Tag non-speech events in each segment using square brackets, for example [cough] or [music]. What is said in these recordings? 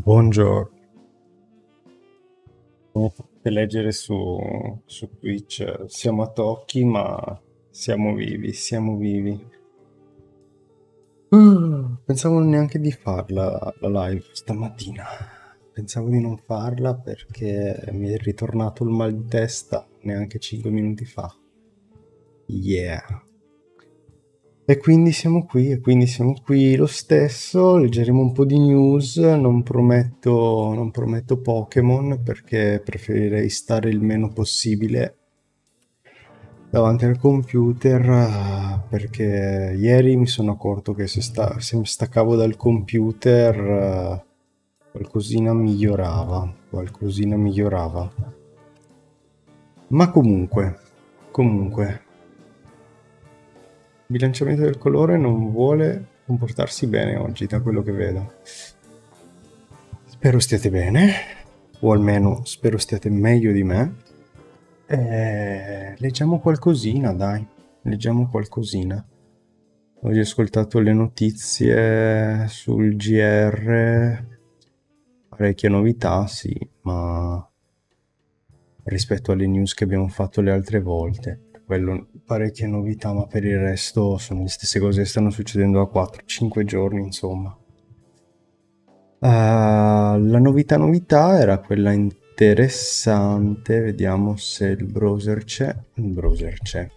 Buongiorno. Come potete leggere su, su Twitch, eh, siamo a Tocchi, ma siamo vivi, siamo vivi. Mm. pensavo neanche di farla la live stamattina. Pensavo di non farla perché mi è ritornato il mal di testa neanche 5 minuti fa. Yeah. E quindi siamo qui, e quindi siamo qui lo stesso, leggeremo un po' di news, non prometto, non prometto Pokémon perché preferirei stare il meno possibile davanti al computer perché ieri mi sono accorto che se, sta, se mi staccavo dal computer qualcosina migliorava, qualcosina migliorava. Ma comunque, comunque, bilanciamento del colore non vuole comportarsi bene oggi da quello che vedo. Spero stiate bene, o almeno spero stiate meglio di me. E... Eh, leggiamo qualcosina, dai, leggiamo qualcosina. Oggi ho ascoltato le notizie sul GR, parecchie novità, sì, ma rispetto alle news che abbiamo fatto le altre volte quello parecchie novità, ma per il resto sono le stesse cose che stanno succedendo da 4-5 giorni, insomma. Uh, la novità novità era quella interessante, vediamo se il browser c'è, il browser c'è.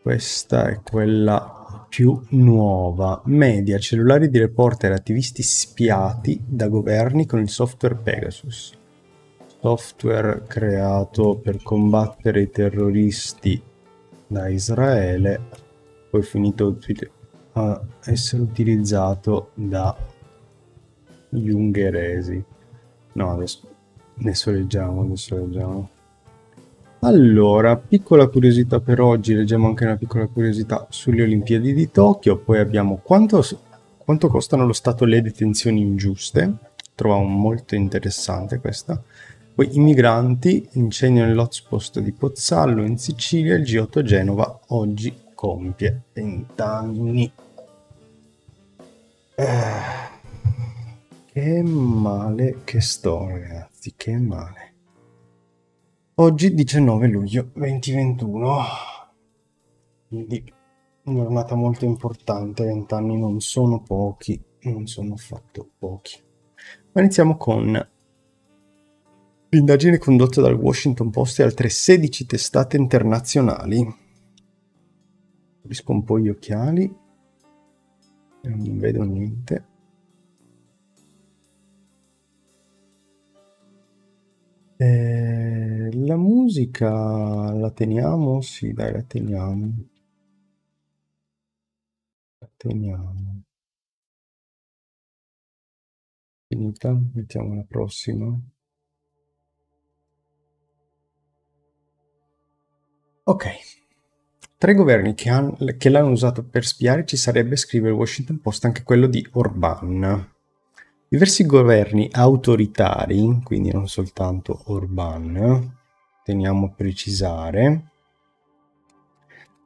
Questa è quella più nuova. Media, cellulari di reporter attivisti spiati da governi con il software Pegasus software creato per combattere i terroristi da Israele, poi finito a essere utilizzato dagli ungheresi. No, adesso, adesso leggiamo, adesso leggiamo. Allora, piccola curiosità per oggi, leggiamo anche una piccola curiosità sulle Olimpiadi di Tokyo, poi abbiamo quanto, quanto costano lo Stato le detenzioni ingiuste, trovavo molto interessante questa, poi i migranti, incendio nell'hotspot di Pozzallo in Sicilia, il G8 Genova oggi compie 20 anni. Eh, che male che sto ragazzi, che male. Oggi 19 luglio 2021, quindi una giornata molto importante, 20 anni non sono pochi, non sono affatto pochi. Ma iniziamo con L'indagine condotta dal Washington Post e altre 16 testate internazionali. Risco un po' gli occhiali. Non vedo niente. Eh, la musica la teniamo? Sì, dai, la teniamo. La teniamo. Finita, mettiamo la prossima. Ok. Tra i governi che, han, che l'hanno usato per spiare ci sarebbe, scrive il Washington Post, anche quello di Orban. Diversi governi autoritari, quindi non soltanto Orban, teniamo a precisare,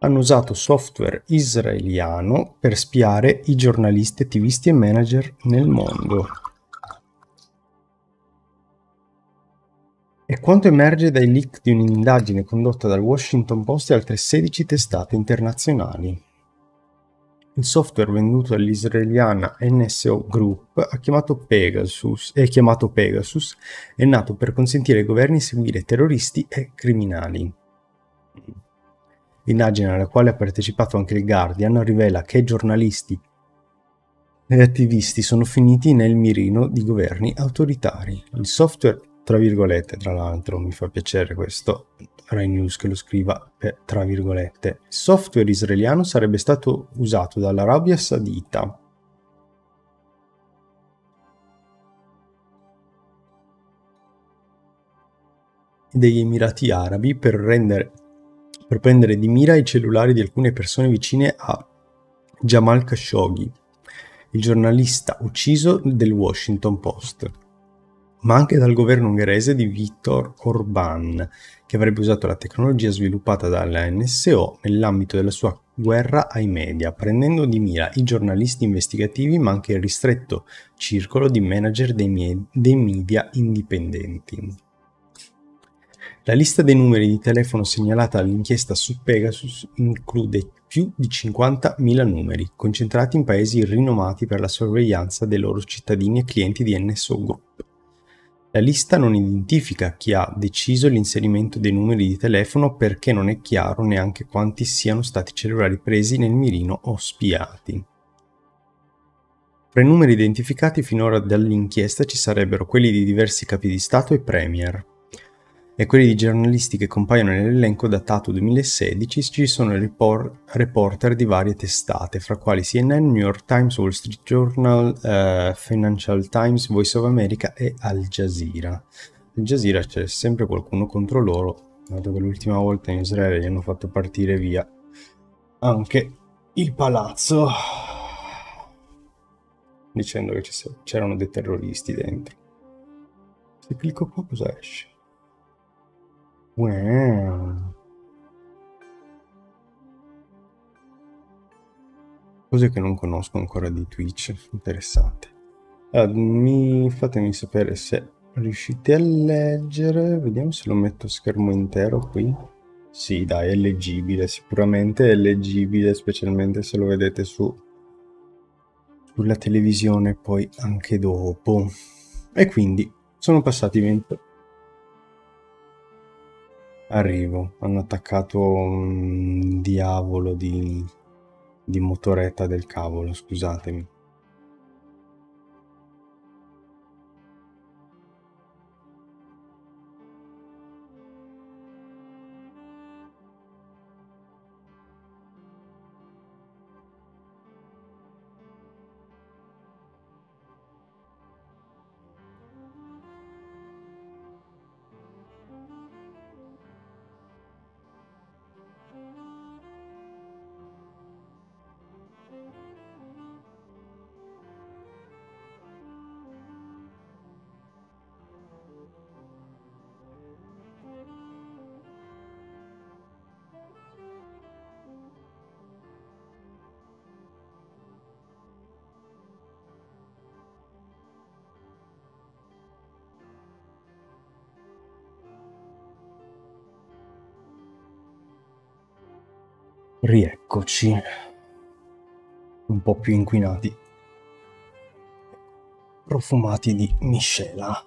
hanno usato software israeliano per spiare i giornalisti, attivisti e manager nel mondo. E quanto emerge dai leak di un'indagine condotta dal Washington Post e altre 16 testate internazionali. Il software venduto dall'israeliana NSO Group chiamato Pegasus, è chiamato Pegasus, è nato per consentire ai governi di seguire terroristi e criminali. L'indagine alla quale ha partecipato anche il Guardian rivela che giornalisti e attivisti sono finiti nel mirino di governi autoritari. Il software tra virgolette, tra l'altro mi fa piacere questo, Rai News che lo scriva, eh, tra virgolette, software israeliano sarebbe stato usato dall'Arabia Saudita degli Emirati Arabi per, rendere, per, prendere di mira i cellulari di alcune persone vicine a Jamal Khashoggi, il giornalista ucciso del Washington Post ma anche dal governo ungherese di Viktor Orbán, che avrebbe usato la tecnologia sviluppata dalla NSO nell'ambito della sua guerra ai media, prendendo di mira i giornalisti investigativi ma anche il ristretto circolo di manager dei, mie- dei media indipendenti. La lista dei numeri di telefono segnalata all'inchiesta su Pegasus include più di 50.000 numeri, concentrati in paesi rinomati per la sorveglianza dei loro cittadini e clienti di NSO Group. La lista non identifica chi ha deciso l'inserimento dei numeri di telefono perché non è chiaro neanche quanti siano stati cellulari presi nel mirino o spiati. Fra i numeri identificati finora dall'inchiesta ci sarebbero quelli di diversi capi di Stato e Premier e quelli di giornalisti che compaiono nell'elenco datato 2016 ci sono repor- reporter di varie testate, fra quali CNN, New York Times, Wall Street Journal, eh, Financial Times, Voice of America e Al Jazeera. Al Jazeera c'è sempre qualcuno contro loro, dato che l'ultima volta in Israele gli hanno fatto partire via anche il palazzo dicendo che c'erano dei terroristi dentro. Se clicco qua cosa esce? Cose che non conosco ancora di Twitch, interessante. Allora, mi, fatemi sapere se riuscite a leggere, vediamo se lo metto schermo intero qui. Sì, dai, è leggibile, sicuramente è leggibile, specialmente se lo vedete su, sulla televisione poi anche dopo. E quindi sono passati 20, Arrivo, hanno attaccato un diavolo di, di motoretta del cavolo, scusatemi. posti un po' più inquinati, profumati di miscela.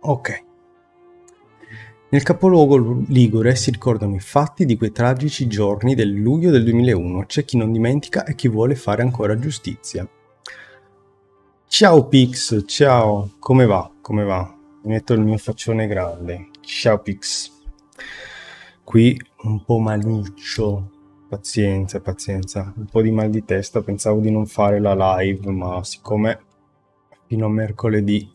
Ok. Nel capoluogo Ligure si ricordano i fatti di quei tragici giorni del luglio del 2001, c'è chi non dimentica e chi vuole fare ancora giustizia. Ciao Pix, ciao, come va? Come va? Mi metto il mio faccione grande. Ciao Pix. Qui un po' maluccio, Pazienza, pazienza. Un po' di mal di testa, pensavo di non fare la live, ma siccome fino a mercoledì...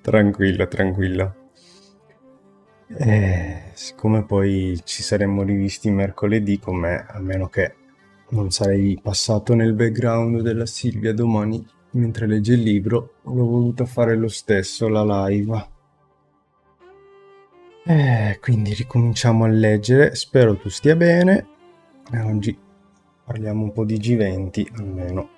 tranquilla, [laughs] tranquilla. Eh, siccome poi ci saremmo rivisti mercoledì con me, a meno che non sarei passato nel background della Silvia domani mentre legge il libro, l'ho voluta fare lo stesso la live. Eh, quindi ricominciamo a leggere, spero tu stia bene. Eh, oggi parliamo un po' di G20, almeno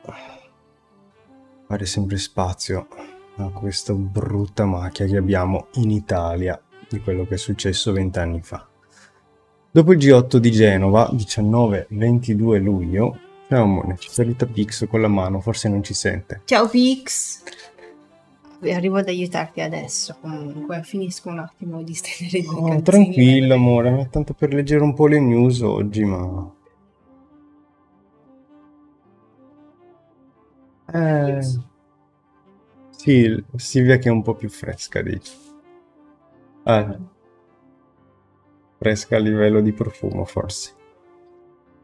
fare sempre spazio a questa brutta macchia che abbiamo in Italia di quello che è successo vent'anni fa. Dopo il G8 di Genova, 19-22 luglio, ciao Mone, ci Pix con la mano, forse non ci sente. Ciao Pix! arrivo ad aiutarti adesso comunque, finisco un attimo di stendere i oh, Tranquillo amore, tanto per leggere un po' le news oggi, ma... Eh, sì, Silvia che è un po' più fresca, dici. Ah, fresca a livello di profumo, forse.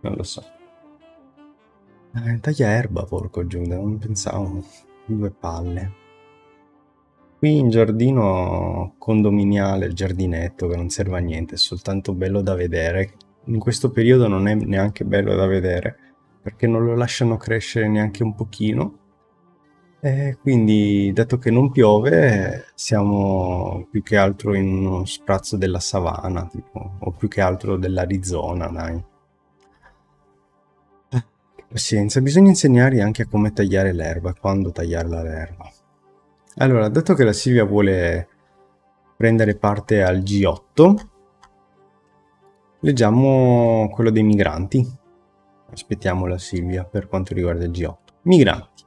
Non lo so. Eh, taglia erba, porco Giuda, non pensavo. Due palle. Qui in giardino condominiale, il giardinetto che non serve a niente, è soltanto bello da vedere. In questo periodo non è neanche bello da vedere perché non lo lasciano crescere neanche un pochino. E quindi, dato che non piove, siamo più che altro in uno sprazzo della savana, tipo, o più che altro dell'Arizona, dai. Pazienza, bisogna insegnare anche a come tagliare l'erba, e quando tagliare l'erba. Allora, dato che la Silvia vuole prendere parte al G8, leggiamo quello dei migranti. Aspettiamo la Silvia per quanto riguarda il G8. Migranti.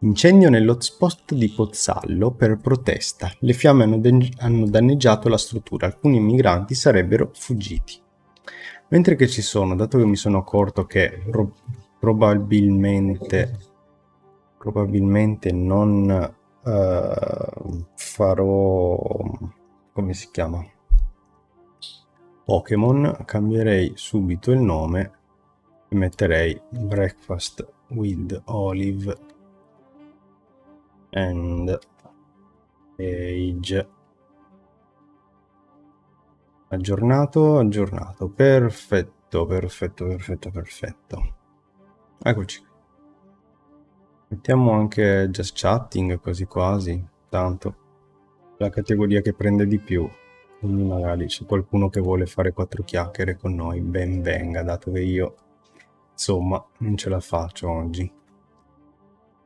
Incendio nell'hotspot di Pozzallo per protesta. Le fiamme hanno, hanno, danneggiato la struttura, alcuni migranti sarebbero fuggiti. Mentre che ci sono, dato che mi sono accorto che probabilmente, probabilmente non uh, farò come si chiama Pokémon cambierei subito il nome e metterei breakfast with olive and age aggiornato aggiornato perfetto perfetto perfetto perfetto eccoci qui Mettiamo anche just chatting quasi quasi, tanto. La categoria che prende di più. Quindi magari c'è qualcuno che vuole fare quattro chiacchiere con noi, ben venga, dato che io, insomma, non ce la faccio oggi.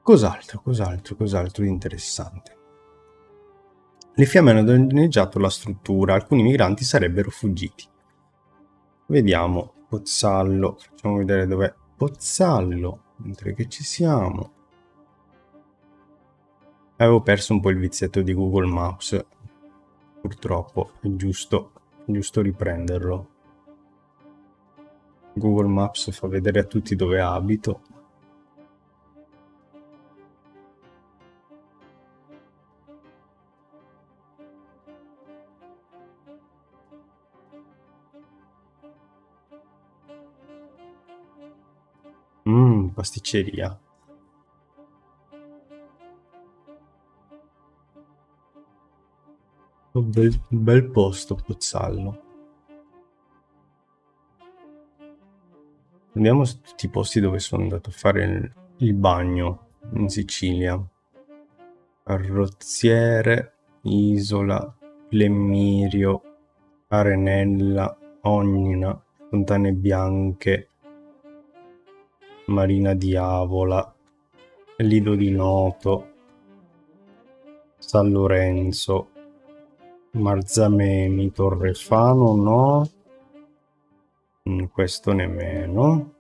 Cos'altro, cos'altro, cos'altro di interessante? Le fiamme hanno danneggiato la struttura, alcuni migranti sarebbero fuggiti. Vediamo, Pozzallo, facciamo vedere dov'è Pozzallo, mentre che ci siamo avevo perso un po' il vizietto di Google Maps, purtroppo è giusto, è giusto riprenderlo. Google Maps fa vedere a tutti dove abito. Mmm, pasticceria. Un bel, un bel posto, Pozzallo. Andiamo a tutti i posti dove sono andato a fare il, il bagno in Sicilia. Carrozziere, Isola, Lemmirio, Arenella, Ognina, Fontane Bianche, Marina di Avola, Lido di Noto, San Lorenzo, Marzamemi, Torrefano no. Mm, questo nemmeno.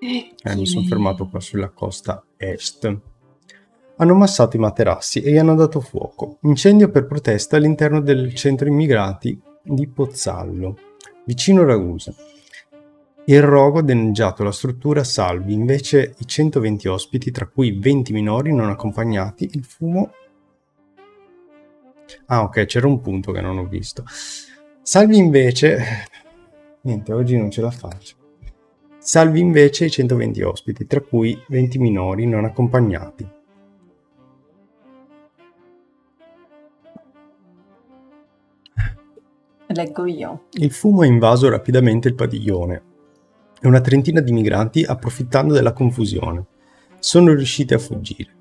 Eh, mi sono fermato qua sulla costa est. Hanno massato i materassi e gli hanno dato fuoco. Incendio per protesta all'interno del centro immigrati di Pozzallo, vicino Ragusa. Il rogo ha danneggiato la struttura salvi, invece i 120 ospiti, tra cui 20 minori non accompagnati, il fumo Ah, ok, c'era un punto che non ho visto. Salvi invece... [laughs] Niente, oggi non ce la faccio. Salvi invece i 120 ospiti, tra cui 20 minori non accompagnati. Leggo io. Il fumo ha invaso rapidamente il padiglione e una trentina di migranti, approfittando della confusione, sono riusciti a fuggire.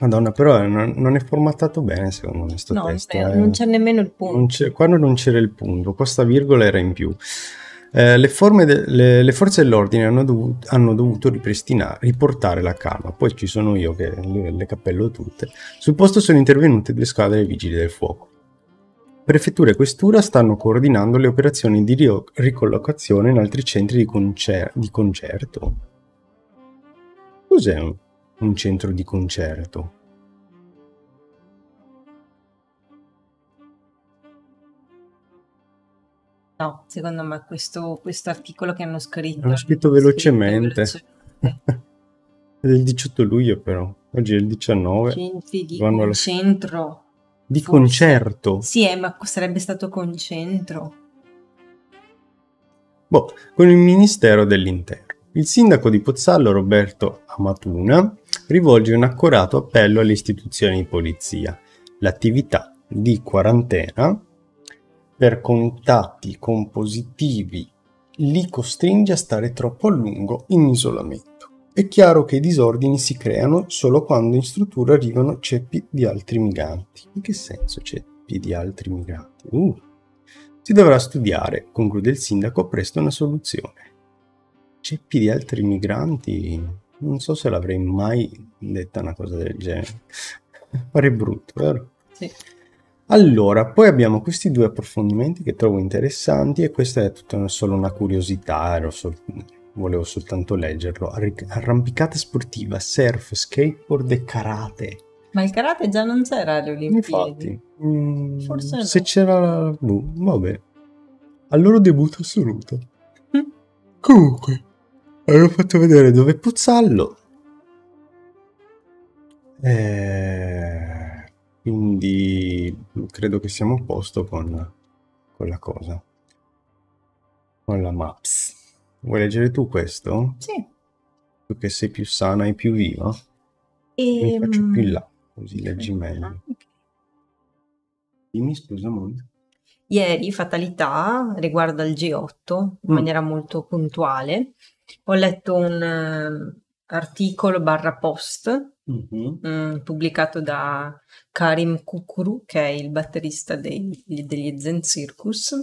Madonna, però non, non è formattato bene secondo me sto no, testo. No, eh. non c'è nemmeno il punto. Non quando non c'era il punto, questa virgola era in più. Eh, le, de, le, le, forze dell'ordine hanno, dovuto, hanno dovuto riportare la calma, poi ci sono io che le, le cappello tutte. Sul posto sono intervenute due squadre vigili del fuoco. Prefettura e questura stanno coordinando le operazioni di rio, ricollocazione in altri centri di, concer, di concerto. Cos'è? un un centro di concerto. No, secondo me questo, questo articolo che hanno scritto... Hanno scritto velocemente. [laughs] è del 18 luglio però, oggi è il 19. Centri di vanno alla... centro. Di Forse. concerto. Sì, eh, ma sarebbe stato concentro. Boh, con il Ministero dell'Interno. Il sindaco di Pozzallo, Roberto Amatuna, rivolge un accorato appello alle istituzioni di polizia. L'attività di quarantena per contatti con positivi li costringe a stare troppo a lungo in isolamento. È chiaro che i disordini si creano solo quando in struttura arrivano ceppi di altri migranti. In che senso ceppi di altri migranti? Uh. Si dovrà studiare, conclude il sindaco, presto una soluzione ceppi di altri migranti. Non so se l'avrei mai detta una cosa del genere. [laughs] Pare brutto, vero? Sì. Allora, poi abbiamo questi due approfondimenti che trovo interessanti e questa è tutta una, solo una curiosità, sol- volevo soltanto leggerlo. arrampicata sportiva, surf, skateboard e karate. Ma il karate già non c'era alle Olimpiadi. Infatti, mm, forse no. se c'era, boh, vabbè, al loro debutto assoluto. [laughs] Comunque, avevo fatto vedere dove puzzarlo eh, quindi credo che siamo a posto con, con la cosa con la maps vuoi leggere tu questo? sì tu che sei più sana e più viva e... mi faccio più in là così leggi meglio okay. dimmi scusa molto. ieri fatalità riguardo al G8 in mm. maniera molto puntuale ho letto un uh, articolo barra post mm-hmm. Mm, mh, pubblicato da Karim Kukuru, che è il batterista dei, degli Zen Circus,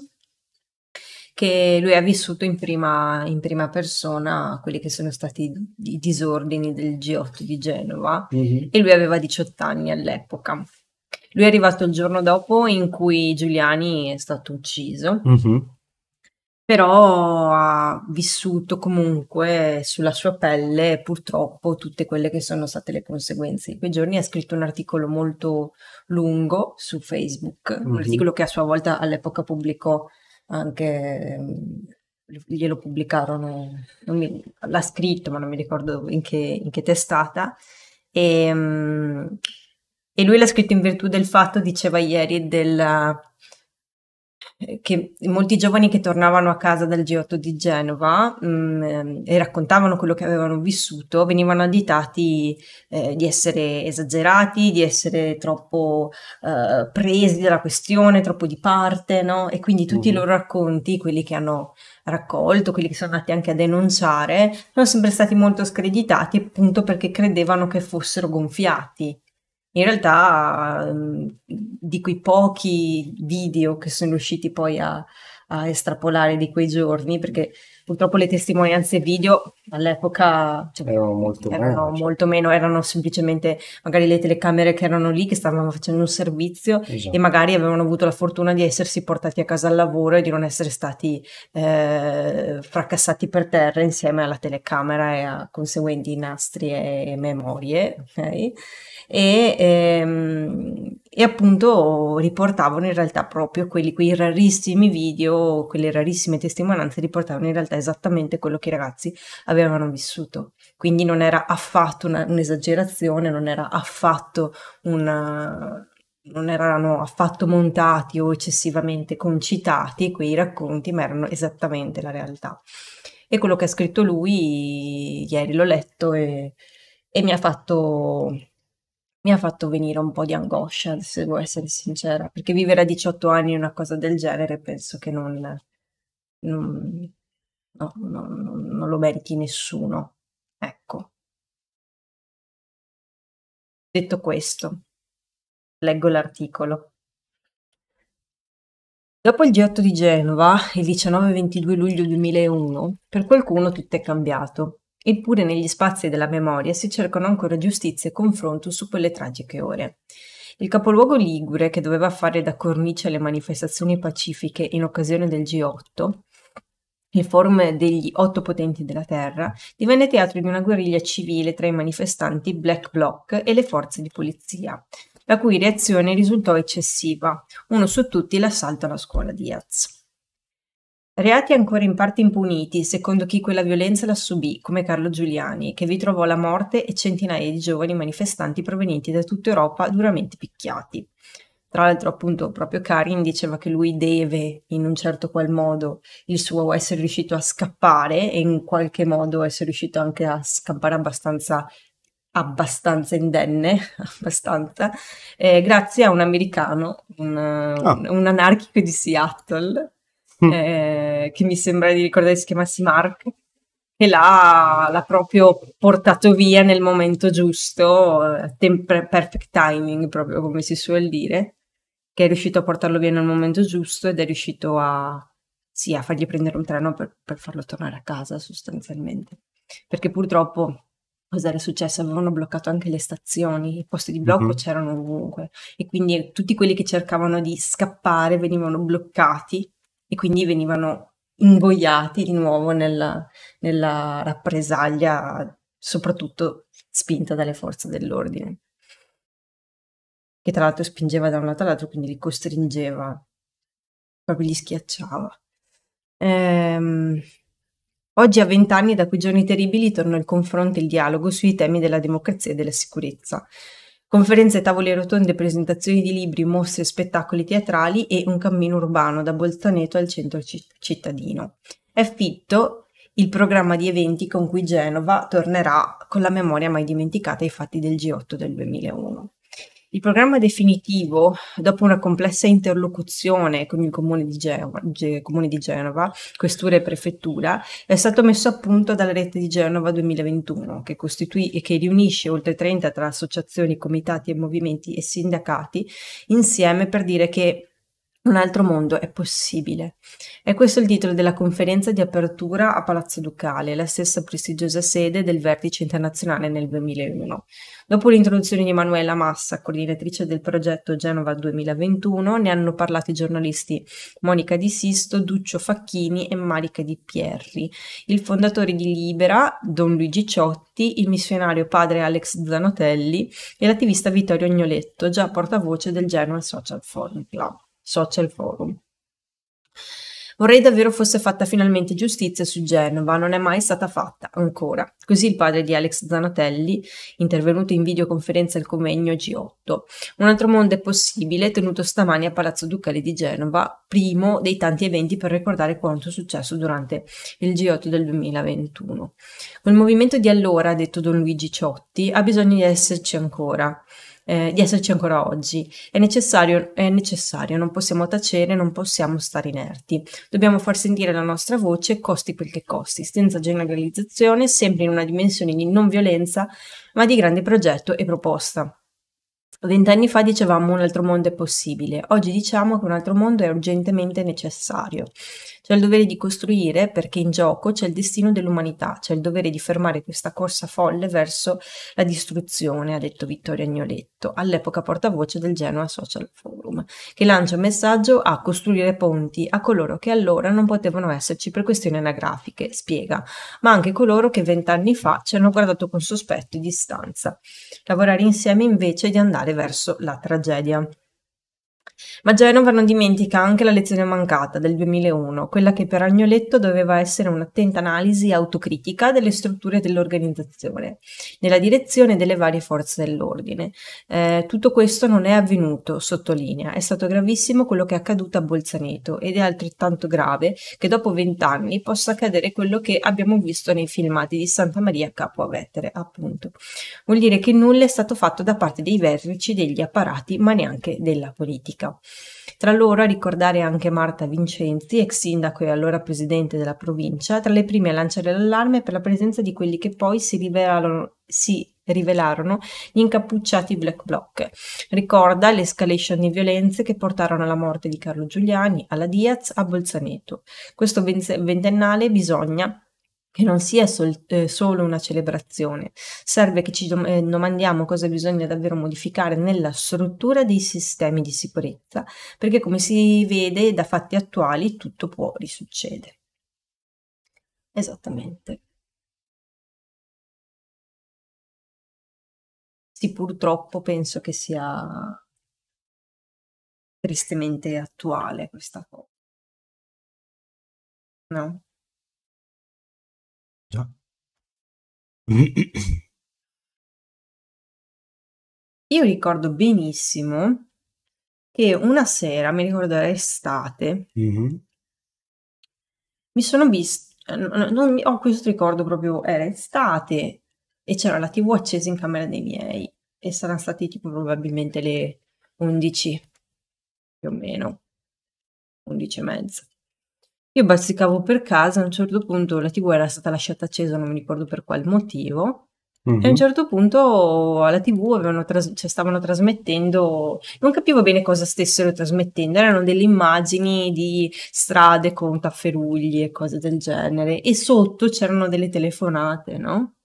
che lui ha vissuto in prima, in prima, persona quelli che sono stati i disordini del G8 di Genova mm-hmm. e lui aveva 18 anni all'epoca. Lui è arrivato il giorno dopo in cui Giuliani è stato ucciso. Mm-hmm però ha vissuto comunque sulla sua pelle purtroppo tutte quelle che sono state le conseguenze In quei giorni. Ha scritto un articolo molto lungo su Facebook, mm-hmm. un articolo che a sua volta all'epoca pubblicò anche mm, glielo pubblicarono, mi, l'ha scritto ma non mi ricordo in che, in che testata e, mm, e lui l'ha scritto in virtù del fatto, diceva ieri, del che molti giovani che tornavano a casa dal G8 di Genova mh, mm, ehm, e raccontavano quello che avevano vissuto venivano additati eh, di essere esagerati, di essere troppo eh, presi dalla questione, troppo di parte, no? E quindi tutti mm. i mhm. loro racconti, quelli che hanno raccolto, quelli che sono andati anche a denunciare, sono sempre stati molto screditati appunto perché credevano che fossero gonfiati in realtà mm, di quei pochi video che sono riusciti poi a, a estrapolare di quei giorni, perché purtroppo le testimonianze video all'epoca cioè, erano, molto, erano meno, cioè. molto meno, erano semplicemente magari le telecamere che erano lì, che stavano facendo un servizio esatto. e magari avevano avuto la fortuna di essersi portati a casa al lavoro e di non essere stati eh, fracassati per terra insieme alla telecamera e a conseguenti nastri e memorie. Okay? e, ehm, e appunto riportavano in realtà proprio quelli, quei rarissimi video, quelle rarissime testimonianze riportavano in realtà esattamente quello che i ragazzi avevano vissuto. Quindi non era affatto una, un'esagerazione, non era affatto una, non erano affatto montati o eccessivamente concitati quei racconti, ma erano esattamente la realtà. E quello che ha scritto lui ieri l'ho letto e, e mi ha fatto mi ha fatto venire un po' di angoscia, se devo essere sincera, perché vivere a 18 anni una cosa del genere penso che non, non, no, no, non lo meriti nessuno. Ecco. Detto questo, leggo l'articolo. Dopo il G8 di Genova, il 19-22 luglio 2001, per qualcuno tutto è cambiato. Eppure negli spazi della memoria si cercano ancora giustizia e confronto su quelle tragiche ore. Il capoluogo ligure, che doveva fare da cornice alle manifestazioni pacifiche in occasione del G8, le forme degli otto potenti della terra, divenne teatro di una guerriglia civile tra i manifestanti Black Bloc e le forze di polizia, la cui reazione risultò eccessiva, uno su tutti l'assalto alla scuola di Diaz. Reati ancora in parte impuniti secondo chi quella violenza la subì, come Carlo Giuliani, che vi trovò la morte e centinaia di giovani manifestanti provenienti da tutta Europa duramente picchiati. Tra l'altro, appunto, proprio Karin diceva che lui deve, in un certo qual modo, il suo essere riuscito a scappare e in qualche modo essere riuscito anche a scappare abbastanza, abbastanza indenne, [laughs] abbastanza, eh, grazie a un americano, un, ah. un anarchico di Seattle, Mm. eh, che mi sembra di ricordare si chiamasse Mark, che l'ha, l'ha, proprio portato via nel momento giusto, eh, temp- perfect timing proprio come si suol dire, che è riuscito a portarlo via nel momento giusto ed è riuscito a, sì, a fargli prendere un treno per, per farlo tornare a casa sostanzialmente. Perché purtroppo cosa era successo? Avevano bloccato anche le stazioni, i posti di blocco mm-hmm. c'erano ovunque e quindi tutti quelli che cercavano di scappare venivano bloccati e quindi venivano ingoiati di nuovo nella, nella rappresaglia, soprattutto spinta dalle forze dell'ordine, che tra l'altro spingeva da un lato all'altro, quindi li costringeva, proprio li schiacciava. Ehm, oggi a vent'anni da quei giorni terribili torna il confronto e il dialogo sui temi della democrazia e della sicurezza conferenze, tavole rotonde, presentazioni di libri, mostre, spettacoli teatrali e un cammino urbano da Bolzaneto al centro cittadino. È fitto il programma di eventi con cui Genova tornerà con la memoria mai dimenticata ai fatti del G8 del 2001. Il programma definitivo, dopo una complessa interlocuzione con il Comune di, Genova, Ge- Comune di Genova, Questura e Prefettura, è stato messo a punto dalla Rete di Genova 2021, che, costituì, che riunisce oltre 30 tra associazioni, comitati e movimenti e sindacati insieme per dire che un altro mondo è possibile. E questo il titolo della conferenza di apertura a Palazzo Ducale, la stessa prestigiosa sede del Vertice Internazionale nel 2001. Dopo l'introduzione di Emanuela Massa, coordinatrice del progetto Genova 2021, ne hanno parlato i giornalisti Monica Di Sisto, Duccio Facchini e Marica Di Pierri, il fondatore di Libera, Don Luigi Ciotti, il missionario padre Alex Zanotelli e l'attivista Vittorio Agnoletto, già portavoce del General Social Forum Club social forum. Vorrei davvero fosse fatta finalmente giustizia su Genova, non è mai stata fatta ancora. Così il padre di Alex Zanatelli, intervenuto in videoconferenza al convegno G8. Un altro mondo è possibile, tenuto stamani a Palazzo Ducale di Genova, primo dei tanti eventi per ricordare quanto è successo durante il G8 del 2021. Quel movimento di allora, ha detto Don Luigi Ciotti, ha bisogno di esserci ancora eh, di esserci ancora oggi. È necessario, è necessario, non possiamo tacere, non possiamo stare inerti. Dobbiamo far sentire la nostra voce, costi quel che costi, senza generalizzazione, sempre in una dimensione di non violenza, ma di grande progetto e proposta. Vent'anni fa dicevamo un altro mondo è possibile, oggi diciamo che un altro mondo è urgentemente necessario. C'è il dovere di costruire perché in gioco c'è il destino dell'umanità, c'è il dovere di fermare questa corsa folle verso la distruzione, ha detto Vittorio Agnoletto, all'epoca portavoce del Genoa Social Forum, che lancia un messaggio a costruire ponti a coloro che allora non potevano esserci per questioni anagrafiche, spiega, ma anche coloro che vent'anni fa ci hanno guardato con sospetto e distanza. Lavorare insieme invece di andare verso la tragedia. Ma Genova non dimentica anche la lezione mancata del 2001, quella che per Agnoletto doveva essere un'attenta analisi autocritica delle strutture dell'organizzazione, nella direzione delle varie forze dell'ordine. Eh, tutto questo non è avvenuto, sottolinea, è stato gravissimo quello che è accaduto a Bolzaneto ed è altrettanto grave che dopo vent'anni possa accadere quello che abbiamo visto nei filmati di Santa Maria a Capo a Vettere, appunto. Vuol dire che nulla è stato fatto da parte dei vertici degli apparati, ma neanche della politica politica. Tra loro a ricordare anche Marta Vincenzi, ex sindaco e allora presidente della provincia, tra le prime a lanciare l'allarme per la presenza di quelli che poi si rivelarono, si rivelarono gli incappucciati Black Bloc. Ricorda l'escalation di violenze che portarono alla morte di Carlo Giuliani, alla Diaz, a Bolzaneto. Questo ventennale bisogna che non sia sol- eh, solo una celebrazione. Serve che ci dom- eh, domandiamo cosa bisogna davvero modificare nella struttura dei sistemi di sicurezza, perché come si vede da fatti attuali tutto può risuccedere. Esattamente. Sì, purtroppo penso che sia tristemente attuale questa cosa. No? vita. Io ricordo benissimo che una sera, mi ricordo era estate, mh mm-hmm. mi sono vista, eh, non, ho oh, questo ricordo proprio, era estate e c'era la TV accesa in camera dei miei e saranno state tipo probabilmente le 11 più o meno, 11 e mezza. Io bazzicavo per casa, a un certo punto la TV era stata lasciata accesa, non mi ricordo per quale motivo, mm-hmm. e a un certo punto alla TV tras- cioè stavano trasmettendo, non capivo bene cosa stessero trasmettendo, erano delle immagini di strade con tafferugli e cose del genere, e sotto c'erano delle telefonate, no?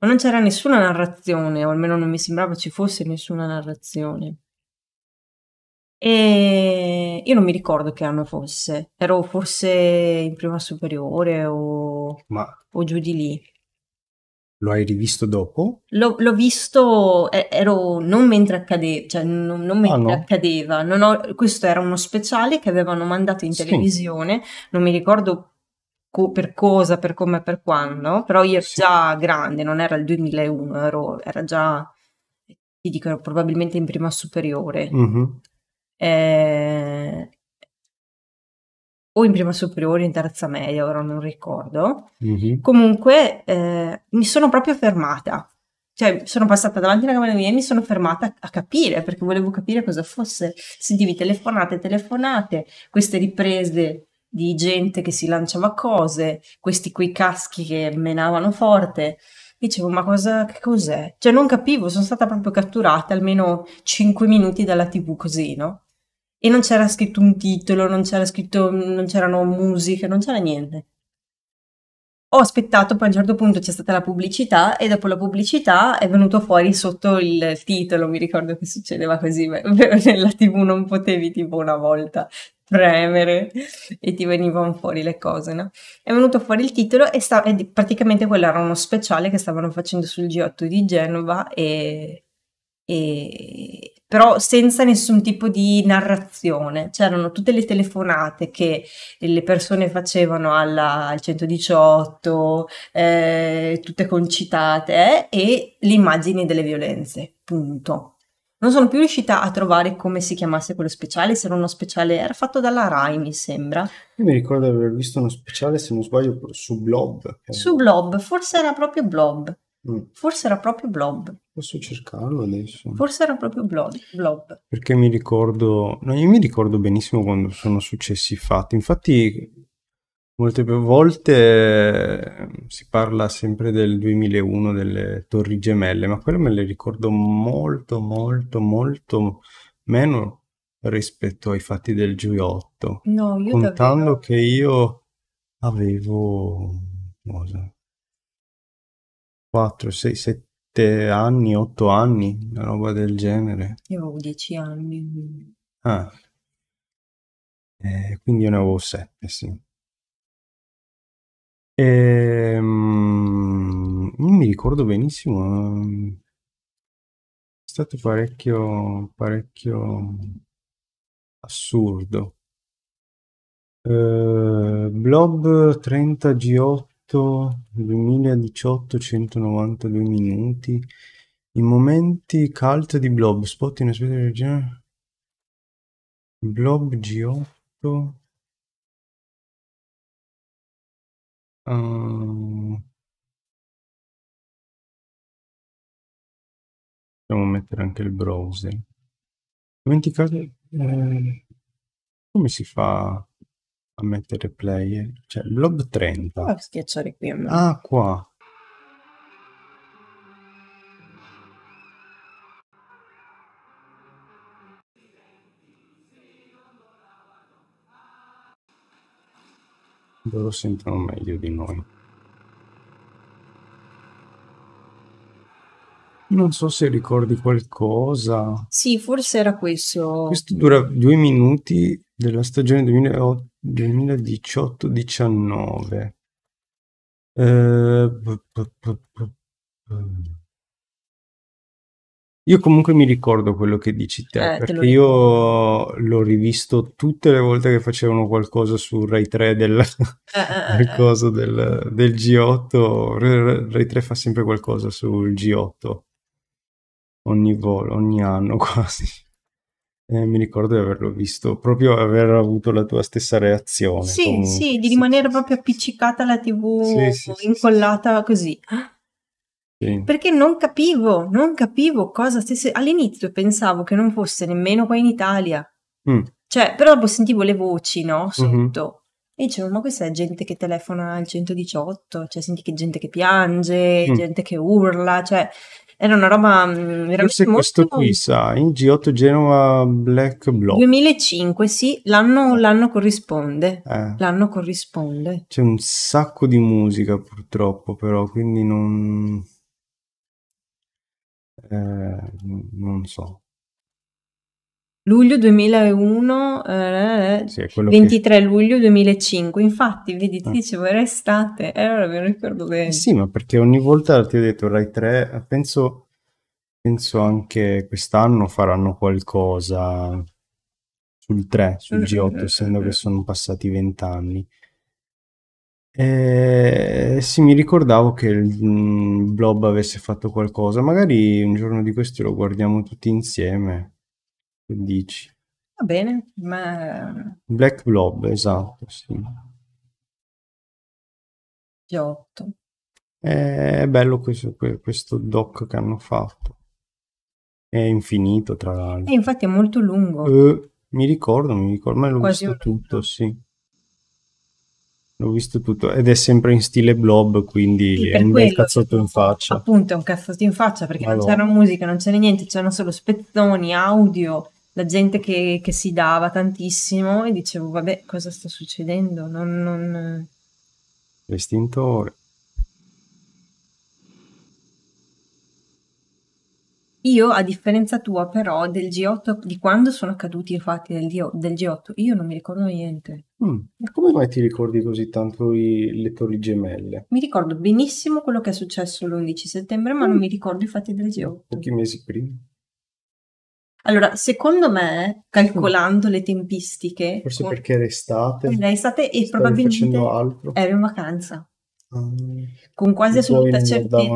Ma non c'era nessuna narrazione, o almeno non mi sembrava ci fosse nessuna narrazione. E io non mi ricordo che anno fosse, ero forse in prima superiore o, Ma o giù di lì. Lo hai rivisto dopo? L'ho, l'ho visto, ero non mentre accadeva, cioè non, non ah, mentre oh, no. accadeva. Non ho, questo era uno speciale che avevano mandato in televisione, sì. non mi ricordo co- per cosa, per come, per quando, però io ero sì. già grande, non era il 2001, ero, era già, ti dico, ero probabilmente in prima superiore. Mm-hmm eh, o in prima superiore, in terza media, ora non ricordo. Mm-hmm. Comunque eh, mi sono proprio fermata, cioè sono passata davanti alla camera mia e mi sono fermata a capire perché volevo capire cosa fosse. Sentivi telefonate, telefonate, queste riprese di gente che si lanciava cose, questi quei caschi che menavano forte. Dicevo, ma cosa, che cos'è? Cioè non capivo, sono stata proprio catturata almeno 5 minuti dalla tv così, no? e non c'era scritto un titolo, non c'era scritto, non c'erano musiche, non c'era niente. Ho aspettato, poi a un certo punto c'è stata la pubblicità e dopo la pubblicità è venuto fuori sotto il titolo, mi ricordo che succedeva così, ma [laughs] nella tv non potevi tipo una volta premere e ti venivano fuori le cose, no? È venuto fuori il titolo e, sta- praticamente quello era uno speciale che stavano facendo sul G8 di Genova e, e però senza nessun tipo di narrazione. C'erano tutte le telefonate che le persone facevano alla, al 118, eh, tutte concitate, eh, e le immagini delle violenze, punto. Non sono più riuscita a trovare come si chiamasse quello speciale, se era uno speciale, era fatto dalla Rai mi sembra. Io mi ricordo di aver visto uno speciale, se non sbaglio, su Blob. Su Blob, forse era proprio Blob. Mm. Forse era proprio Blob. Posso cercarlo adesso? Forse era proprio Blob. blob. Perché mi ricordo, no, io mi ricordo benissimo quando sono successi i fatti. Infatti, molte volte ehm, si parla sempre del 2001 delle Torri Gemelle, ma quelle me le ricordo molto, molto, molto meno rispetto ai fatti del g No, io contando davvero... che io avevo cosa? 4, 6, 7 anni, 8 anni, una roba del genere. Io avevo 10 anni. Ah. Eh, quindi io ne avevo 7, sì. E, mm, non mi ricordo benissimo. È stato parecchio, parecchio assurdo. Uh, Blob 30G8 2018 192 minuti. I momenti cult di Blob, spot in aspetto del genere. Blob G8. Uh... Ehm, Possiamo mettere anche il browser. Dimenticate eh, come si fa a mettere play. Cioè, blob 30. a schiacciare qui a me. Ah, qua. Loro sentono meglio di noi. Non so se ricordi qualcosa. Sì, forse era questo. Questo dura due minuti della stagione 2008. 2018-19. Eh, io comunque mi ricordo quello che dici te, eh, perché te io l'ho rivisto tutte le volte che facevano qualcosa su Rai 3 del, eh, [laughs] eh, eh del, coso, del, del G8. Rai 3 fa sempre qualcosa sul G8 ogni volo, ogni anno [laughs] quasi. Eh, mi ricordo di averlo visto, proprio aver avuto la tua stessa reazione. Sì, comunque. sì, di rimanere proprio appiccicata alla tv, sì, sì, incollata sì, così. Perché non capivo, non capivo cosa stesse... All'inizio pensavo che non fosse nemmeno qua in Italia. Mm. Cioè, però dopo sentivo le voci, no, mhm. sotto. Mm-hmm. E dicevo, ma questa è gente che telefona al 118, cioè senti che gente che piange, mm. gente che urla, cioè era una roba mm, veramente Forse molto... questo qui, sa, in G8 Genova Black Block. 2005, sì, l'anno, eh. l'anno corrisponde. Eh. L'anno corrisponde. C'è un sacco di musica purtroppo, però, quindi non... Eh, non so. Luglio 2001, eh, eh, eh, sì, 23 che... luglio 2005, infatti, vedi, ti eh. dicevo era estate, e eh, allora me lo ricordo bene. sì, ma perché ogni volta ti ho detto Rai 3, penso, penso anche quest'anno faranno qualcosa sul 3, sul mm, G8, essendo che sono passati vent'anni. Eh, sì, mi ricordavo che il mm, Blob avesse fatto qualcosa. Magari un giorno di questi lo guardiamo tutti insieme dici. Va bene, ma... Black Blob, esatto, sì. g eh, È bello questo, questo doc che hanno fatto. È infinito, tra l'altro. E eh, infatti è molto lungo. Eh, mi ricordo, mi ricordo, ma l'ho Quasi visto tutto, sì. L'ho visto tutto ed è sempre in stile blob, quindi sì, è un bel cazzotto in faccia. Appunto, è un cazzotto in faccia perché allora. non c'era musica, non c'era niente, c'erano solo spezzoni, audio la gente che, che, si dava tantissimo e dicevo, vabbè, cosa sta succedendo? Non, non... L'estintore. Io, a differenza tua, però, del G8, di quando sono accaduti i fatti del, del, G8, io non mi ricordo niente. Mm. Come mai ti ricordi così tanto i, le torri gemelle? Mi ricordo benissimo quello che è successo l'11 settembre, ma mm. non mi ricordo i fatti del G8. Pochi mesi prima. Allora, secondo me, calcolando le tempistiche... Forse perché era estate. Era estate e probabilmente altro. ero in vacanza. Um, Con quasi assoluta certezza,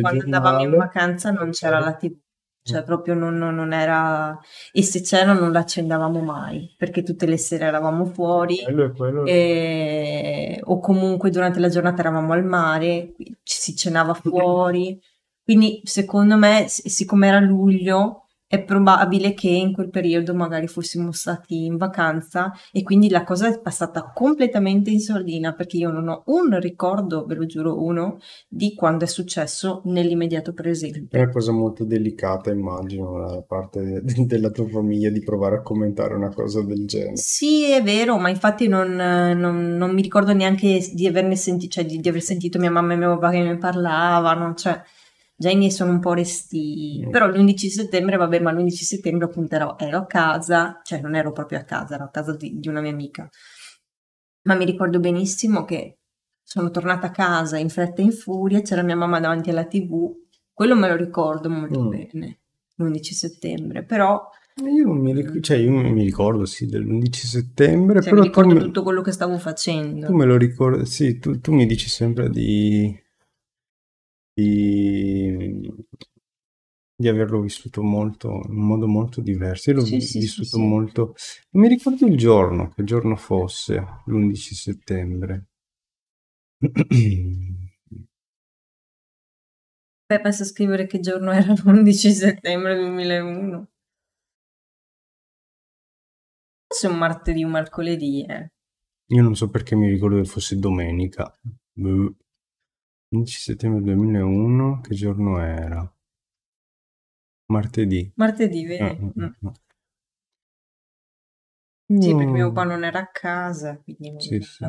quando andavamo in vacanza non c'era la tv. Cioè proprio non, non, non era... E se c'era non l'accendavamo mai, perché tutte le sere eravamo fuori. Quello, è quello. E... O comunque durante la giornata eravamo al mare, ci si cenava [laughs] fuori. Quindi secondo me, siccome era luglio è probabile che in quel periodo magari fossimo stati in vacanza e quindi la cosa è passata completamente in sordina perché io non ho un ricordo, ve lo giuro uno, di quando è successo nell'immediato presente. È una cosa molto delicata immagino da parte de- [laughs] della tua famiglia di provare a commentare una cosa del genere. Sì è vero ma infatti non, non, non mi ricordo neanche di, averne senti- cioè, di, di aver sentito mia mamma e mio papà che ne parlavano, cioè... Già i miei sono un po' resti, mm. però l'11 settembre, vabbè, ma l'11 settembre appunto ero, ero a casa, cioè non ero proprio a casa, ero a casa di, di una mia amica. Ma mi ricordo benissimo che sono tornata a casa in fretta e in furia, c'era mia mamma davanti alla tv, quello me lo ricordo molto mm. bene, l'11 settembre, però... Io non mi, ric- mm. cioè, io mi ricordo, sì, dell'11 settembre, cioè, però... Mi ricordo tutto me... quello che stavo facendo. Tu me lo ricordi, sì, tu, tu mi dici sempre di di, di averlo vissuto molto, in un modo molto diverso. Io l'ho sì, vissuto sì, molto... Non mi ricordo il giorno, che giorno fosse, l'11 settembre. [clears throat] Beh, posso scrivere che giorno era l'11 [laughs] settembre 2001. Se un martedì, o un mercoledì, eh. Io non so perché mi ricordo che fosse domenica. Boh. 15 settembre 2001, che giorno era? Martedì. Martedì, ah, vedi? Eh, mm. Sì, perché mio papà non era a casa, quindi non sì, sì. E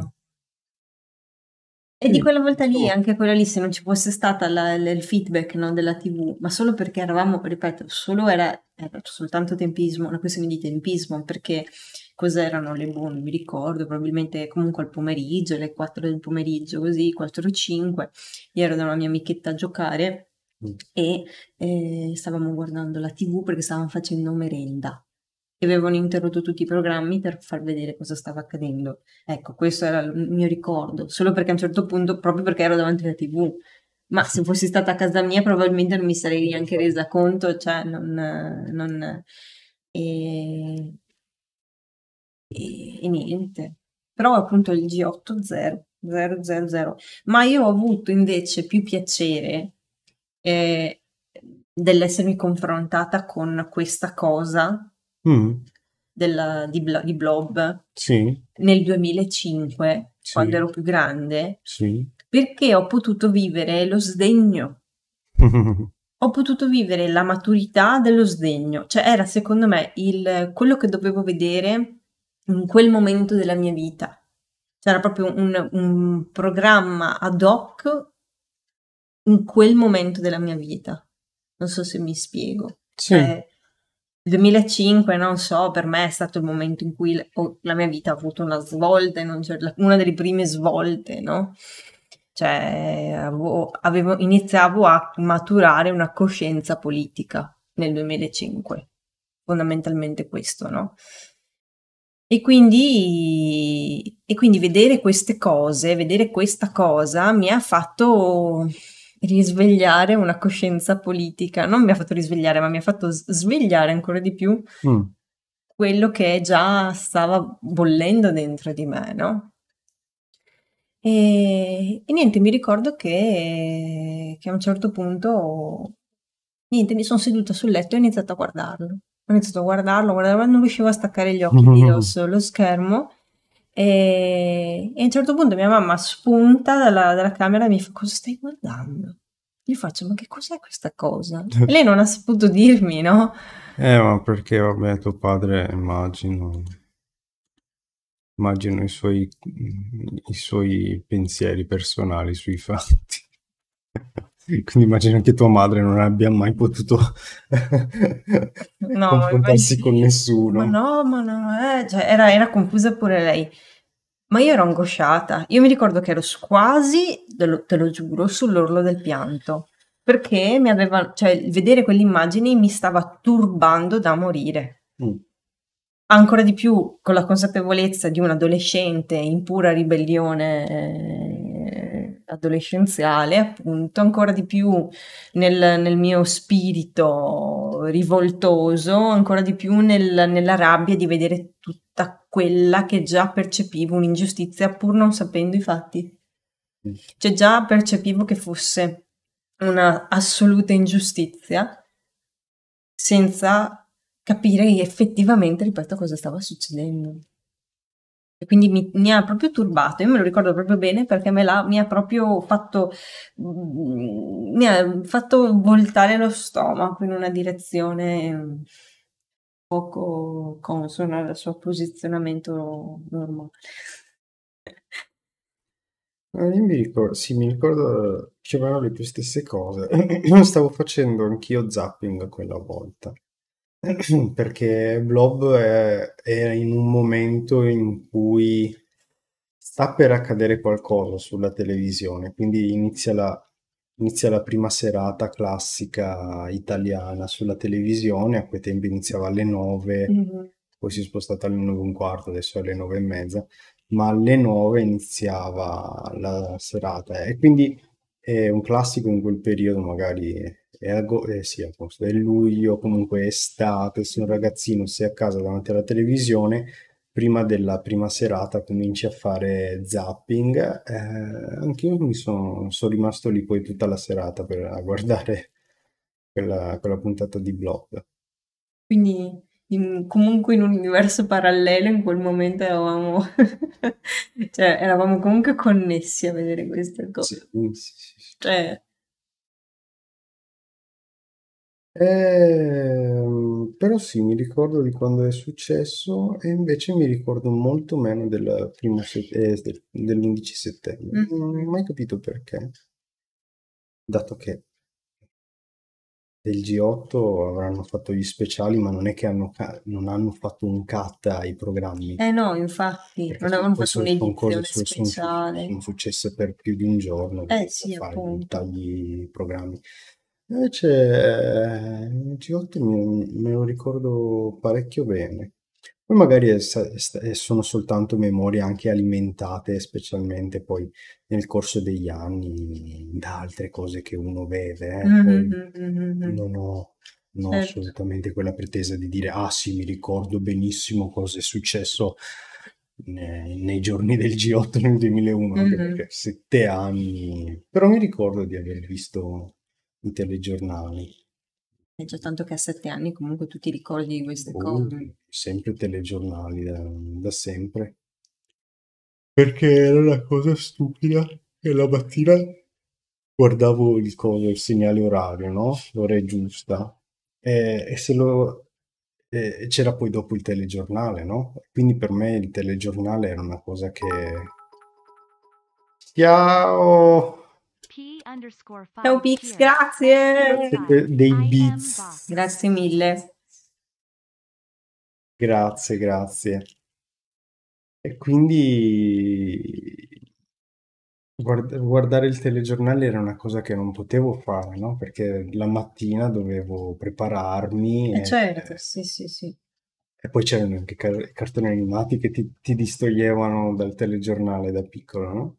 sì. di quella volta lì, anche quella lì, se non ci fosse stato il feedback no, della TV, ma solo perché eravamo, ripeto, solo era, era soltanto tempismo, una questione di tempismo, perché cos'erano le bombe, mi ricordo, probabilmente comunque al pomeriggio, alle 4 del pomeriggio, così, 4 o 5, io ero da una mia amichetta a giocare mm. e eh, stavamo guardando la tv perché stavamo facendo merenda e avevano interrotto tutti i programmi per far vedere cosa stava accadendo. Ecco, questo era il mio ricordo, solo perché a un certo punto, proprio perché ero davanti alla tv, ma se fossi stata a casa mia probabilmente non mi sarei neanche resa conto, cioè non... non e e, e niente. Però appunto il G8 0, 0, 0, 0. Ma io ho avuto invece più piacere eh, dell'essermi confrontata con questa cosa mm. della, di, blo- di, Blob sì. nel 2005, sì. quando ero più grande, sì. perché ho potuto vivere lo sdegno. [laughs] ho potuto vivere la maturità dello sdegno, cioè era secondo me il, quello che dovevo vedere in quel momento della mia vita. C'era proprio un, un programma ad hoc in quel momento della mia vita. Non so se mi spiego. Sì. Cioè, il 2005, non so, per me è stato il momento in cui la mia vita ha avuto una svolta, una delle prime svolte, no? Cioè, avevo, avevo, iniziavo a maturare una coscienza politica nel 2005, fondamentalmente questo, no? E quindi, e quindi vedere queste cose, vedere questa cosa mi ha fatto risvegliare una coscienza politica, non mi ha fatto risvegliare, ma mi ha fatto svegliare ancora di più mm. quello che già stava bollendo dentro di me, no? E, e niente, mi ricordo che, che, a un certo punto, niente, mi sono seduta sul letto e ho iniziato a guardarlo ho iniziato a guardarlo, guardavo, non riuscivo a staccare gli occhi mm-hmm. dallo schermo e, e, a un certo punto mia mamma spunta dalla, dalla camera e mi fa cosa stai guardando? Gli faccio ma che cos'è questa cosa? [laughs] E lei non ha saputo dirmi, no? Eh ma perché vabbè tuo padre immagino, immagino i suoi, i suoi pensieri personali sui fatti. Quindi immagino che tua madre non abbia mai potuto no, confrontarsi con nessuno. Ma no, ma no, eh, cioè era, era, confusa pure lei. Ma io ero angosciata. Io mi ricordo che ero quasi, te lo, te lo giuro, sull'orlo del pianto. Perché mi aveva, cioè, vedere quelle immagini mi stava turbando da morire. Mm. Ancora di più con la consapevolezza di un adolescente in pura ribellione eh, adolescenziale, appunto, ancora di più nel, nel mio spirito rivoltoso, ancora di più nel, nella rabbia di vedere tutta quella che già percepivo un'ingiustizia pur non sapendo i fatti. Mm. Cioè già percepivo che fosse una assoluta ingiustizia senza capire effettivamente, ripeto, cosa stava succedendo. E quindi mi, mi, ha proprio turbato, io me lo ricordo proprio bene perché me l'ha, mi ha proprio fatto, mm, mi ha fatto voltare lo stomaco in una direzione mm, poco consona al suo posizionamento normale. Eh, io mi ricordo, sì, mi ricordo più o le tue stesse cose. [clears throat] Stavo facendo anch'io zapping quella volta. [clears throat] perché Blob era in un momento in cui sta per accadere qualcosa sulla televisione, quindi inizia la, inizia la prima serata classica italiana sulla televisione, a quei tempi iniziava alle 9, mm-hmm. poi si è spostata alle 9 e un quarto, adesso è alle 9 e mezza, ma alle 9 iniziava la serata e quindi è un classico in quel periodo magari è, ago- eh, sì, agosto, è luglio, comunque è estate, se un ragazzino sei a casa davanti alla televisione, prima della prima serata cominci a fare zapping, eh, anche io mi sono, sono, rimasto lì poi tutta la serata per, a guardare [laughs] quella, quella puntata di blog. Quindi in, comunque in un universo parallelo in quel momento eravamo, [laughs] cioè, eravamo comunque connessi a vedere queste cose. Sì, sì, sì. Cioè, Ehm, però sì, mi ricordo di quando è successo e invece mi ricordo molto meno del primo set- eh, del- dell'11 settembre. Mm. Non ho mai capito perché, dato che del G8 avranno fatto gli speciali, ma non è che hanno ca- non hanno fatto un cut ai programmi. Eh no, infatti, Perché non avevano fatto un'edizione speciale. Sono, sono successe per più di un giorno. Eh sì, fare appunto. Tagli programmi. Invece eh, G8 me lo ricordo parecchio bene. Poi magari è, è, sono soltanto memorie anche alimentate, specialmente poi nel corso degli anni, da altre cose che uno vede. Eh. Mm-hmm, Non ho, non certo. assolutamente quella pretesa di dire, ah sì, mi ricordo benissimo cosa è successo nei, nei giorni del G8 nel 2001, mm-hmm. perché sette anni. Però mi ricordo di aver visto i telegiornali. È già tanto che a sette anni comunque tu ti ricordi di queste oh, cose. Sempre telegiornali da, da sempre. Perché era una cosa stupida che la mattina guardavo il, coso, il segnale orario, no? L'ora è giusta. E, e se lo... E c'era poi dopo il telegiornale, no? Quindi per me il telegiornale era una cosa che... Ciao! Ciao Pix, grazie. Dei beats. Grazie mille. Grazie, grazie. E quindi guard- guardare il telegiornale era una cosa che non potevo fare, no? Perché la mattina dovevo prepararmi. Eh e, certo, eh. sì, sì, sì. E poi c'erano anche car- cartoni animati che ti, ti distoglievano dal telegiornale da piccolo, no?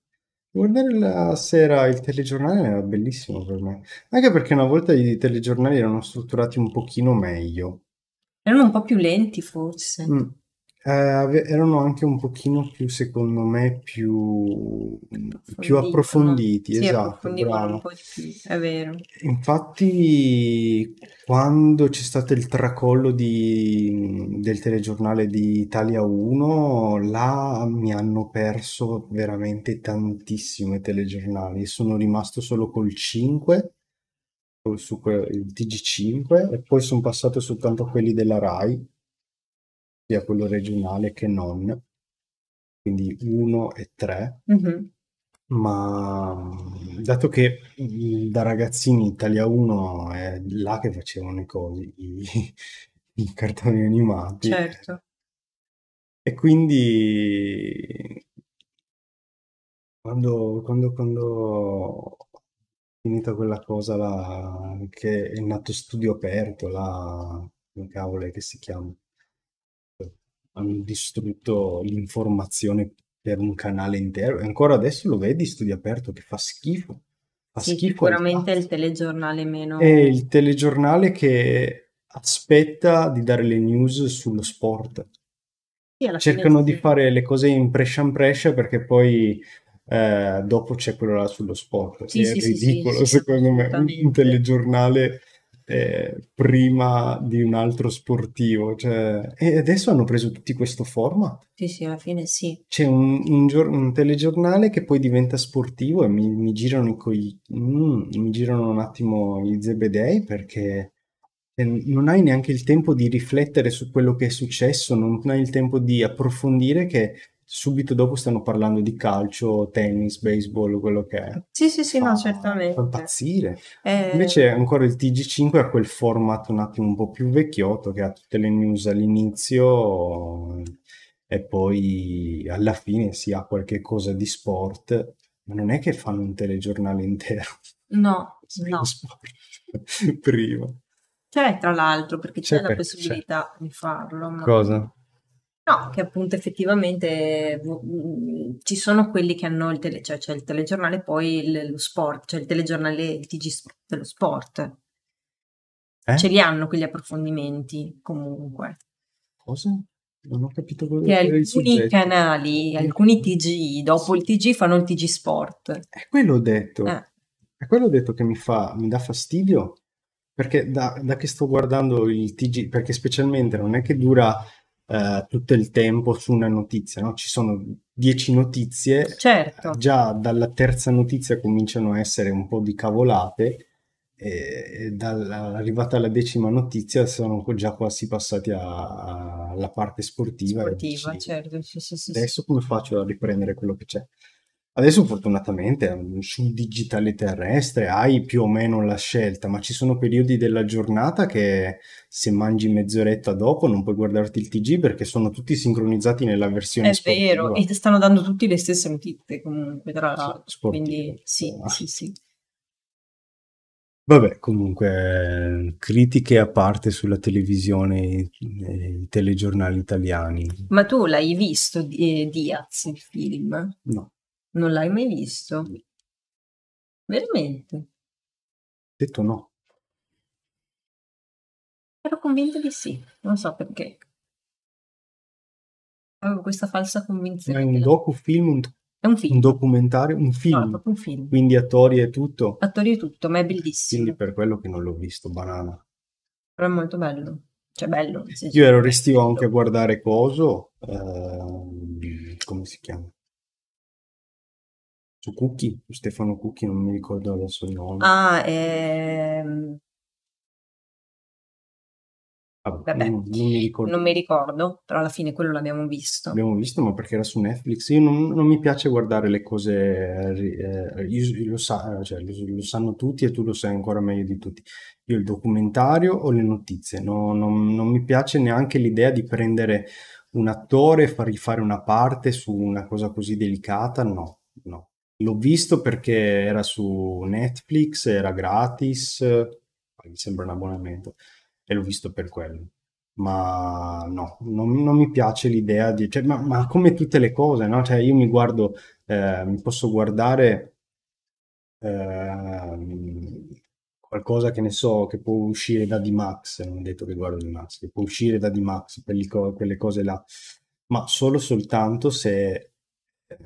Guardare la sera il telegiornale era bellissimo per me, anche perché una volta i telegiornali erano strutturati un pochino meglio. Erano un po' più lenti forse. Mm eh, erano anche un pochino più, secondo me, più, più approfonditi, sì, esatto, bravo. un po' di più, è vero. Infatti, quando c'è stato il tracollo di, del telegiornale di Italia 1, là mi hanno perso veramente tantissime telegiornali, sono rimasto solo col 5 su que- il TG5 e poi sono passato soltanto a quelli della Rai sia quello regionale che non, quindi 1 e 3, mm-hmm. ma dato che mm, da ragazzini Italia 1 è là che facevano i cosi, i, [laughs] i cartoni animati. Certo. E quindi quando, quando, quando ho finito quella cosa là, che è nato studio aperto, là, come cavolo che si chiama? hanno distrutto l'informazione per un canale intero e ancora adesso lo vedi studio aperto che fa schifo. Fa sì, schifo sicuramente il telegiornale meno. È il telegiornale che aspetta di dare le news sullo sport. Sì, Cercano di sì. fare le cose in prescia in prescia perché poi eh, dopo c'è quello là sullo sport. Sì, è ridicolo secondo me. Un telegiornale eh, prima di un altro sportivo. Cioè... E adesso hanno preso tutti questo format. Sì, sì, alla fine sì. C'è un, un, gior- un telegiornale che poi diventa sportivo e mi, mi girano, coi... mm, mi girano un attimo i zebedei perché cioè, non hai neanche il tempo di riflettere su quello che è successo, non hai il tempo di approfondire che subito dopo stanno parlando di calcio, tennis, baseball, quello che è. Sì, sì, sì, fa, no, certamente. Fa impazzire. Eh... Invece ancora il TG5 ha quel format un attimo un po' più vecchiotto che ha tutte le news all'inizio e poi alla fine si ha qualche cosa di sport, ma non è che fanno un telegiornale intero. No, no. [laughs] prima. C'è tra l'altro perché c'è, c'è la possibilità c'è. di farlo. Ma... Cosa? No, che appunto effettivamente mm, mm, ci sono quelli che hanno il, tele, cioè, cioè il telegiornale, poi il, lo sport, cioè il telegiornale, il TG dello sport. Eh? Ce li hanno quegli approfondimenti comunque. Cosa? Non ho capito quello che alcuni soggetto. canali, alcuni TG, dopo il TG fanno il TG Sport. È quello detto. Eh. È quello detto che mi, fa, mi dà fastidio perché da, da che sto guardando il TG, perché specialmente non è che dura eh, tutto il tempo su una notizia, no? Ci sono dieci notizie, certo. già dalla terza notizia cominciano a essere un po' di cavolate e, e arrivata alla decima notizia sono già quasi passati alla parte sportiva. Sportiva, dici, certo. Sì, sì, sì, adesso come faccio a riprendere quello che c'è? Adesso fortunatamente sul digitale terrestre hai più o meno la scelta, ma ci sono periodi della giornata che se mangi mezz'oretta dopo non puoi guardarti il TG perché sono tutti sincronizzati nella versione È sportiva. vero, e stanno dando tutti le stesse notizie comunque tra l'altro, quindi sì, sì, sì. Vabbè, comunque, critiche a parte sulla televisione e i telegiornali italiani. Ma tu l'hai visto eh, Diaz, il film? No. Non l'hai mai visto? Veramente? Detto no. Ero convinta di sì, non so perché. Avevo questa falsa convinzione. È un docufilm, un, è un, film. un documentario, un film. No, un film. Quindi attori e tutto. Attori e tutto, ma è bellissimo. Quindi per quello che non l'ho visto, banana. Però è molto bello. Cioè, bello. Io ero restivo anche a guardare Coso, ehm, come si chiama? su Cucchi, su Stefano Cucchi, non mi ricordo adesso il nome. Ah, ehm... Vabbè, Vabbè non, non, mi ricordo. non mi ricordo, però alla fine quello l'abbiamo visto. L'abbiamo visto, ma perché era su Netflix. Io non, non mi piace guardare le cose, eh, io, lo, sa, cioè, lo, lo, sanno tutti e tu lo sai ancora meglio di tutti. Io il documentario o le notizie, no, non, non mi piace neanche l'idea di prendere un attore e fargli fare una parte su una cosa così delicata, no L'ho visto perché era su Netflix, era gratis, mi sembra un abbonamento, e l'ho visto per quello. Ma no, non, non mi piace l'idea di... Cioè, ma, ma, come tutte le cose, no? Cioè, io mi guardo, eh, mi posso guardare eh, qualcosa che ne so, che può uscire da D-Max, non ho detto che guardo D-Max, che può uscire da D-Max, quelle, co- quelle cose là, ma solo soltanto se... Eh,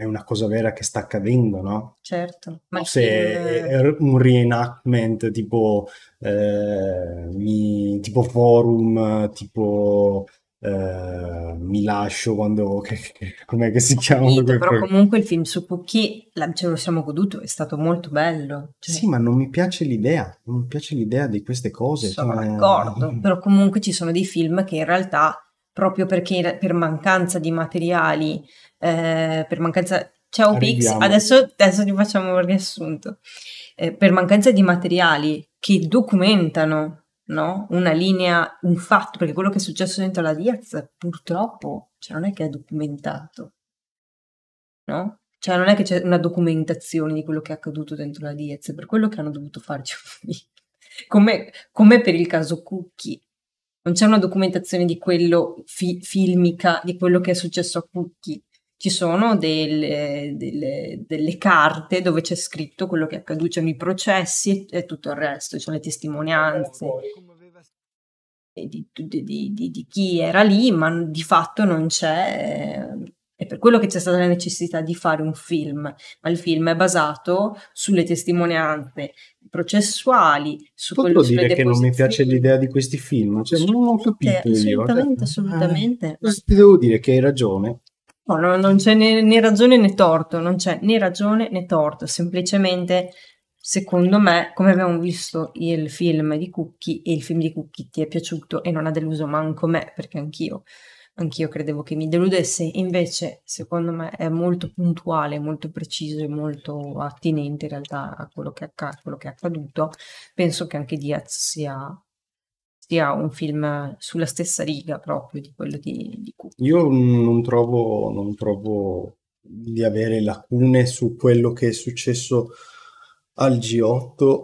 è una cosa vera che sta accadendo, no? Certo. Ma se è un reenactment tipo, eh, mi, tipo forum, tipo eh, mi lascio quando... [laughs] Che, che, com'è che si chiama? però quel... comunque il film su Cookie la, ce lo siamo goduto, è stato molto bello. Cioè... Sì, ma non mi piace l'idea, non mi piace l'idea di queste cose. Sono cioè... d'accordo, però comunque ci sono dei film che in realtà proprio perché per mancanza di materiali eh, per mancanza... Ciao Pix, adesso, adesso ti facciamo un riassunto. Eh, per mancanza di materiali che documentano no? una linea, un fatto, perché quello che è successo dentro la Diaz purtroppo cioè, non è che è documentato, no? Cioè non è che c'è una documentazione di quello che è accaduto dentro la Diaz, per quello che hanno dovuto farci come, come per il caso Cookie. Non c'è una documentazione di quello fi- filmica, di quello che è successo a Cookie ci sono delle, delle, delle, carte dove c'è scritto quello che accaduce, accaduto, i processi e, tutto il resto, ci sono le testimonianze di, di, di, di, chi era lì, ma di fatto non c'è. È per quello che c'è stata la necessità di fare un film, ma il film è basato sulle testimonianze processuali. Su Potrò quello, dire che non mi piace l'idea di questi film, cioè, non ho capito. Cioè, assolutamente, io, eh. assolutamente. Ah, ti devo dire che hai ragione, No, no, non c'è né, né, ragione né torto, non c'è né ragione né torto, semplicemente secondo me, come abbiamo visto il film di Cookie e il film di Cookie ti è piaciuto e non ha deluso manco me, perché anch'io, anch'io credevo che mi deludesse, invece secondo me è molto puntuale, molto preciso e molto attinente in realtà a quello che, acc- quello che è accaduto. Penso che anche Diaz sia sia un film sulla stessa riga proprio di quello di, di Kubrick. Io non trovo, non trovo di avere lacune su quello che è successo al G8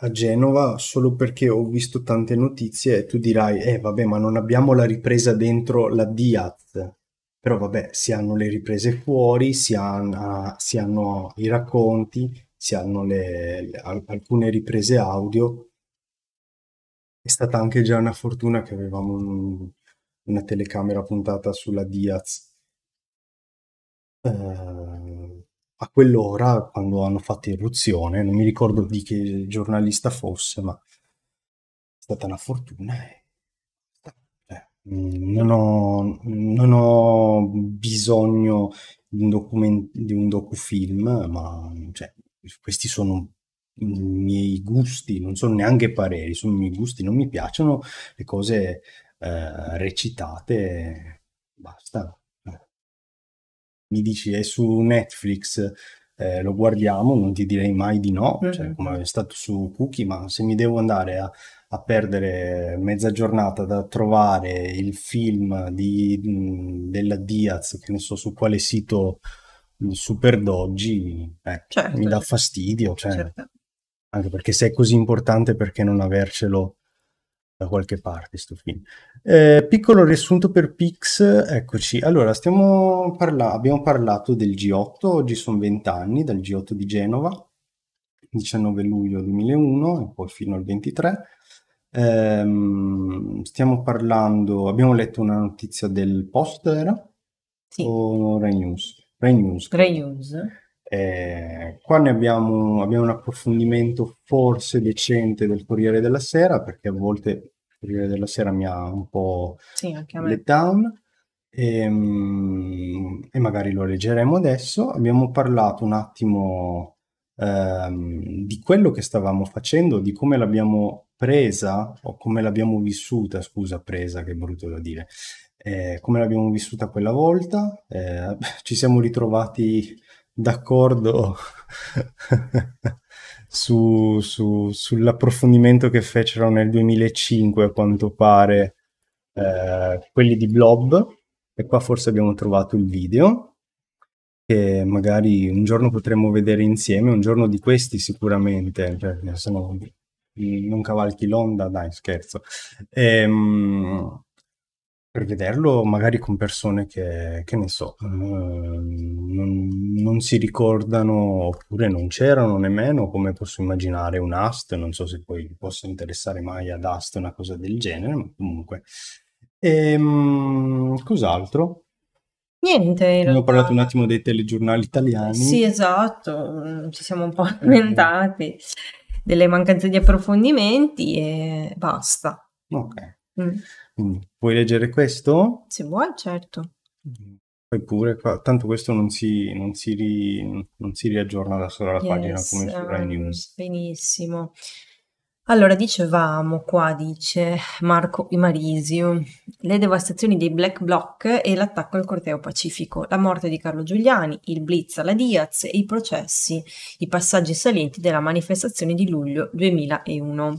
a Genova solo perché ho visto tante notizie e tu dirai, eh vabbè, ma non abbiamo la ripresa dentro la Diaz. Però vabbè, si hanno le riprese fuori, si, hanno, si hanno i racconti, si hanno le, le, alcune riprese audio, è stata anche già una fortuna che avevamo un, una telecamera puntata sulla Diaz. Eh, a quell'ora, quando hanno fatto irruzione, non mi ricordo di che giornalista fosse, ma è stata una fortuna. Eh, mm, non, ho, non ho bisogno di un, document- di un docufilm, ma cioè, questi sono i miei gusti, non sono neanche pareri, sono i miei gusti, non mi piacciono le cose eh, recitate, basta. Eh. Mi dici è su Netflix, eh, lo guardiamo, non ti direi mai di no, mm-hmm. cioè, come è stato su Cookie, ma se mi devo andare a, a perdere mezza giornata da trovare il film di, della Diaz, che ne so su quale sito super doggi, eh, ecco, certo. mi dà fastidio. Cioè. Certo anche perché se è così importante perché non avercelo da qualche parte sto film. Eh, piccolo riassunto per Pix, eccoci. Allora, stiamo parla- abbiamo parlato del G8, oggi sono 20 anni dal G8 di Genova, 19 luglio 2001 e poi fino al 23. Eh, stiamo parlando, abbiamo letto una notizia del Post, era? Sì. O Rai News? Rai News. Rai News. Eh, qua ne abbiamo, abbiamo, un approfondimento forse decente del Corriere della Sera, perché a volte il Corriere della Sera mi ha un po' sì, let down. E, ehm, e, magari lo leggeremo adesso. Abbiamo parlato un attimo ehm, di quello che stavamo facendo, di come l'abbiamo presa o come l'abbiamo vissuta, scusa, presa, che è brutto da dire, eh, come l'abbiamo vissuta quella volta. Eh, [laughs] ci siamo ritrovati d'accordo [laughs] su, su, sull'approfondimento che fecero nel 2005, a quanto pare, eh, quelli di Blob, e qua forse abbiamo trovato il video, che magari un giorno potremmo vedere insieme, un giorno di questi sicuramente, cioè, se no non cavalchi l'onda, dai scherzo. Ehm, per vederlo magari con persone che, che ne so, non, non, si ricordano oppure non c'erano nemmeno, come posso immaginare un Ast, non so se poi possa interessare mai ad Ast una cosa del genere, ma comunque. Ehm, cos'altro? Niente. Abbiamo parlato un attimo dei telegiornali italiani. Sì, esatto, mm, ci siamo un po' eh. lamentati delle mancanze di approfondimenti e basta. Ok. Mm. Quindi, vuoi leggere questo? Se vuoi, certo. Mm-hmm. Poi pure, qua, tanto questo non si, non si, ri, non si riaggiorna da sola la yes, pagina come su Rai eh, News. Benissimo. Allora, dicevamo qua, dice Marco Imarisio, le devastazioni dei Black Bloc e l'attacco al corteo pacifico, la morte di Carlo Giuliani, il blitz alla Diaz e i processi, i passaggi salienti della manifestazione di luglio 2001.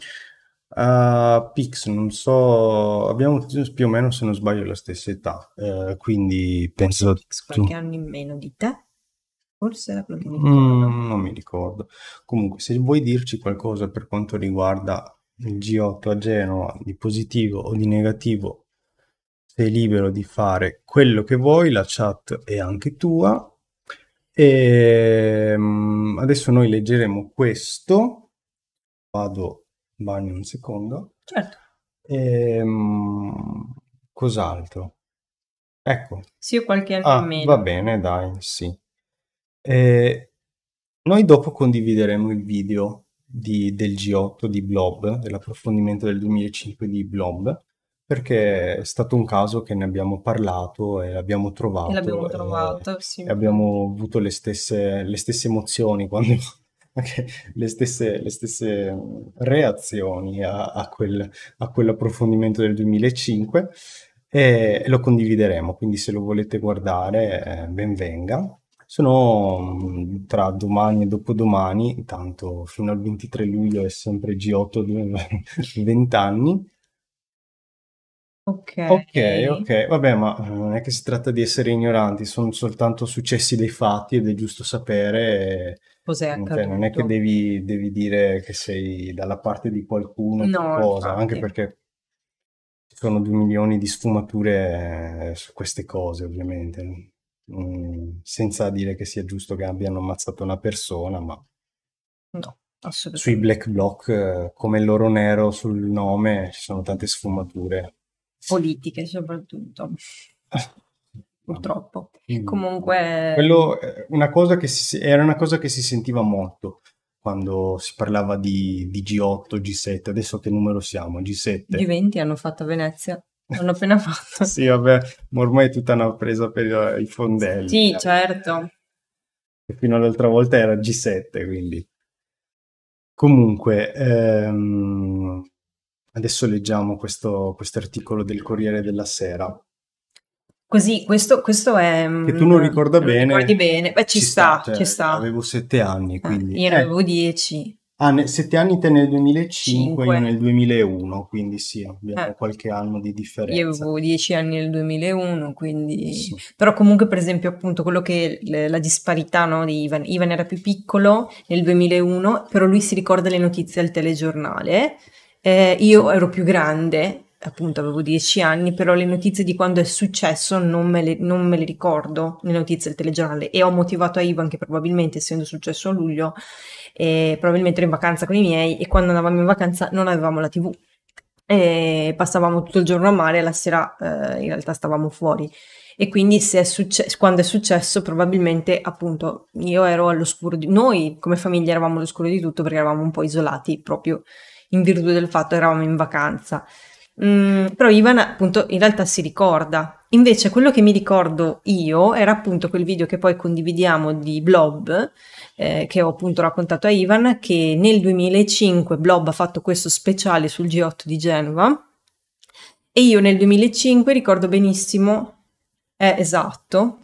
Uh, Pix, non so, abbiamo più o meno, se non sbaglio, la stessa età, uh, quindi penso... Pix qualche anno in meno di te? Forse la mm, Non mi ricordo. Comunque, se vuoi dirci qualcosa per quanto riguarda il G8 a Genova, di positivo o di negativo, sei libero di fare quello che vuoi, la chat è anche tua. E ehm, adesso noi leggeremo questo. Vado Bagno un secondo. Certo. E, ehm, cos'altro? Ecco. Sì, o qualche altro ah, meno. Va bene, dai, sì. E eh, noi dopo condivideremo il video di, del G8 di Blob, dell'approfondimento del 2005 di Blob, perché è stato un caso che ne abbiamo parlato e l'abbiamo trovato. E l'abbiamo trovato, e, eh, sì. E abbiamo avuto le stesse, le stesse emozioni quando le stesse, le stesse mm, reazioni a, a, quel, a, quell'approfondimento del 2005 e lo condivideremo, quindi se lo volete guardare eh, ben venga. Sono mm, tra domani e dopodomani, intanto fino al 23 luglio è sempre G8 20 anni. Okay. ok, ok, vabbè, ma eh, non è che si tratta di essere ignoranti, sono soltanto successi dei fatti ed è giusto sapere cos'è accaduto. Cioè, non è che devi, devi, dire che sei dalla parte di qualcuno no, cosa, infatti. anche perché ci sono due milioni di sfumature eh, su queste cose, ovviamente. Mm, senza dire che sia giusto che abbiano ammazzato una persona, ma no, sui black block, eh, come loro nero sul nome, ci sono tante sfumature. Politiche soprattutto. [laughs] purtroppo. Quindi, Comunque... Quello, eh, una cosa che si, era una cosa che si sentiva molto quando si parlava di, di G8, G7, adesso che numero siamo? G7. G20 hanno fatto a Venezia. L'hanno appena [laughs] fatto. sì, vabbè, ma ormai è tutta una presa per eh, i fondelli. Sì, certo. E fino all'altra volta era G7, quindi. Comunque, ehm, adesso leggiamo questo articolo del Corriere della Sera. Così, questo, questo è... Mm, che tu non ricorda non bene. Ricordi bene, beh ci, ci sta, sta cioè, ci sta. Avevo sette anni, eh, quindi... Eh, io ne eh. avevo dieci. Ah, ne, sette anni te nel 2005, Cinque. io nel 2001, quindi sì, abbiamo eh. qualche anno di differenza. Io avevo dieci anni nel 2001, quindi... Sì. Però comunque, per esempio, appunto, quello che... la disparità, no, di Ivan. Ivan era più piccolo nel 2001, però lui si ricorda le notizie al telegiornale. Eh, io ero più grande appunto avevo dieci anni, però le notizie di quando è successo non me le, non me le ricordo, le notizie del telegiornale, e ho motivato a Ivan che probabilmente, essendo successo a luglio, eh, probabilmente ero in vacanza con i miei e quando andavamo in vacanza non avevamo la tv. E passavamo tutto il giorno a mare e la sera eh, in realtà stavamo fuori e quindi se è succe- quando è successo probabilmente appunto io ero all'oscuro di noi come famiglia eravamo all'oscuro di tutto perché eravamo un po' isolati proprio in virtù del fatto che eravamo in vacanza Mm, però Ivan appunto in realtà si ricorda. Invece quello che mi ricordo io era appunto quel video che poi condividiamo di Blob, eh, che ho appunto raccontato a Ivan, che nel 2005 Blob ha fatto questo speciale sul G8 di Genova e io nel 2005 ricordo benissimo, eh, esatto,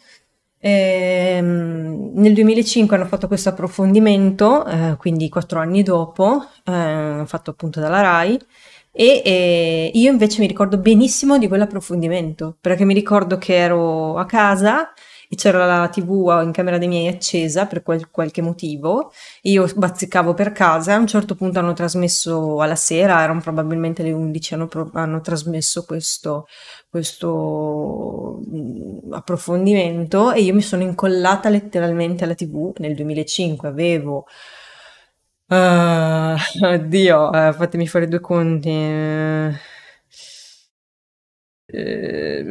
Ehm, nel 2005 hanno fatto questo approfondimento, eh, quindi quattro anni dopo, eh, fatto appunto dalla RAI, e eh, io invece mi ricordo benissimo di quell'approfondimento, perché mi ricordo che ero a casa e c'era la tv in camera dei miei accesa per quel, qualche motivo, io bazzicavo per casa, a un certo punto hanno trasmesso alla sera, erano probabilmente le 11, hanno, hanno trasmesso questo, questo mm, approfondimento e io mi sono incollata letteralmente alla tv nel 2005, avevo Uh, oddio, eh, fatemi fare due conti. Eh,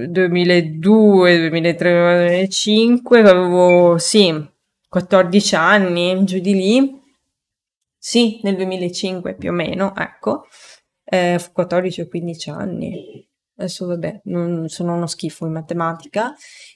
2002, 2003, 2005, avevo sì, 14 anni, giù di lì. Sì, nel 2005 più o meno, ecco. Eh, 14 o 15 anni. Adesso vabbè, non, sono uno schifo in matematica.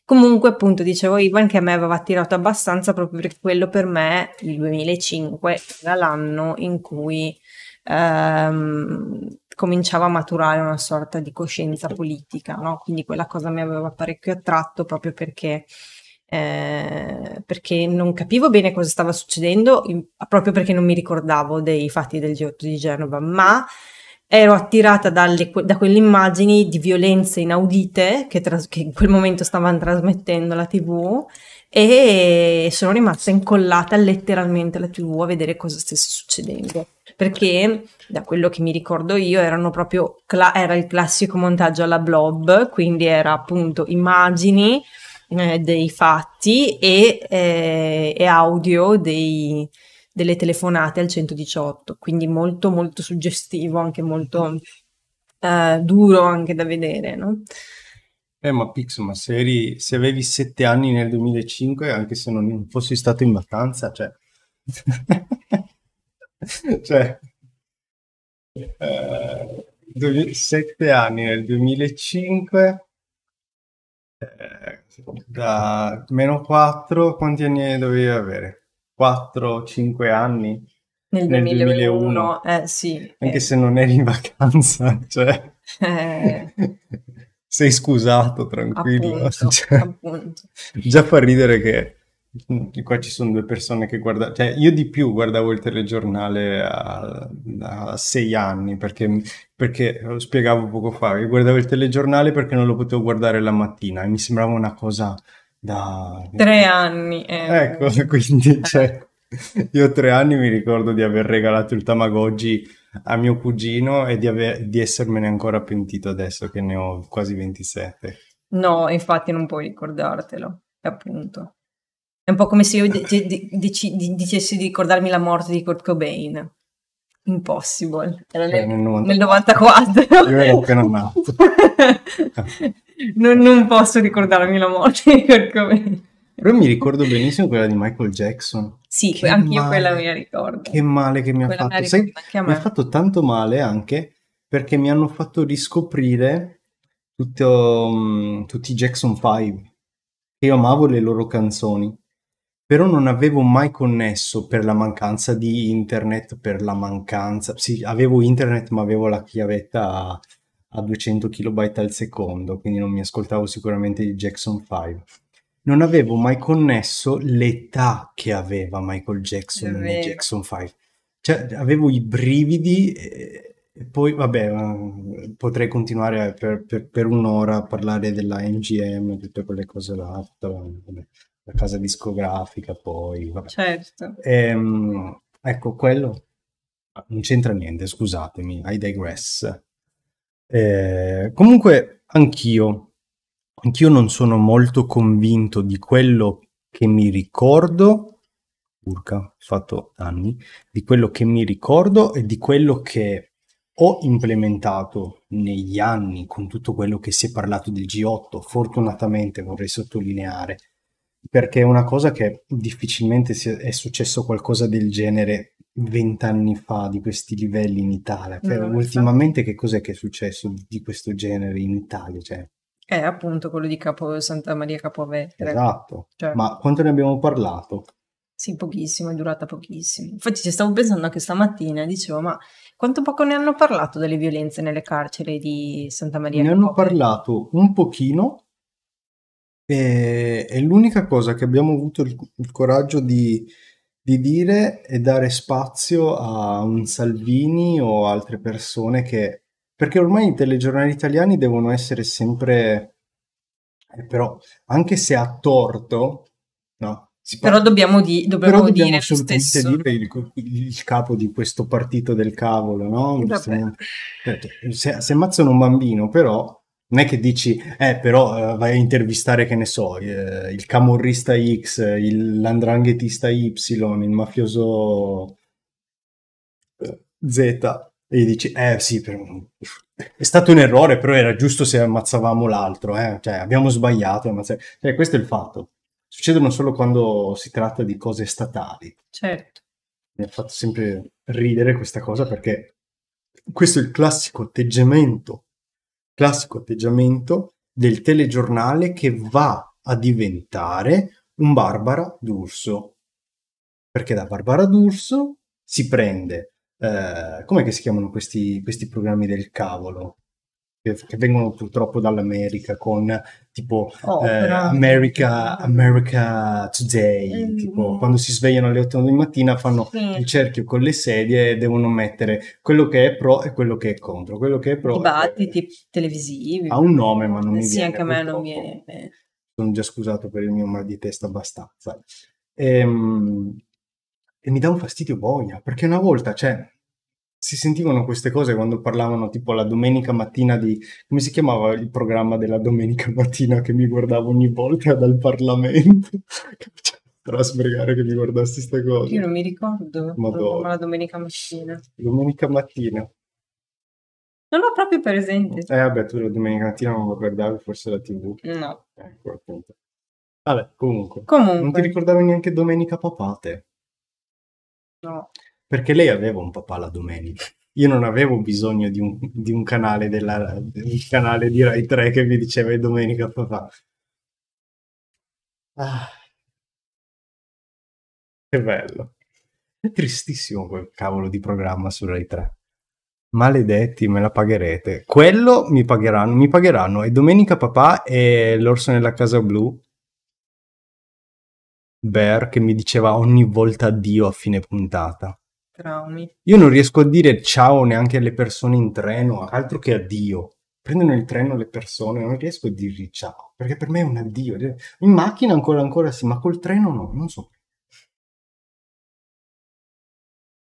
Comunque, appunto, dicevo Ivan che a me aveva attirato abbastanza proprio perché quello per me, il 2005, era l'anno in cui ehm, cominciava a maturare una sorta di coscienza politica, no? Quindi quella cosa mi aveva parecchio attratto proprio perché, eh, perché non capivo bene cosa stava succedendo, in, proprio perché non mi ricordavo dei fatti del G8 di Genova, ma ero attirata dalle, da quelle immagini di violenze inaudite che, tras- che in quel momento stavano trasmettendo la tv e sono rimasta incollata letteralmente alla tv a vedere cosa stesse succedendo perché da quello che mi ricordo io erano proprio cla- era il classico montaggio alla blob quindi era appunto immagini eh, dei fatti e, eh, e audio dei, delle telefonate al 118, quindi molto molto suggestivo, anche molto mm-hmm. eh, duro anche da vedere, no? Eh, ma Pix, ma se, eri, se avevi sette anni nel 2005, anche se non fossi stato in vacanza, cioè... [laughs] cioè... Eh, due, sette anni nel 2005... Eh, da meno 4, quanti anni dovevi avere? 4-5 anni. Nel, nel 2001, 2001. Eh, sì. Anche eh. se non eri in vacanza, [laughs] cioè... Eh. Sei scusato, tranquillo. Appunto, [laughs] cioè, appunto. Già fa ridere che qua ci sono due persone che guardano, cioè io di più guardavo il telegiornale a, a sei anni perché, perché, lo spiegavo poco fa, io guardavo il telegiornale perché non lo potevo guardare la mattina e mi sembrava una cosa da... Tre anni. Eh. Ecco, [laughs] quindi cioè, io tre anni mi ricordo di aver regalato il Tamagotchi a mio cugino e di, aver, di essermene ancora pentito adesso che ne ho quasi 27. No, infatti non puoi ricordartelo, appunto. È un po' come se io de- de- dicessi di ricordarmi la morte di Kurt Cobain. Impossible. Era cioè, nel, nel 94. Io ero appena nato. [laughs] non, non, posso ricordarmi la morte per come... Però mi ricordo benissimo quella di Michael Jackson. Sì, che anch'io male, quella me la ricordo. Che male che mi quella ha fatto. Sai, mi ha fatto tanto male anche perché mi hanno fatto riscoprire tutto, um, tutti i Jackson 5. Io amavo le loro canzoni, però non avevo mai connesso per la mancanza di internet, per la mancanza... Sì, avevo internet ma avevo la chiavetta a 200 KB al secondo, quindi non mi ascoltavo sicuramente di Jackson 5. Non avevo mai connesso l'età che aveva Michael Jackson e Jackson 5. Cioè, avevo i brividi eh, e, poi, vabbè, eh, potrei continuare per, per, per, un'ora a parlare della MGM, tutte quelle cose là, la, la casa discografica poi. Vabbè. Certo. Ehm, ecco, quello non c'entra niente, scusatemi, I digress. Eh, comunque, anch'io, anch'io non sono molto convinto di quello che mi ricordo, urca, fatto anni, di quello che mi ricordo e di quello che ho implementato negli anni con tutto quello che si è parlato del G8, fortunatamente vorrei sottolineare, perché è una cosa che difficilmente è successo qualcosa del genere vent'anni fa di questi livelli in Italia. Per no, ultimamente che cos'è che è successo di questo genere in Italia? Cioè, è eh, appunto quello di Capo, Santa Maria Capovetere. Esatto. Cioè. Ma quanto ne abbiamo parlato? Sì, pochissimo, è durata pochissimo. Infatti ci stavo pensando anche stamattina, dicevo, ma quanto poco ne hanno parlato delle violenze nelle carceri di Santa Maria? Ne hanno parlato un pochino e eh, è l'unica cosa che abbiamo avuto il, il coraggio di, di dire e dare spazio a un Salvini o altre persone che... Perché ormai i telegiornali italiani devono essere sempre... Eh, però, anche se ha torto, no, però dobbiamo, di- dobbiamo, Però dobbiamo dire stesso. dire il, il, capo di questo partito del cavolo, no? Certo, se, se ammazzano un bambino, però non è che dici, eh, però eh, vai a intervistare, che ne so, eh, il camorrista X, il landranghetista Y, il mafioso eh, Z, e gli dici, eh sì, per... è stato un errore, però era giusto se ammazzavamo l'altro, eh? cioè abbiamo sbagliato. Ammazzav... Cioè, questo è il fatto. Succedono solo quando si tratta di cose statali. Certo. Mi ha fatto sempre ridere questa cosa perché questo è il classico atteggiamento classico atteggiamento del telegiornale che va a diventare un Barbara D'Urso. Perché da Barbara D'Urso si prende, eh, come si chiamano questi, questi programmi del cavolo? che, che vengono purtroppo dall'America con tipo oh, eh, America, America Today, mm. tipo quando si svegliano alle 8 di mattina fanno sì. il cerchio con le sedie e devono mettere quello che è pro e quello che è contro, quello che è pro. Dibattiti televisivi. Ha un nome ma non mi sì, viene. Sì, anche a me non viene. Eh. Sono già scusato per il mio mal di testa abbastanza. Ehm, e mi dà un fastidio boia, perché una volta, cioè, si sentivano queste cose quando parlavano tipo la domenica mattina di come si chiamava il programma della domenica [laughs] mattina che mi guardavo ogni volta dal Parlamento [laughs] a sbrigare che mi guardassi queste cose io non mi ricordo eh, Madonna. la domenica mattina domenica mattina non l'ho proprio presente eh vabbè tu la domenica mattina non lo guardavi forse la tv no ecco appunto vabbè comunque comunque non ti ricordavi neanche domenica papate no perché lei aveva un papà la domenica. Io non avevo bisogno di un, di un canale, della, canale, di Rai 3 che mi diceva è domenica papà. Ah, che bello. È tristissimo quel cavolo di programma su Rai 3. Maledetti, me la pagherete. Quello mi pagheranno, mi pagheranno. E domenica papà e l'orso nella casa blu. Bear che mi diceva ogni volta addio a fine puntata traumi. Io non riesco a dire ciao neanche alle persone in treno, altro che addio. Prendono il treno le persone, non riesco a dirgli ciao, perché per me è un addio. In macchina ancora, ancora sì, ma col treno no, non so.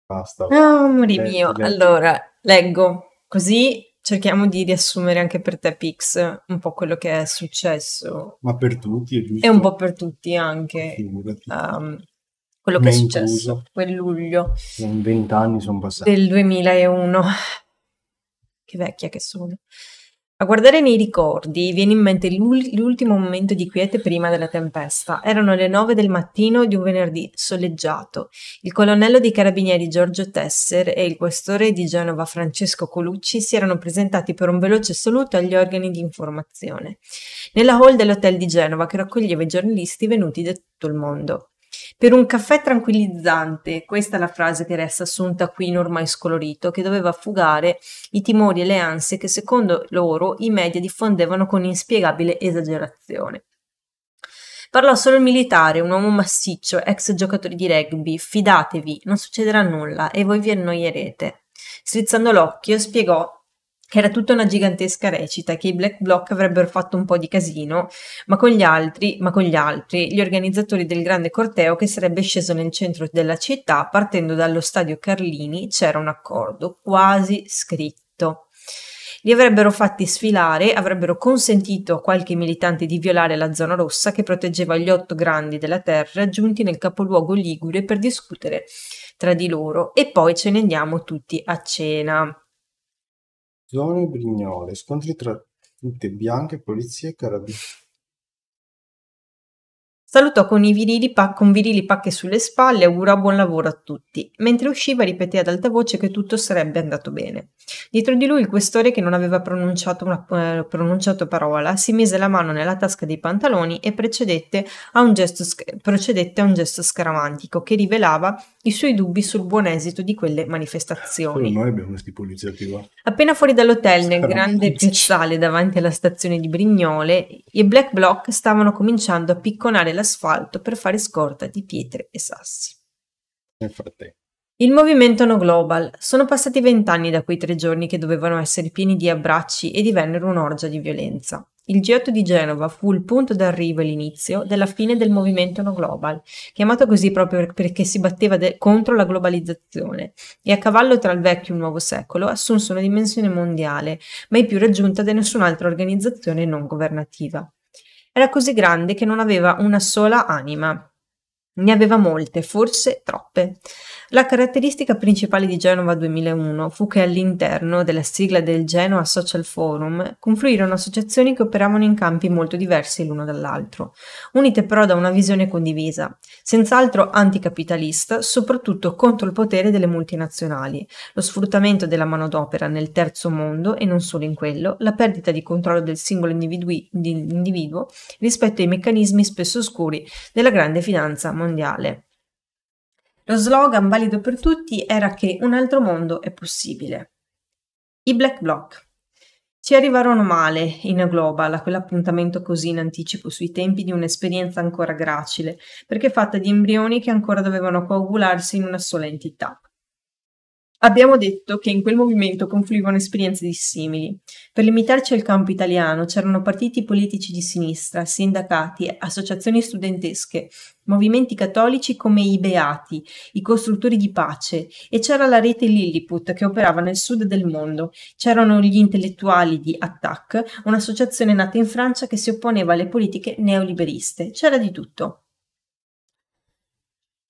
Basta. Oh, amore le, mio, le... allora leggo, così cerchiamo di riassumere anche per te, Pix, un po' quello che è successo. Ma per tutti, è giusto? E un po' per tutti anche. Um, quello che è successo quel luglio. In vent'anni sono passati. Del 2001. Che vecchia che sono. A guardare nei ricordi viene in mente l'ultimo momento di quiete prima della tempesta. Erano le nove del mattino di un venerdì soleggiato. Il colonnello dei carabinieri Giorgio Tesser e il questore di Genova Francesco Colucci si erano presentati per un veloce saluto agli organi di informazione nella hall dell'hotel di Genova che raccoglieva i giornalisti venuti da tutto il mondo. Per un caffè tranquillizzante, questa è la frase che resta assunta qui in ormai scolorito, che doveva fugare i timori e le ansie che secondo loro i media diffondevano con inspiegabile esagerazione. Parlò solo il militare, un uomo massiccio, ex giocatore di rugby. Fidatevi, non succederà nulla e voi vi annoierete. Strizzando l'occhio, spiegò che era tutta una gigantesca recita che i Black Bloc avrebbero fatto un po' di casino, ma con gli altri, ma con gli altri, gli organizzatori del grande corteo che sarebbe sceso nel centro della città partendo dallo stadio Carlini, c'era un accordo quasi scritto. Li avrebbero fatti sfilare, avrebbero consentito a qualche militante di violare la zona rossa che proteggeva gli otto grandi della terra giunti nel capoluogo Ligure per discutere tra di loro e poi ce ne andiamo tutti a cena. Zone Brignole, scontri tra tutte bianche, polizia e carabinieri. Salutò con, virili pac- con virili pacche sulle spalle e augurò buon lavoro a tutti. Mentre usciva ripeté ad alta voce che tutto sarebbe andato bene. Dietro di lui il questore, che non aveva pronunciato, una, eh, pronunciato parola, si mise la mano nella tasca dei pantaloni e precedette a un gesto, sc- procedette a un gesto scaramantico che rivelava i suoi dubbi sul buon esito di quelle manifestazioni. Noi abbiamo questi poliziati qua. Appena fuori dall'hotel, nel grande piazzale davanti alla stazione di Brignole, i Black Block stavano cominciando a picconare l'asfalto per fare scorta di pietre e sassi. Nel Il movimento No Global. Sono passati vent'anni da quei tre giorni che dovevano essere pieni di abbracci e divennero un'orgia di violenza. Il G8 di Genova fu il punto d'arrivo e l'inizio della fine del movimento No Global, chiamato così proprio perché si batteva contro la globalizzazione e a cavallo tra il vecchio e il nuovo secolo assunse una dimensione mondiale, mai più raggiunta da nessun'altra organizzazione non governativa. Era così grande che non aveva una sola anima. Ne aveva molte, forse troppe. La caratteristica principale di Genova 2001 fu che all'interno della sigla del Genoa Social Forum confluirono associazioni che operavano in campi molto diversi l'uno dall'altro, unite però da una visione condivisa senz'altro anticapitalista, soprattutto contro il potere delle multinazionali, lo sfruttamento della manodopera nel terzo mondo e non solo in quello, la perdita di controllo del singolo individuo rispetto ai meccanismi spesso oscuri della grande finanza mondiale. Lo slogan valido per tutti era che un altro mondo è possibile. I Black Block ci arrivarono male in Global a quell'appuntamento così in anticipo sui tempi di un'esperienza ancora gracile, perché fatta di embrioni che ancora dovevano coagularsi in una sola entità. Abbiamo detto che in quel movimento confluivano esperienze dissimili. Per limitarci al campo italiano c'erano partiti politici di sinistra, sindacati, associazioni studentesche, movimenti cattolici come i Beati, i costruttori di pace e c'era la rete Lilliput che operava nel sud del mondo. C'erano gli intellettuali di Attac, un'associazione nata in Francia che si opponeva alle politiche neoliberiste. C'era di tutto.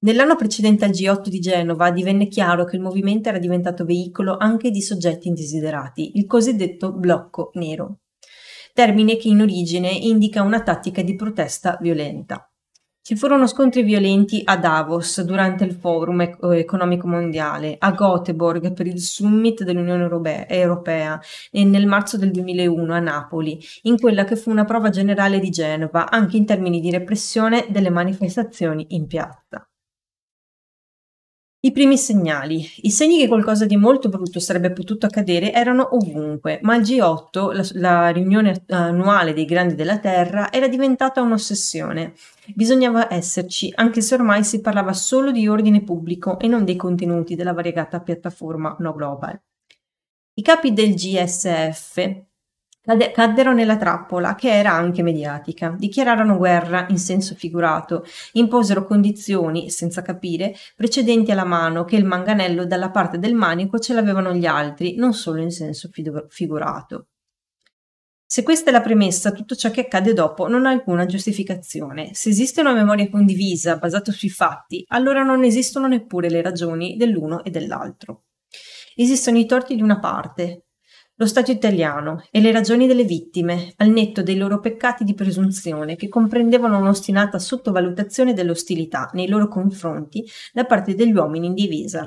Nell'anno precedente al G8 di Genova divenne chiaro che il movimento era diventato veicolo anche di soggetti indesiderati, il cosiddetto blocco nero, termine che in origine indica una tattica di protesta violenta. Ci furono scontri violenti a Davos durante il Forum Economico Mondiale, a Göteborg per il Summit dell'Unione Europea e nel marzo del 2001 a Napoli, in quella che fu una prova generale di Genova, anche in termini di repressione delle manifestazioni in piazza. I primi segnali. I segni che qualcosa di molto brutto sarebbe potuto accadere erano ovunque, ma il G8, la, la riunione annuale dei grandi della Terra, era diventata un'ossessione. Bisognava esserci, anche se ormai si parlava solo di ordine pubblico e non dei contenuti della variegata piattaforma no global. I capi del GSF caddero nella trappola, che era anche mediatica. Dichiararono guerra in senso figurato, imposero condizioni, senza capire, precedenti alla mano che il manganello dalla parte del manico ce l'avevano gli altri, non solo in senso figurato. Se questa è la premessa, tutto ciò che accade dopo non ha alcuna giustificazione. Se esiste una memoria condivisa basata sui fatti, allora non esistono neppure le ragioni dell'uno e dell'altro. Esistono i torti di una parte, lo Stato italiano e le ragioni delle vittime, al netto dei loro peccati di presunzione, che comprendevano un'ostinata sottovalutazione dell'ostilità nei loro confronti da parte degli uomini in divisa.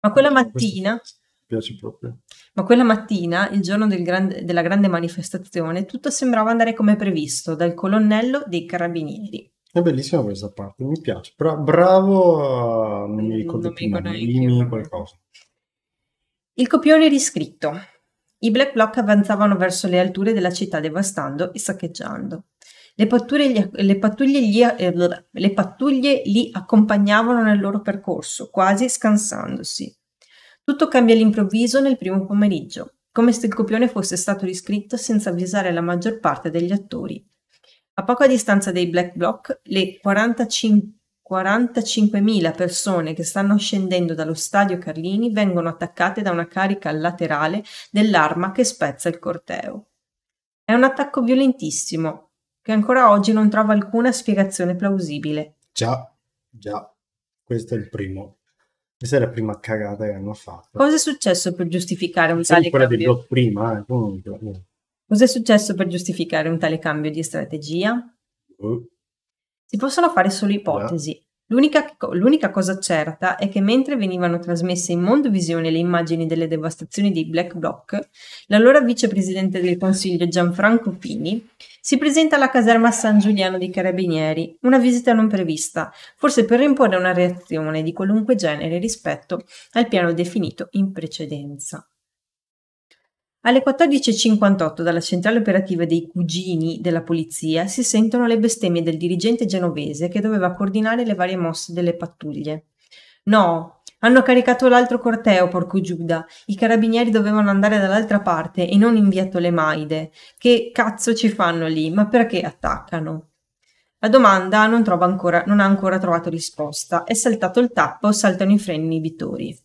Ma quella mattina... Piace proprio. Ma quella mattina, il giorno del grande, della grande manifestazione, tutto sembrava andare come previsto dal colonnello dei carabinieri. È bellissima questa parte, mi piace. Bra- bravo, non mi ricordo non più, dimmi qualcosa. Il copione riscritto. I Black Bloc avanzavano verso le alture della città devastando e saccheggiando. Le pattuglie, gli, le, pattuglie gli, eh, le pattuglie li accompagnavano nel loro percorso, quasi scansandosi. Tutto cambia all'improvviso nel primo pomeriggio, come se il copione fosse stato riscritto senza avvisare la maggior parte degli attori. A poca distanza dei Black Bloc, le 45 45.000 persone che stanno scendendo dallo stadio Carlini vengono attaccate da una carica laterale dell'arma che spezza il corteo. È un attacco violentissimo che ancora oggi non trova alcuna spiegazione plausibile. Già, già, questo è il primo. Questa è la prima cagata che hanno fatto. Cosa è successo per giustificare un tale cambio? Di prima, eh, eh, Cosa è successo per giustificare un tale cambio di strategia? Uh. Si possono fare solo ipotesi. L'unica, l'unica, cosa certa è che mentre venivano trasmesse in mondovisione le immagini delle devastazioni dei Black Bloc, l'allora vicepresidente del Consiglio Gianfranco Pini si presenta alla caserma San Giuliano dei Carabinieri, una visita non prevista, forse per imporre una reazione di qualunque genere rispetto al piano definito in precedenza. Alle 14.58 dalla centrale operativa dei cugini della polizia si sentono le bestemmie del dirigente genovese che doveva coordinare le varie mosse delle pattuglie. No, hanno caricato l'altro corteo, porco Giuda. I carabinieri dovevano andare dall'altra parte e non in via Tolemaide. Che cazzo ci fanno lì? Ma perché attaccano? La domanda non, ancora, non ha ancora trovato risposta. È saltato il tappo, saltano i freni inibitori.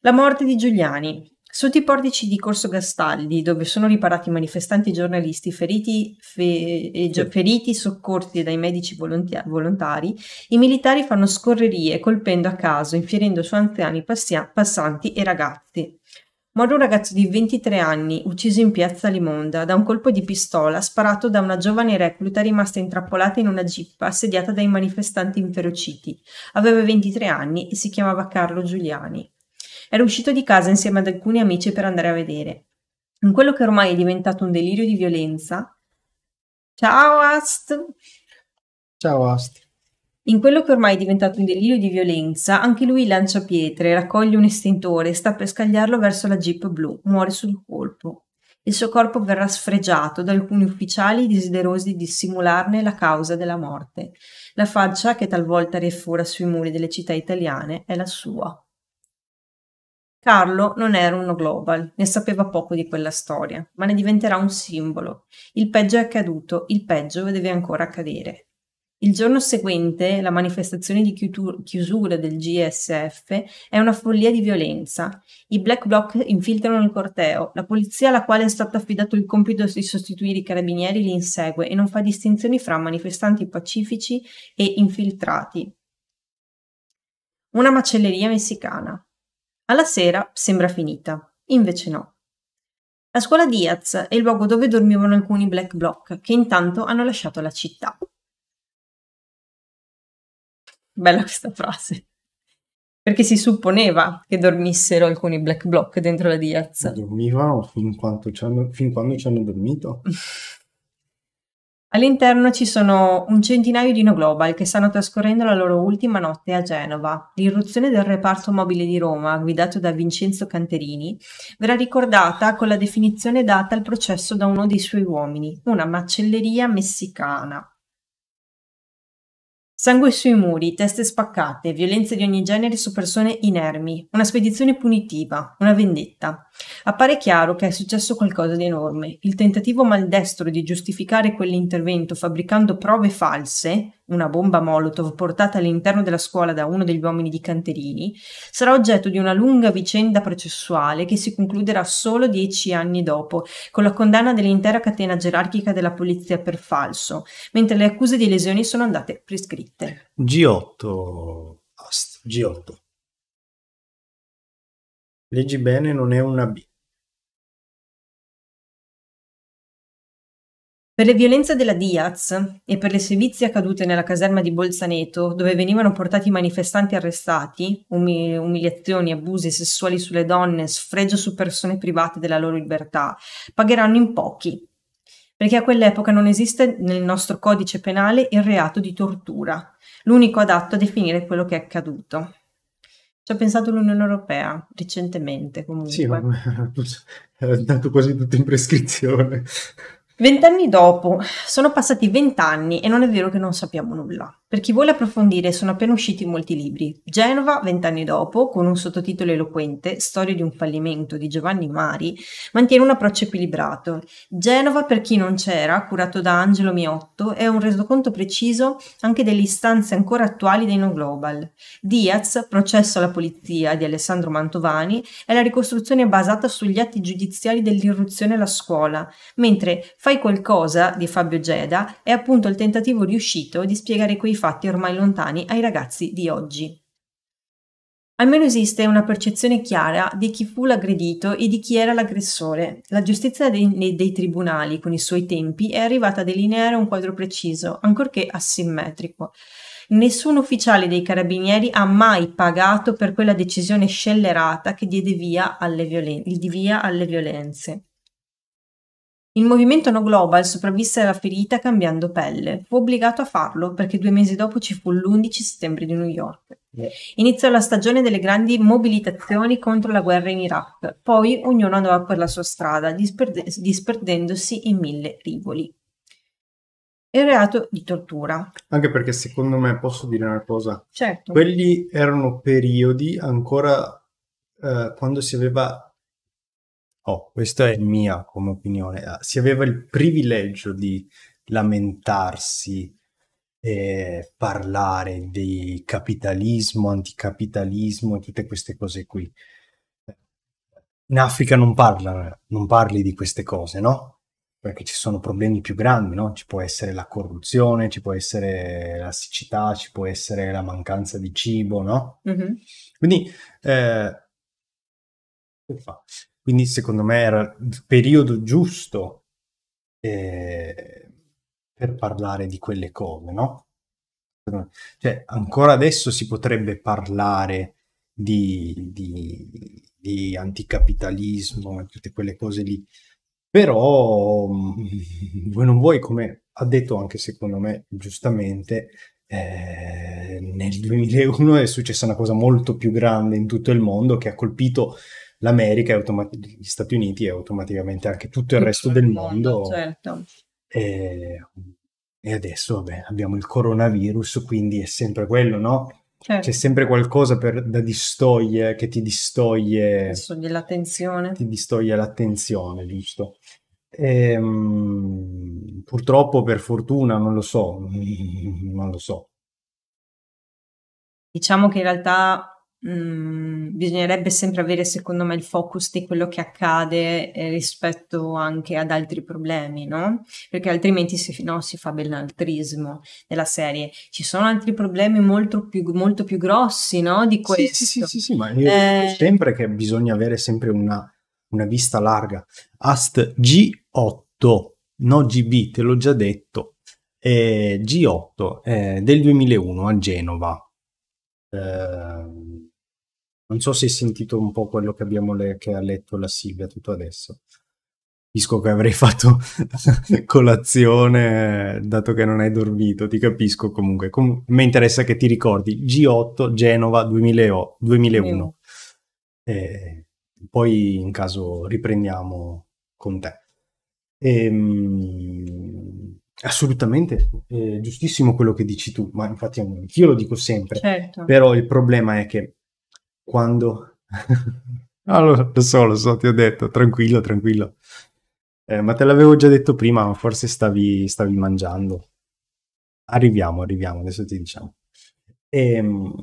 La morte di Giuliani. Sotto i portici di Corso Gastaldi, dove sono riparati manifestanti giornalisti feriti, fe- e gio- feriti soccorsi dai medici volontia- volontari, i militari fanno scorrerie colpendo a caso, infierendo su anziani passia- passanti e ragazzi. Muore un ragazzo di 23 anni, ucciso in piazza Limonda, da un colpo di pistola sparato da una giovane recluta rimasta intrappolata in una gippa assediata dai manifestanti inferociti. Aveva 23 anni e si chiamava Carlo Giuliani era uscito di casa insieme ad alcuni amici per andare a vedere. In quello che ormai è diventato un delirio di violenza. Ciao Ast! Ciao Ast. In quello che ormai è diventato un delirio di violenza, anche lui lancia pietre, raccoglie un estintore e sta per scagliarlo verso la jeep blu. Muore sul colpo. Il suo corpo verrà sfregiato da alcuni ufficiali desiderosi di simularne la causa della morte. La faccia, che talvolta riaffura sui muri delle città italiane, è la sua. Carlo non era uno global, ne sapeva poco di quella storia, ma ne diventerà un simbolo. Il peggio è accaduto, il peggio deve ancora accadere. Il giorno seguente, la manifestazione di chiusura del GSF è una follia di violenza. I Black Bloc infiltrano il corteo, la polizia alla quale è stato affidato il compito di sostituire i carabinieri li insegue e non fa distinzioni fra manifestanti pacifici e infiltrati. Una macelleria messicana. Alla sera sembra finita, invece no. La scuola Diaz è il luogo dove dormivano alcuni black bloc che intanto hanno lasciato la città. Bella questa frase. Perché si supponeva che dormissero alcuni black bloc dentro la Diaz. Dormivano fin, fin quando ci hanno dormito. [laughs] All'interno ci sono un centinaio di no global che stanno trascorrendo la loro ultima notte a Genova. L'irruzione del reparto mobile di Roma, guidato da Vincenzo Canterini, verrà ricordata con la definizione data al processo da uno dei suoi uomini, una macelleria messicana. Sangue sui muri, teste spaccate, violenze di ogni genere su persone inermi, una spedizione punitiva, una vendetta. Appare chiaro che è successo qualcosa di enorme. Il tentativo maldestro di giustificare quell'intervento fabbricando prove false, una bomba Molotov portata all'interno della scuola da uno degli uomini di Canterini, sarà oggetto di una lunga vicenda processuale che si concluderà solo dieci anni dopo, con la condanna dell'intera catena gerarchica della polizia per falso, mentre le accuse di lesioni sono andate prescritte. G8, G8. Leggi bene non è una B. Per le violenze della Diaz e per le sue vizie accadute nella caserma di Bolzaneto, dove venivano portati i manifestanti arrestati, umil umiliazioni, abusi sessuali sulle donne, sfregio su persone private della loro libertà, pagheranno in pochi, perché a quell'epoca non esiste nel nostro codice penale il reato di tortura, l'unico adatto a definire quello che è accaduto. Ci ha pensato l'Unione Europea recentemente comunque. Sì, ma [laughs] era andato quasi tutto in prescrizione. Vent'anni dopo, sono passati vent'anni e non è vero che non sappiamo nulla. Per chi vuole approfondire sono appena usciti molti libri. Genova, vent'anni dopo, con un sottotitolo eloquente, Storia di un fallimento di Giovanni Mari, mantiene un approccio equilibrato. Genova, per chi non c'era, curato da Angelo Miotto, è un resoconto preciso anche delle istanze ancora attuali dei no global. Diaz, processo alla polizia di Alessandro Mantovani, è la ricostruzione basata sugli atti giudiziari dell'irruzione alla scuola, mentre Fai qualcosa di Fabio Geda è appunto il tentativo riuscito di spiegare quei fatti ormai lontani ai ragazzi di oggi. Almeno esiste una percezione chiara di chi fu l'aggredito e di chi era l'aggressore. La giustizia dei, dei, tribunali, con i suoi tempi, è arrivata a delineare un quadro preciso, ancorché asimmetrico. Nessun ufficiale dei carabinieri ha mai pagato per quella decisione scellerata che diede via alle, violen via alle violenze. Il movimento No Global sopravvisse alla ferita cambiando pelle. Fu obbligato a farlo perché due mesi dopo ci fu l'11 settembre di New York. Iniziò la stagione delle grandi mobilitazioni contro la guerra in Iraq, poi ognuno andava per la sua strada, disperde- disperdendosi in mille rivoli. Il reato di tortura. Anche perché secondo me posso dire una cosa. Certo. Quelli erano periodi ancora eh, quando si aveva oh, questa è mia come opinione, ah, si aveva il privilegio di lamentarsi e parlare di capitalismo, anticapitalismo e tutte queste cose qui. In Africa non, parla, non parli di queste cose, no? Perché ci sono problemi più grandi, no? Ci può essere la corruzione, ci può essere la siccità, ci può essere la mancanza di cibo, no? Mm-hmm. Quindi, eh, che fa? Quindi secondo me era il periodo giusto eh, per parlare di quelle cose, no? Cioè, ancora adesso si potrebbe parlare di, di, di anticapitalismo e tutte quelle cose lì, però mm, voi non vuoi, come ha detto anche secondo me giustamente, eh, nel 2001 è successa una cosa molto più grande in tutto il mondo che ha colpito l'America e automat- gli Stati Uniti e automaticamente anche tutto il resto del mondo. Certo. E, eh, e adesso vabbè, abbiamo il coronavirus, quindi è sempre quello, no? Certo. C'è sempre qualcosa per, da distoglie, che ti distoglie... Distoglie l'attenzione. Ti distoglie l'attenzione, giusto. E, ehm, mh, purtroppo, per fortuna, non lo so, [laughs] non lo so. Diciamo che in realtà Mm, bisognerebbe sempre avere, secondo me, il focus di quello che accade eh, rispetto anche ad altri problemi, no? Perché altrimenti se no, si fa bell'altrismo nella serie. Ci sono altri problemi molto più, molto più grossi, no? Di questo. Sì, sì, sì, sì, sì ma io eh... sempre che bisogna avere sempre una, una vista larga. Ast G8, no GB, te l'ho già detto. Eh, G8 eh, del 2001 a Genova. Eh, non so se hai sentito un po' quello che abbiamo le- che ha letto la Silvia tutto adesso. Capisco che avrei [laughs] fatto colazione dato che non hai dormito, ti capisco comunque. Com- mi interessa che ti ricordi G8 Genova 2000- 2001. E poi in caso riprendiamo con te. Ehm, assolutamente, è giustissimo quello che dici tu, ma infatti anch'io lo dico sempre. Certo. Però il problema è che quando... [laughs] allora, lo so, lo so, ti ho detto, tranquillo, tranquillo. Eh, ma te l'avevo già detto prima, forse stavi, stavi mangiando. Arriviamo, arriviamo, adesso ti diciamo. Ehm,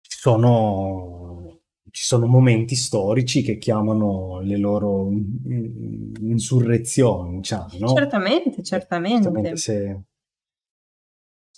ci, sono, ci sono momenti storici che chiamano le loro insurrezioni, diciamo, no? Certamente, certamente. certamente se,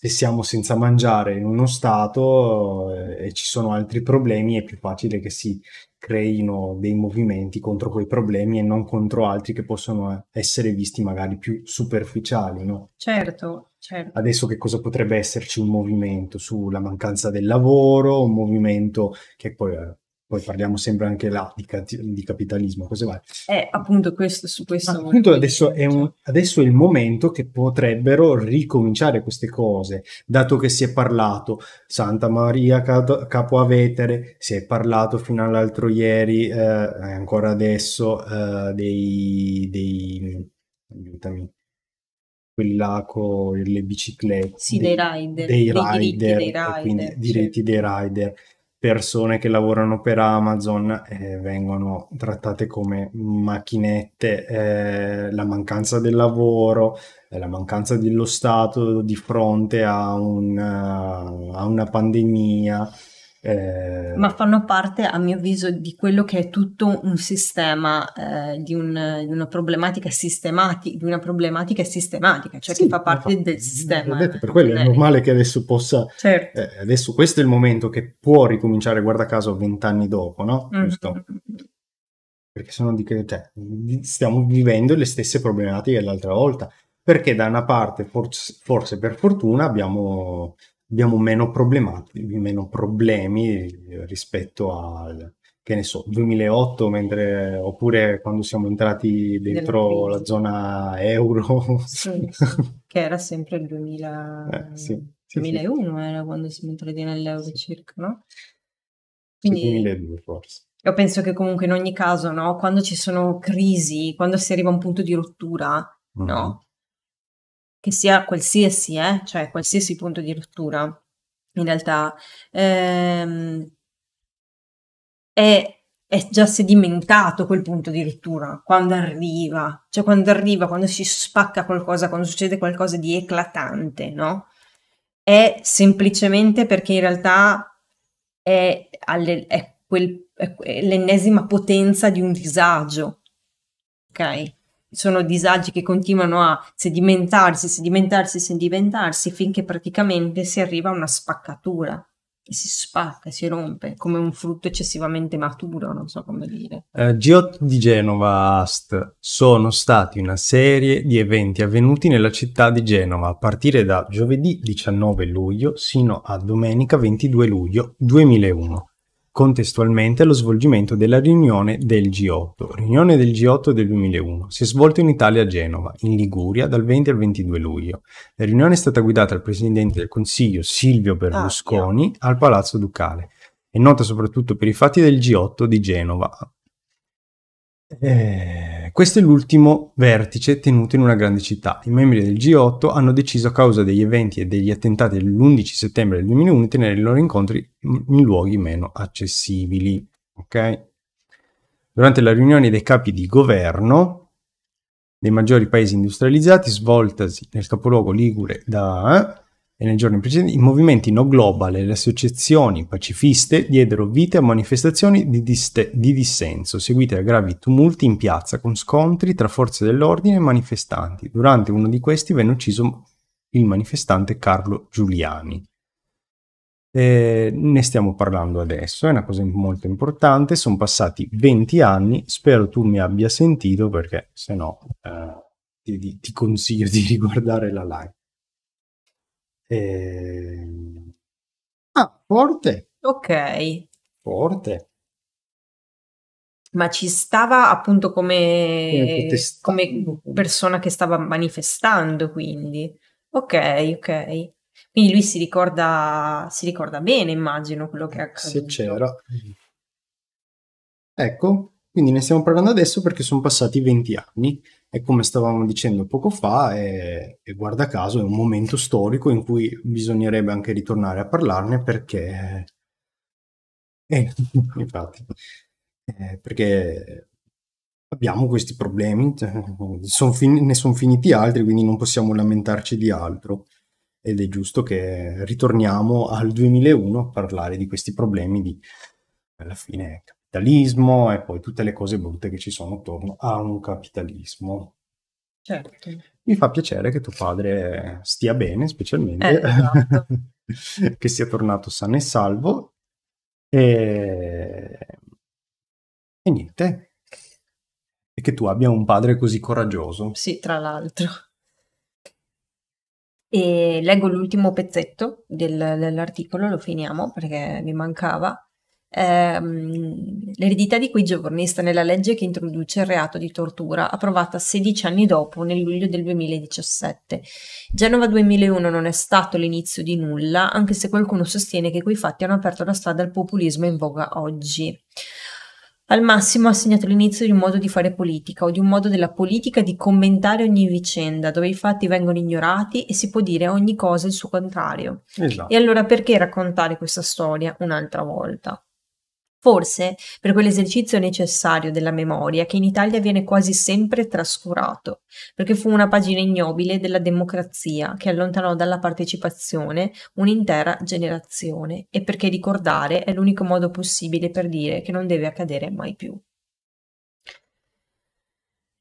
se siamo senza mangiare in uno stato eh, e ci sono altri problemi, è più facile che si creino dei movimenti contro quei problemi e non contro altri che possono eh, essere visti magari più superficiali, no? Certo, certo. Adesso che cosa potrebbe esserci un movimento sulla mancanza del lavoro, un movimento che poi eh, poi parliamo sempre anche là di, di capitalismo, cose varie. È eh, appunto, questo, su questo... Appunto adesso è, un, adesso è, il momento che potrebbero ricominciare queste cose, dato che si è parlato Santa Maria Capo Avetere, si è parlato fino all'altro ieri, eh, ancora adesso, eh, dei, dei... aiutami, quelli con le biciclette. Sì, dei, dei rider. Dei rider, dei rider. Quindi, diritti dei rider persone che lavorano per Amazon eh, vengono trattate come macchinette, eh, la mancanza del lavoro, eh, la mancanza dello Stato di fronte a, un, eh, a una pandemia, eh... Ma fanno parte, a mio avviso, di quello che è tutto un sistema, eh, di, un, di, una problematica sistematica, di una problematica sistematica, cioè sì, che fa parte fa... del eh, sistema. Detto, per quello è eh. normale che adesso possa... Certo. Eh, adesso questo è il momento che può ricominciare, guarda caso, vent'anni dopo, no? Mm-hmm. Perché sono di che cioè, stiamo vivendo le stesse problematiche dell'altra volta. Perché da una parte, forse, forse per fortuna, abbiamo abbiamo meno, meno problemi rispetto al che ne so, 2008, mentre, oppure quando siamo entrati dentro la zona euro. Sì, [laughs] sì, che era sempre il 2000... eh, sì, 2001, era quando siamo entrati nell'euro circa, no? Quindi... 2002 forse. Io penso che comunque in ogni caso, no, quando ci sono crisi, quando si arriva a un punto di rottura, mm no, mhm che sia qualsiasi, eh, cioè qualsiasi punto di rottura, in realtà, ehm, è è già sedimentato quel punto di rottura quando arriva, cioè quando arriva, quando si spacca qualcosa, quando succede qualcosa di eclatante, no? È semplicemente perché in realtà è, alle, è, quel, è l'ennesima potenza di un disagio, ok? sono disagi che continuano a sedimentarsi, sedimentarsi, sedimentarsi finché praticamente si arriva a una spaccatura e si spacca, si rompe come un frutto eccessivamente maturo, non so come dire. Uh, eh, G8 di Genova Ast sono stati una serie di eventi avvenuti nella città di Genova a partire da giovedì 19 luglio sino a domenica 22 luglio 2001 contestualmente allo svolgimento della riunione del G8. Riunione del G8 del 2001 si è svolta in Italia a Genova, in Liguria, dal 20 al 22 luglio. La riunione è stata guidata dal presidente del Consiglio Silvio Berlusconi ah, al Palazzo Ducale. È nota soprattutto per i fatti del G8 di Genova, eh, questo è l'ultimo vertice tenuto in una grande città. I membri del G8 hanno deciso a causa degli eventi e degli attentati dell'11 settembre del 2001 di tenere i loro incontri in luoghi meno accessibili. Okay? Durante la riunione dei capi di governo dei maggiori paesi industrializzati svoltasi nel capoluogo Ligure da e nei giorni precedenti i movimenti no global e le associazioni pacifiste diedero vita a manifestazioni di, diste- di dissenso, seguite da gravi tumulti in piazza con scontri tra forze dell'ordine e manifestanti. Durante uno di questi venne ucciso il manifestante Carlo Giuliani. Eh, ne stiamo parlando adesso, è una cosa molto importante, sono passati 20 anni, spero tu mi abbia sentito perché se no eh, ti, ti consiglio di [laughs] riguardare la live. Eh... Ah, forte. Ok. Forte. Ma ci stava appunto come, come, persona che stava manifestando, quindi. Ok, ok. Quindi lui si ricorda, si ricorda bene, immagino, quello che è eh, accaduto. Se c'era. Ecco, quindi ne stiamo parlando adesso perché sono passati 20 anni. E come stavamo dicendo poco fa, e guarda caso è un momento storico in cui bisognerebbe anche ritornare a parlarne perché... Eh, [laughs] infatti, eh, perché abbiamo questi problemi, son fin- ne sono finiti altri, quindi non possiamo lamentarci di altro. Ed è giusto che ritorniamo al 2001 a parlare di questi problemi di, alla fine, ecco, capitalismo e poi tutte le cose brutte che ci sono attorno a un capitalismo. Certo. Mi fa piacere che tuo padre stia bene, specialmente, eh, esatto. [laughs] che sia tornato sano e salvo. E... e niente. E che tu abbia un padre così coraggioso. Sì, tra l'altro. E leggo l'ultimo pezzetto del, dell'articolo, lo finiamo perché mi mancava ehm, l'eredità di cui giornalista nella legge che introduce il reato di tortura, approvata 16 anni dopo, nel luglio del 2017. Genova 2001 non è stato l'inizio di nulla, anche se qualcuno sostiene che quei fatti hanno aperto la strada al populismo in voga oggi al massimo ha segnato l'inizio di un modo di fare politica o di un modo della politica di commentare ogni vicenda, dove i fatti vengono ignorati e si può dire ogni cosa il suo contrario. Esatto. E allora perché raccontare questa storia un'altra volta? Forse per quell'esercizio necessario della memoria che in Italia viene quasi sempre trascurato, perché fu una pagina ignobile della democrazia che allontanò dalla partecipazione un'intera generazione e perché ricordare è l'unico modo possibile per dire che non deve accadere mai più.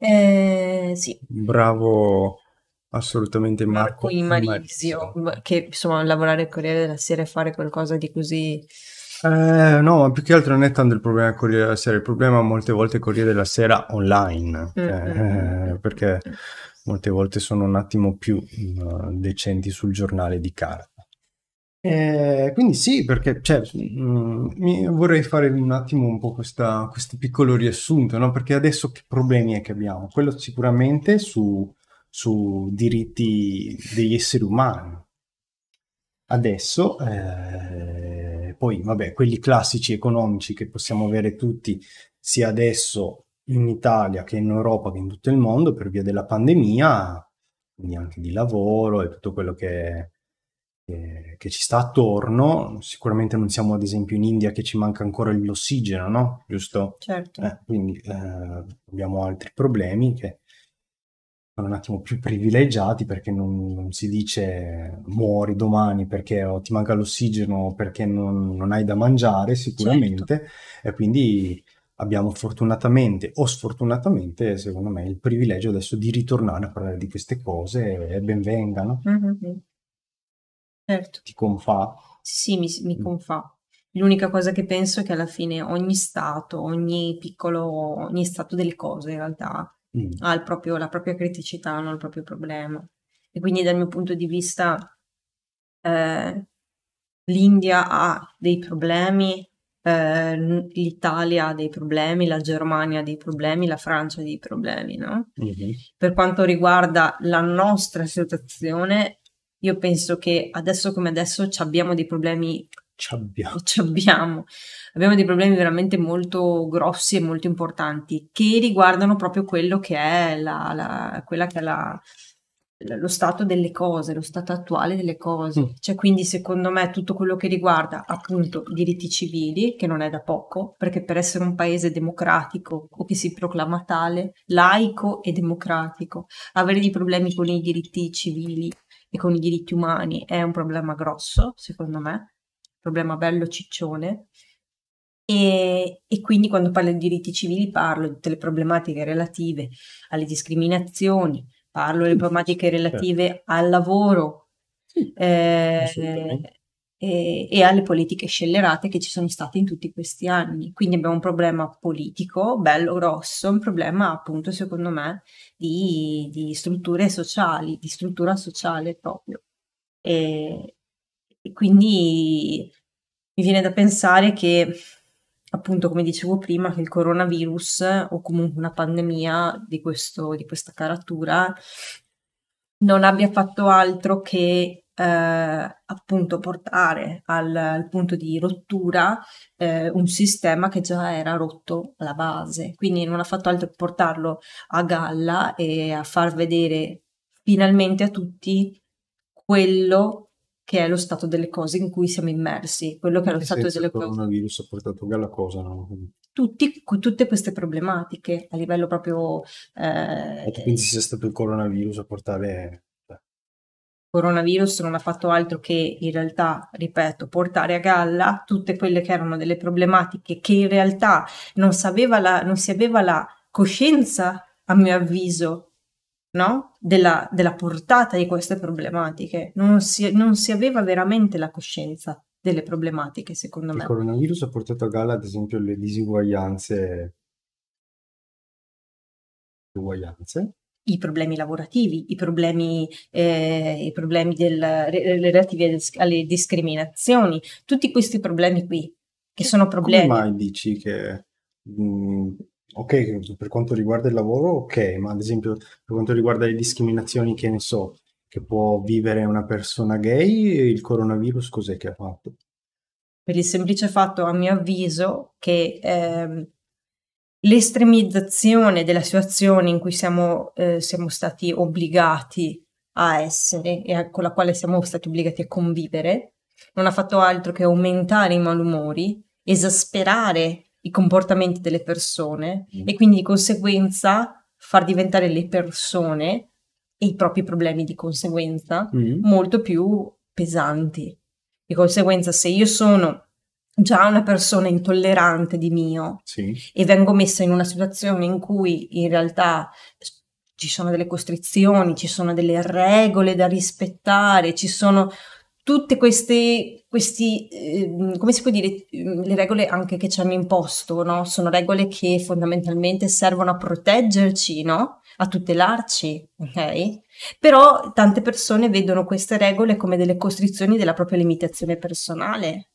Eh, sì. Bravo assolutamente Marco, Marco Imarizio, Marizio. che insomma lavorare al Corriere della Sera e fare qualcosa di così eh, no, ma più che altro non è tanto il problema del Corriere della Sera, il problema molte volte è il Corriere della Sera online, mm-hmm. eh, mm, mm. perché molte volte sono un attimo più uh, decenti sul giornale di carta. Eh, quindi sì, perché cioè, mh, vorrei fare un attimo un po' questa, questo piccolo riassunto, no? perché adesso che problemi è che abbiamo? Quello sicuramente su, su diritti degli esseri umani, adesso. Eh, poi, vabbè, quelli classici economici che possiamo avere tutti, sia adesso in Italia che in Europa che in tutto il mondo, per via della pandemia, quindi anche di lavoro e tutto quello che, che, che ci sta attorno. Sicuramente non siamo, ad esempio, in India che ci manca ancora l'ossigeno, no? Giusto? Certo. Eh, quindi eh, abbiamo altri problemi che un attimo più privilegiati perché non, non, si dice muori domani perché oh, ti manca l'ossigeno, perché non, non hai da mangiare sicuramente certo. e quindi abbiamo fortunatamente o sfortunatamente, secondo me, il privilegio adesso di ritornare a parlare di queste cose e benvengano. Mm-hmm. Certo. Ti confà? Sì, mi, mi mm. confà. L'unica cosa che penso è che alla fine ogni stato, ogni piccolo, ogni stato delle cose in realtà mm. ha proprio, la propria criticità, non il proprio problema. E quindi dal mio punto di vista eh, l'India ha dei problemi, eh, l'Italia ha dei problemi, la Germania ha dei problemi, la Francia ha dei problemi, no? mm-hmm. Per quanto riguarda la nostra situazione, io penso che adesso come adesso abbiamo dei problemi ci abbiamo. [laughs] abbiamo. abbiamo. dei problemi veramente molto grossi e molto importanti che riguardano proprio quello che è, la, la, quella che è la, lo stato delle cose, lo stato attuale delle cose. Mm. Cioè, quindi secondo me tutto quello che riguarda appunto diritti civili, che non è da poco, perché per essere un paese democratico o che si proclama tale, laico e democratico, avere dei problemi con i diritti civili e con i diritti umani è un problema grosso, secondo me problema bello ciccione. E, e, quindi quando parlo di diritti civili parlo di tutte le problematiche relative alle discriminazioni, parlo delle problematiche certo. relative certo. al lavoro sì, eh, e, e, alle politiche scellerate che ci sono state in tutti questi anni. Quindi abbiamo un problema politico bello grosso, un problema appunto secondo me di, di strutture sociali, di struttura sociale proprio. E, e quindi mi viene da pensare che, appunto, come dicevo prima, che il coronavirus o comunque una pandemia di, questo, di questa caratura non abbia fatto altro che eh, appunto portare al, al, punto di rottura eh, un sistema che già era rotto alla base, quindi non ha fatto altro che portarlo a galla e a far vedere finalmente a tutti quello che è lo stato delle cose in cui siamo immersi, quello che è lo stato delle cose. Il coronavirus ha portato via la cosa, no? Tutti, tutte queste problematiche a livello proprio... Eh, e tu pensi sia stato il coronavirus a portare... Cioè il coronavirus non ha fatto altro che in realtà, ripeto, portare a galla tutte quelle che erano delle problematiche che in realtà non, la, non si aveva la coscienza, a mio avviso, no? della, della, portata di queste problematiche. Non si, non si, aveva veramente la coscienza delle problematiche, secondo me. Il coronavirus ha portato a galla, ad esempio, le disuguaglianze. Uguaglianze. I problemi lavorativi, i problemi, eh, i problemi del, relativi alle discriminazioni, tutti questi problemi qui, che sono problemi. Come mai dici che mh, mm, ok, per quanto riguarda il lavoro, ok, ma ad esempio per quanto riguarda le discriminazioni, che ne so, che può vivere una persona gay, il coronavirus cos'è che ha fatto? Per il semplice fatto, a mio avviso, che ehm, l'estremizzazione della situazione in cui siamo, eh, siamo stati obbligati a essere e con la quale siamo stati obbligati a convivere, non ha fatto altro che aumentare i malumori, esasperare i comportamenti delle persone mm. e quindi di conseguenza far diventare le persone e i propri problemi di conseguenza mm. molto più pesanti. Di conseguenza se io sono già una persona intollerante di mio sì. e vengo messa in una situazione in cui in realtà ci sono delle costrizioni, ci sono delle regole da rispettare, ci sono tutte queste, questi, eh, come si può dire, ehm, le regole anche che ci hanno imposto, no? Sono regole che fondamentalmente servono a proteggerci, no? A tutelarci, ok? Però tante persone vedono queste regole come delle costrizioni della propria limitazione personale.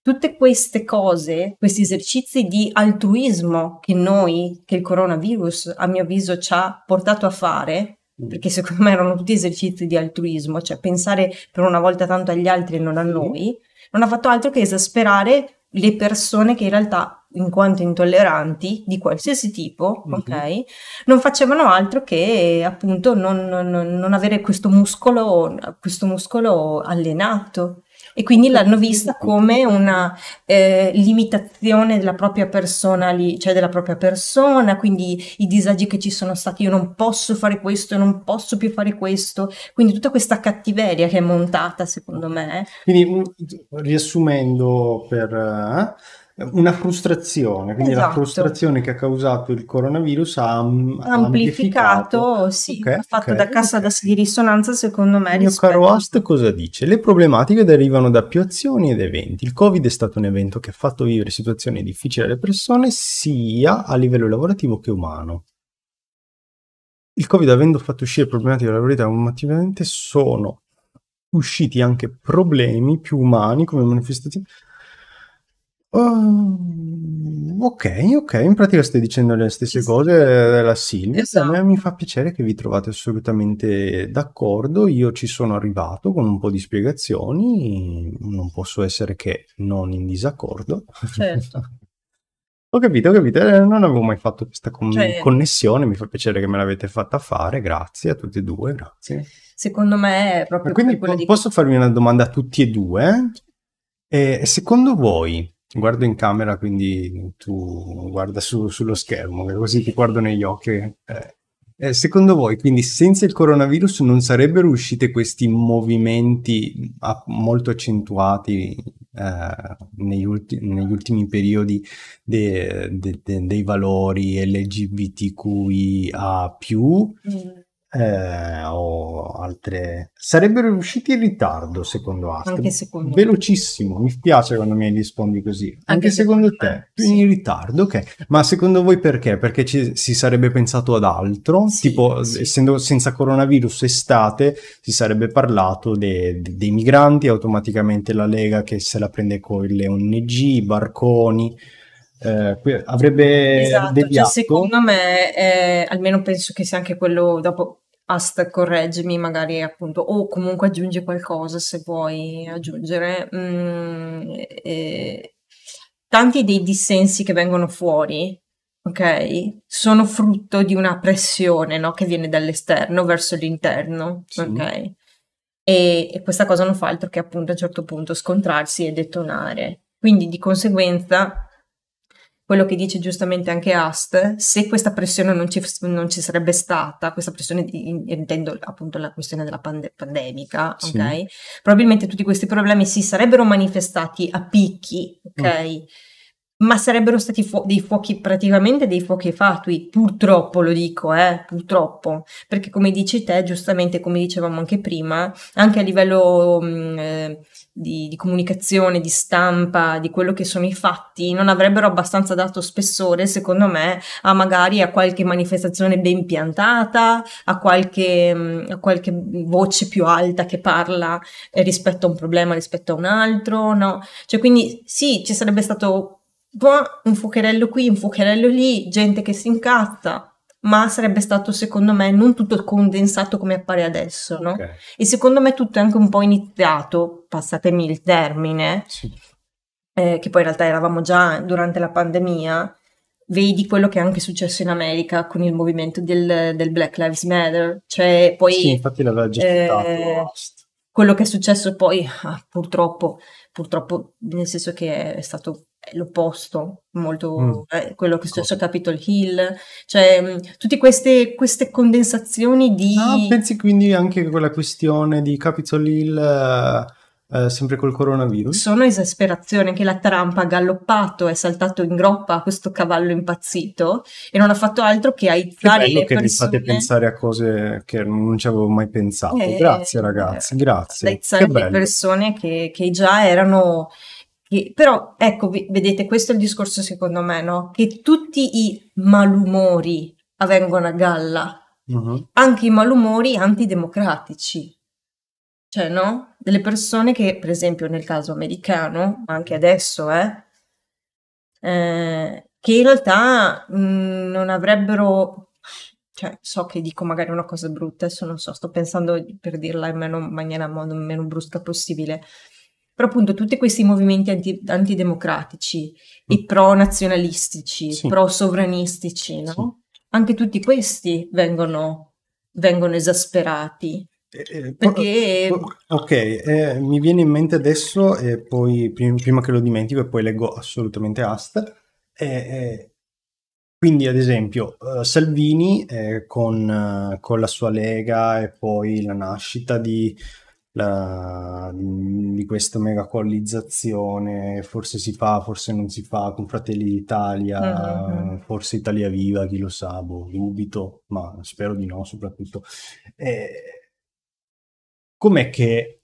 Tutte queste cose, questi esercizi di altruismo che noi, che il coronavirus a mio avviso ci ha portato a fare, Mm. perché secondo me erano tutti esercizi di altruismo, cioè pensare per una volta tanto agli altri e non a noi, non ha fatto altro che esasperare le persone che in realtà, in quanto intolleranti di qualsiasi tipo, mm-hmm. ok, non facevano altro che appunto non, non, non avere questo muscolo, questo muscolo allenato e quindi l'hanno vista come una eh, limitazione della propria persona lì, cioè della propria persona, quindi i disagi che ci sono stati, io non posso fare questo, non posso più fare questo, quindi tutta questa cattiveria che è montata secondo me. Quindi mm, riassumendo per... Eh, una frustrazione, quindi esatto. la frustrazione che ha causato il coronavirus ha, amplificato, amplificato, sì, okay, ha fatto okay, da cassa okay. di risonanza secondo me. Il mio caro host cosa dice? Le problematiche derivano da più azioni ed eventi. Il Covid è stato un evento che ha fatto vivere situazioni difficili alle persone sia a livello lavorativo che umano. Il Covid avendo fatto uscire problematiche lavorative automaticamente sono usciti anche problemi più umani come manifestazioni Uh, ok, ok, in pratica stai dicendo le stesse cose della eh, Silvia. Esatto. mi fa piacere che vi trovate assolutamente d'accordo. Io ci sono arrivato con un po' di spiegazioni, non posso essere che non in disaccordo. Certo. [laughs] ho capito, ho capito, eh, non avevo mai fatto questa con- cioè... connessione, mi fa piacere che me l'avete fatta fare, grazie a tutti e due, grazie. Secondo me è proprio... quindi po- di... posso farvi una domanda a tutti e due? Eh, secondo voi Guardo in camera, quindi tu guarda su, sullo schermo, così ti guardo negli occhi. Eh. eh. secondo voi, quindi senza il coronavirus non sarebbero usciti questi movimenti a, ah, molto accentuati eh, negli, ulti, negli, ultimi periodi de, de, de, dei valori LGBTQIA+, mm eh, o altre sarebbero usciti in ritardo secondo Astro anche secondo velocissimo me. mi piace quando mi rispondi così anche, anche secondo, secondo, te eh, sì. in ritardo ok ma secondo voi perché perché ci, si sarebbe pensato ad altro sì, tipo sì. essendo senza coronavirus estate si sarebbe parlato de, de, dei migranti automaticamente la Lega che se la prende con le ONG i barconi eh, avrebbe esatto, cioè, deviato. Cioè, secondo me, eh, almeno penso che sia anche quello dopo Asta, correggimi magari appunto, o comunque aggiungi qualcosa se vuoi aggiungere. Mm, eh, tanti dei dissensi che vengono fuori, ok, sono frutto di una pressione no? che viene dall'esterno verso l'interno, sì. ok? E, e questa cosa non fa altro che appunto a un certo punto scontrarsi e detonare. Quindi di conseguenza quello che dice giustamente anche Ast, se questa pressione non ci, non ci sarebbe stata, questa pressione, intendo appunto la questione della pande- pandemica, sì. okay? Probabilmente tutti questi problemi si sarebbero manifestati a picchi, ok? Mm. Ma sarebbero stati fu- dei fuochi, praticamente dei fuochi fatui, purtroppo lo dico, eh, purtroppo, perché come dici te, giustamente come dicevamo anche prima, anche a livello mh, mm, eh, di, di, comunicazione, di stampa, di quello che sono i fatti, non avrebbero abbastanza dato spessore, secondo me, a magari a qualche manifestazione ben piantata, a qualche, mm, a qualche voce più alta che parla eh, rispetto a un problema, rispetto a un altro, no? Cioè, quindi sì, ci sarebbe stato un fuocherello qui, un fuocherello lì, gente che si incazza, ma sarebbe stato secondo me non tutto condensato come appare adesso, no? Okay. E secondo me tutto è anche un po' iniziato, passatemi il termine, sì. eh, che poi in realtà eravamo già durante la pandemia, vedi quello che è anche successo in America con il movimento del, del Black Lives Matter, cioè poi... Sì, infatti l'aveva già citato. Eh, quello che è successo poi, ah, purtroppo, purtroppo, nel senso che è stato l'opposto, molto mm. eh, quello che è successo a Capitol Hill, cioè mm, tutte queste, queste condensazioni di... Ah, pensi quindi anche che quella questione di Capitol Hill... Uh... Uh, sempre col coronavirus. Sono esasperazione che la Trump ha galoppato, è saltato in groppa a questo cavallo impazzito e non ha fatto altro che aizzare che bello le che persone. che mi fate pensare a cose che non ci avevo mai pensato. Eh, eh, grazie ragazzi, grazie. Aizzare le persone che, che già erano che, però ecco, vedete, questo è il discorso secondo me, no? Che tutti i malumori avvengono a galla, uh-huh. anche i malumori antidemocratici. Cioè, no? Delle persone che, per esempio, nel caso americano, anche adesso, eh, eh che in realtà mh, non avrebbero, cioè so che dico magari una cosa brutta, adesso non so, sto pensando per dirla in, meno, maniera meno brusca possibile, però appunto tutti questi movimenti anti, antidemocratici mm. e pro-nazionalistici, sì. pro-sovranistici, no? Sì. Anche tutti questi vengono, vengono esasperati. Eh, eh, oh, perché... Oh, oh, ok, eh, mi viene in mente adesso, eh, poi, prima che lo dimentico e poi leggo assolutamente Ast, eh, quindi, ad esempio, uh, Salvini eh, con, uh, con, la sua Lega e poi la nascita di la, di questa megacollizzazione, forse si fa, forse non si fa, con Fratelli d'Italia, mm-hmm. forse Italia Viva, chi lo sa, boh, dubito, ma spero di no soprattutto. E... Eh, com'è che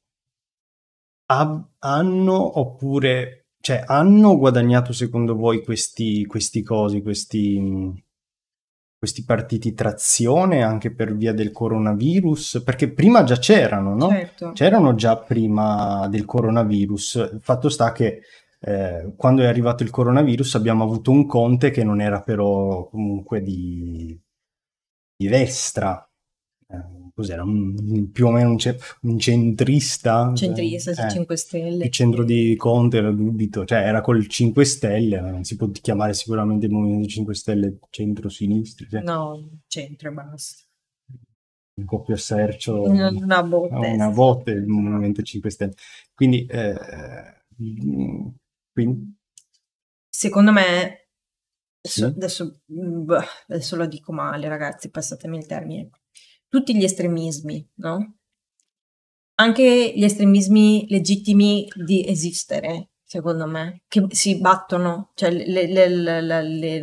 ab- hanno oppure, cioè hanno guadagnato secondo voi questi, questi cosi, questi questi partiti trazione anche per via del coronavirus, perché prima già c'erano, no? Certo. C'erano già prima del coronavirus. Il fatto sta che eh, quando è arrivato il coronavirus abbiamo avuto un Conte che non era però comunque di, di destra. Eh cos'era, un, più o meno un, ce, un centrista. Centrista, cioè, eh, 5 Stelle. Il centro di Conte era dubito, cioè era col 5 Stelle, ma non si può chiamare sicuramente il Movimento 5 Stelle centro-sinistra. Cioè. No, centro e basta. Il doppio sercio. Una, botte. Una botte il Movimento 5 Stelle. Quindi, eh, quindi... Secondo me adesso, mm, boh, adesso, lo dico male, ragazzi, passatemi il termine tutti gli estremismi, no? anche gli estremismi legittimi di esistere, secondo me, che si battono, cioè le, le, le,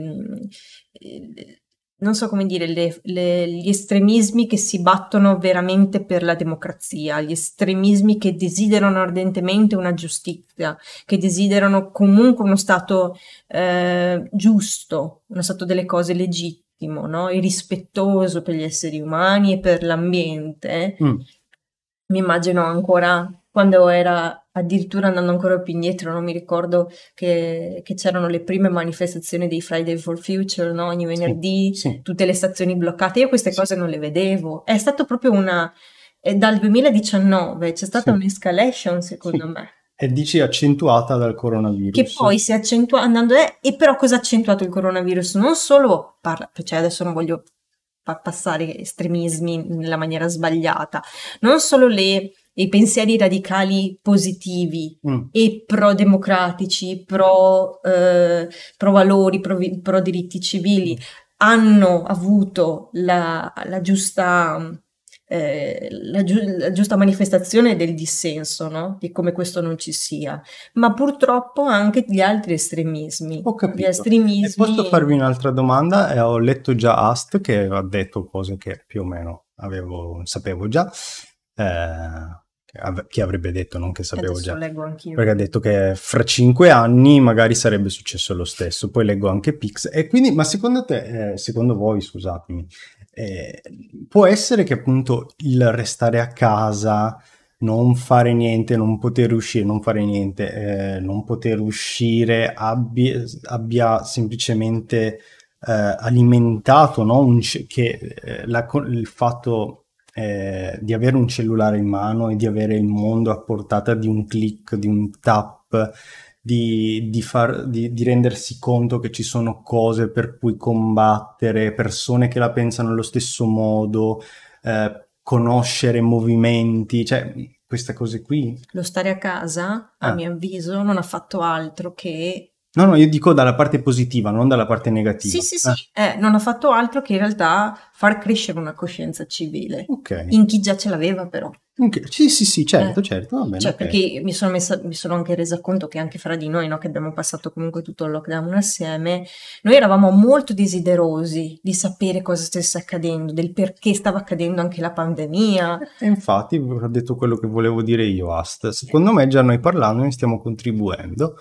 non so come dire, gli estremismi che si battono veramente per la democrazia, gli estremismi che desiderano ardentemente una giustizia, che desiderano comunque uno Stato eh, giusto, uno Stato delle cose legittime ottimo, no? E rispettoso per gli esseri umani e per l'ambiente, mm. mi immagino ancora quando era addirittura andando ancora più indietro, non mi ricordo che, che, c'erano le prime manifestazioni dei Friday for Future, no? ogni venerdì, sì, sì. tutte le stazioni bloccate, io queste sì. cose non le vedevo, è stato proprio una, È dal 2019 c'è stata un'escalation secondo me e dici accentuata dal coronavirus. Che poi si accentua andando è, eh, e però cosa ha accentuato il coronavirus? Non solo parla, cioè adesso non voglio far passare estremismi nella maniera sbagliata, non solo le, i pensieri radicali positivi mm. e pro-democratici, pro, eh, pro-valori, pro, pro-diritti civili mm. hanno avuto la, la giusta eh, la, giu- la, giusta manifestazione del dissenso, no? di come questo non ci sia, ma purtroppo anche gli altri estremismi. Ho capito. Gli estremismi... posso farvi un'altra domanda? Eh, ho letto già Ast che ha detto cose che più o meno avevo, sapevo già. Eh, chi avrebbe detto, non che sapevo Adesso già. Leggo anch'io. Perché ha detto che fra cinque anni magari sarebbe successo lo stesso. Poi leggo anche Pix. E quindi, ma secondo te, eh, secondo voi, scusatemi, eh, può essere che appunto il restare a casa, non fare niente, non poter uscire, non fare niente, eh, non poter uscire abbi- abbia semplicemente eh, alimentato no? ce- che, eh, la, il fatto eh, di avere un cellulare in mano e di avere il mondo a portata di un click, di un tap di, di, far, di, di, rendersi conto che ci sono cose per cui combattere, persone che la pensano allo stesso modo, eh, conoscere movimenti, cioè queste cose qui. Lo stare a casa, a ah. mio avviso, non ha fatto altro che No, no, io dico dalla parte positiva, non dalla parte negativa. Sì, sì, sì, eh. Eh, non ha fatto altro che in realtà far crescere una coscienza civile. Okay. In chi già ce l'aveva però. Okay. Sì, sì, sì, certo, eh. certo, va bene. Cioè, okay. perché mi sono, messa, mi sono, anche resa conto che anche fra di noi, no, che abbiamo passato comunque tutto il lockdown assieme, noi eravamo molto desiderosi di sapere cosa stesse accadendo, del perché stava accadendo anche la pandemia. E eh, infatti, ho detto quello che volevo dire io, Ast. Secondo me già noi parlando ne stiamo contribuendo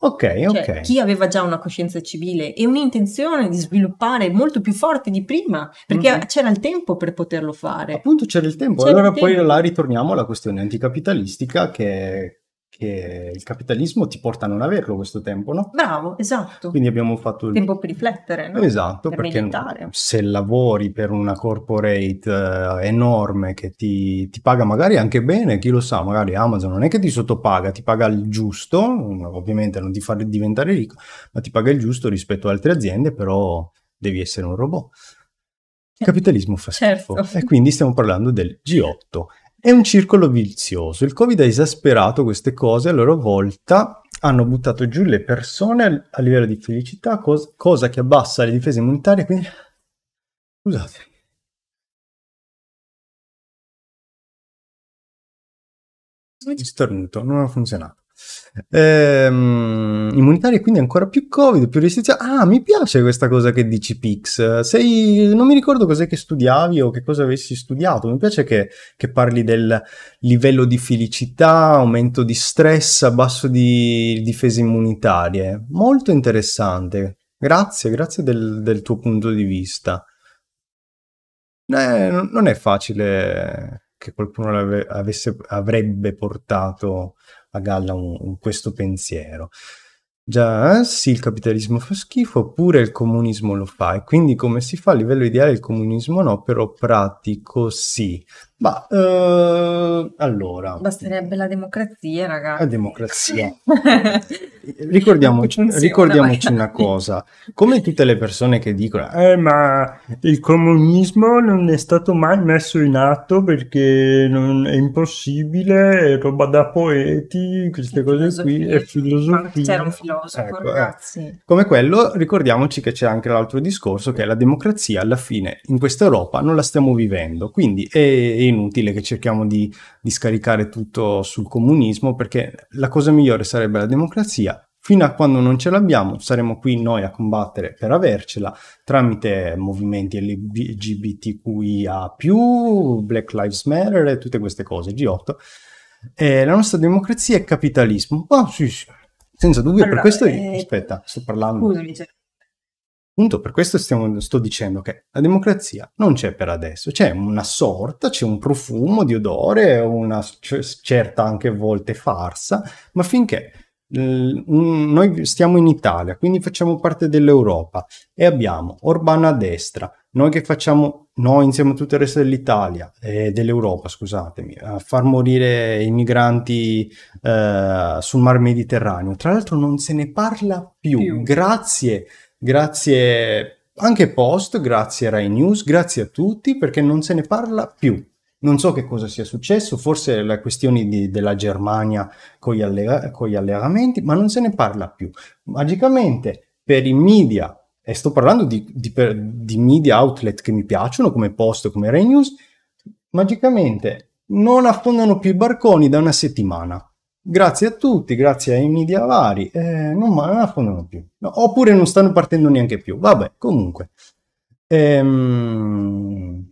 Ok, cioè, ok. Chi aveva già una coscienza civile e un'intenzione di sviluppare molto più forte di prima, perché mm-hmm. c'era il tempo per poterlo fare. Appunto c'era il tempo, c'era allora il tempo. poi là ritorniamo alla questione anticapitalistica che che il capitalismo ti porta a non averlo questo tempo, no? Bravo, esatto. Quindi abbiamo fatto il tempo per riflettere, no? Esatto, per perché meditare. se lavori per una corporate eh, enorme che ti, ti, paga magari anche bene, chi lo sa, magari Amazon non è che ti sottopaga, ti paga il giusto, mm, ovviamente non ti fa diventare ricco, ma ti paga il giusto rispetto ad altre aziende, però devi essere un robot. Il capitalismo fa schifo. Certo. E quindi stiamo parlando del G8. È un circolo vizioso. Il Covid ha esasperato queste cose a loro volta hanno buttato giù le persone a livello di felicità, cos- cosa che abbassa le difese immunitarie, quindi... Scusate. Stornuto, non ha funzionato. Ehm, immunitaria quindi ancora più covid, più resistenza. Ah, mi piace questa cosa che dici Pix. Sei, non mi ricordo cos'è che studiavi o che cosa avessi studiato. Mi piace che, che parli del livello di felicità, aumento di stress, abbasso di difese immunitarie. Molto interessante. Grazie, grazie del, del tuo punto di vista. Eh, non è facile che qualcuno l'avesse avrebbe portato a galla un, un, questo pensiero. Già, eh, sì, il capitalismo fa schifo, oppure il comunismo lo fa, e quindi come si fa a livello ideale il comunismo no, però pratico sì. Ma eh, allora. Basterebbe la democrazia, ragazzi. La democrazia. [laughs] ricordiamoci, ricordiamoci una cosa, come tutte le persone che dicono, ah, eh ma il comunismo non è stato mai messo in atto perché è impossibile, è roba da poeti, queste è cose qui, è filosofia. Cioè, c'era un filosofo, ecco, eh. ragazzi. Eh. Come quello, ricordiamoci che c'è anche l'altro discorso che è la democrazia alla fine in questa Europa non la stiamo vivendo, quindi è, inutile che cerchiamo di, di scaricare tutto sul comunismo perché la cosa migliore sarebbe la democrazia Fino a quando non ce l'abbiamo saremo qui noi a combattere per avercela tramite movimenti LGBTQIA+, Black Lives Matter e tutte queste cose, G8. Eh, la nostra democrazia è capitalismo. Ah, sì, sì. Senza dubbio, allora, per questo... Eh... Aspetta, sto parlando... Scusami, c'è... Cioè. Appunto, per questo stiamo, sto dicendo che la democrazia non c'è per adesso, c'è una sorta, c'è un profumo di odore, una certa anche volte farsa, ma finché eh, noi stiamo in Italia, quindi facciamo parte dell'Europa e abbiamo Orbán a destra, noi che facciamo, noi insieme a tutto il resto dell'Italia, eh, dell'Europa, scusatemi, a far morire i migranti eh, sul Mar Mediterraneo. Tra l'altro non se ne parla più. più. Grazie, grazie anche Post, grazie Rai News, grazie a tutti perché non se ne parla più. Non so che cosa sia successo, forse la questione di, della Germania con gli, alle, con gli allegamenti, ma non se ne parla più. Magicamente per i media, e sto parlando di, di, per, di media outlet che mi piacciono come Post, come Rai News, magicamente non affondano più i barconi da una settimana grazie a tutti, grazie ai media vari, eh, non, non affondano più. No, oppure non stanno partendo neanche più. Vabbè, comunque. Ehm,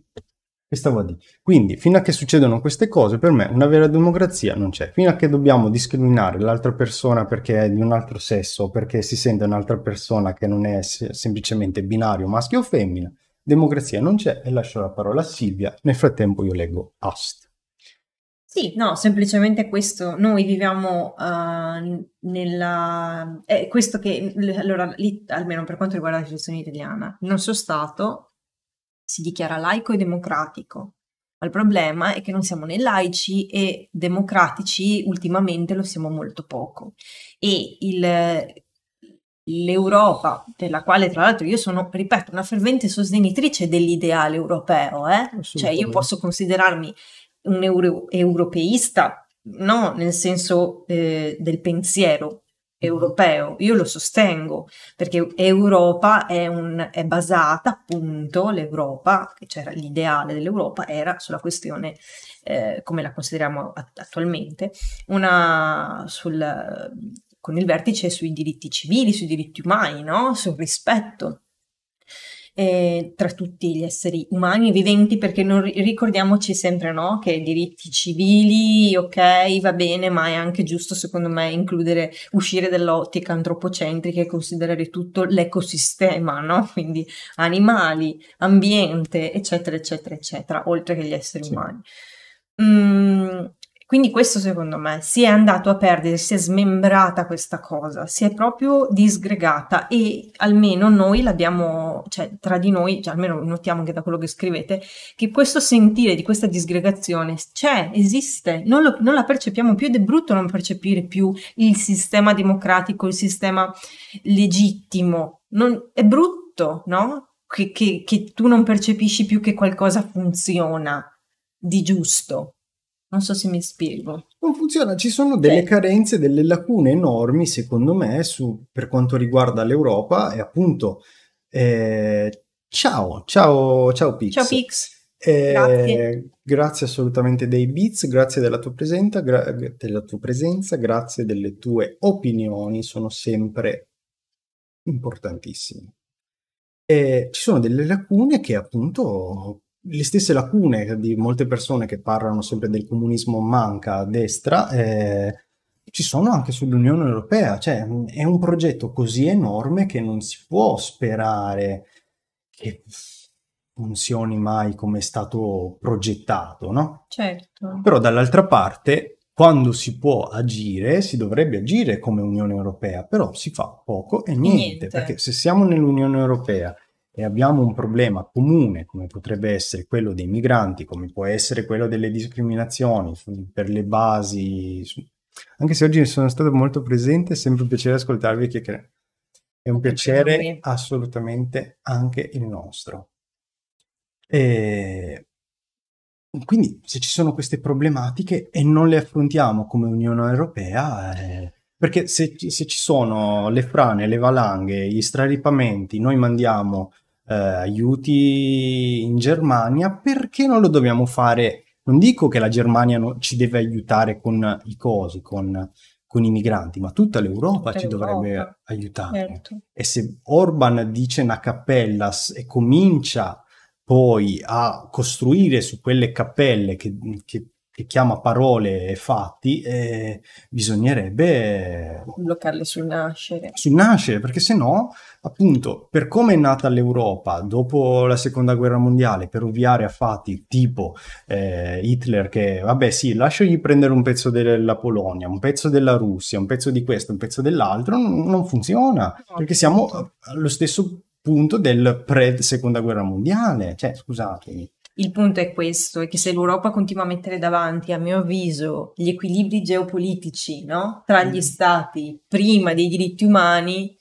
che stavo a dire? Quindi, fino a che succedono queste cose, per me una vera democrazia non c'è. Fino a che dobbiamo discriminare l'altra persona perché è di un altro sesso o perché si sente un'altra persona che non è semplicemente binario maschio o femmina, democrazia non c'è e lascio la parola a Silvia. Nel frattempo io leggo AST. Sì, no, semplicemente questo. Noi viviamo uh, nella... È questo che... Allora, lì, almeno per quanto riguarda la situazione italiana, non so Stato si dichiara laico e democratico, ma il problema è che non siamo né laici e democratici ultimamente lo siamo molto poco. E il, l'Europa, della quale tra l'altro io sono, ripeto, una fervente sostenitrice dell'ideale europeo, eh? cioè io posso considerarmi un euro- europeista, no nel senso eh, del pensiero, europeo. Io lo sostengo perché Europa è, un, è basata appunto, l'Europa, c'era l'ideale dell'Europa era sulla questione, eh, come la consideriamo attualmente, una sul, con il vertice sui diritti civili, sui diritti umani, no? sul rispetto eh, tra tutti gli esseri umani viventi, perché non, ricordiamoci sempre no, che i diritti civili, ok, va bene, ma è anche giusto secondo me includere, uscire dall'ottica antropocentrica e considerare tutto l'ecosistema, no? [laughs] quindi animali, ambiente, eccetera, eccetera, eccetera, oltre che gli esseri sì. umani. Mm, quindi questo secondo me si è andato a perdere, si è smembrata questa cosa, si è proprio disgregata e almeno noi l'abbiamo, cioè tra di noi, cioè almeno notiamo anche da quello che scrivete, che questo sentire di questa disgregazione c'è, esiste, non, lo, non la percepiamo più ed è brutto non percepire più il sistema democratico, il sistema legittimo, non, è brutto, no? Che, che, che tu non percepisci più che qualcosa funziona di giusto non so se mi spiego. Non funziona, ci sono delle okay. carenze, delle lacune enormi, secondo me, su, per quanto riguarda l'Europa e appunto... Eh, ciao, ciao, ciao Pix. Ciao Pix. Eh, grazie. grazie. assolutamente dei beats, grazie della tua, presenta, gra- della tua, presenza, grazie delle tue opinioni, sono sempre importantissime. Eh, ci sono delle lacune che appunto le stesse lacune di molte persone che parlano sempre del comunismo manca a destra eh, ci sono anche sull'Unione Europea, cioè mm, è un progetto così enorme che non si può sperare che funzioni mai come è stato progettato, no? Certo. Però dall'altra parte, quando si può agire, si dovrebbe agire come Unione Europea, però si fa poco e niente, niente. perché se siamo nell'Unione Europea e abbiamo un problema comune come potrebbe essere quello dei migranti, come può essere quello delle discriminazioni per le basi, anche se oggi sono stato molto presente, è sempre un piacere ascoltarvi e chiacchierare. È un piacere assolutamente anche il nostro. E quindi se ci sono queste problematiche e non le affrontiamo come Unione Europea... Eh, perché se, se, ci sono le frane, le valanghe, gli straripamenti, noi mandiamo eh, aiuti in Germania, perché non lo dobbiamo fare? Non dico che la Germania no, ci deve aiutare con i cosi, con, con i migranti, ma tutta l'Europa tutta ci l'Europa. dovrebbe aiutare. Certo. E se Orban dice una cappella e comincia poi a costruire su quelle cappelle che, che che chiama parole e fatti, eh, bisognerebbe bloccarle sul nascere. Sul nascere, perché se no, appunto, per come è nata l'Europa dopo la seconda guerra mondiale, per ovviare a fatti tipo eh, Hitler che, vabbè sì, lasciagli prendere un pezzo della Polonia, un pezzo della Russia, un pezzo di questo, un pezzo dell'altro, non funziona, no, perché siamo allo stesso punto del pre-seconda guerra mondiale, cioè scusatemi. Il punto è questo, è che se l'Europa continua a mettere davanti, a mio avviso, gli equilibri geopolitici no? tra gli mm. stati prima dei diritti umani,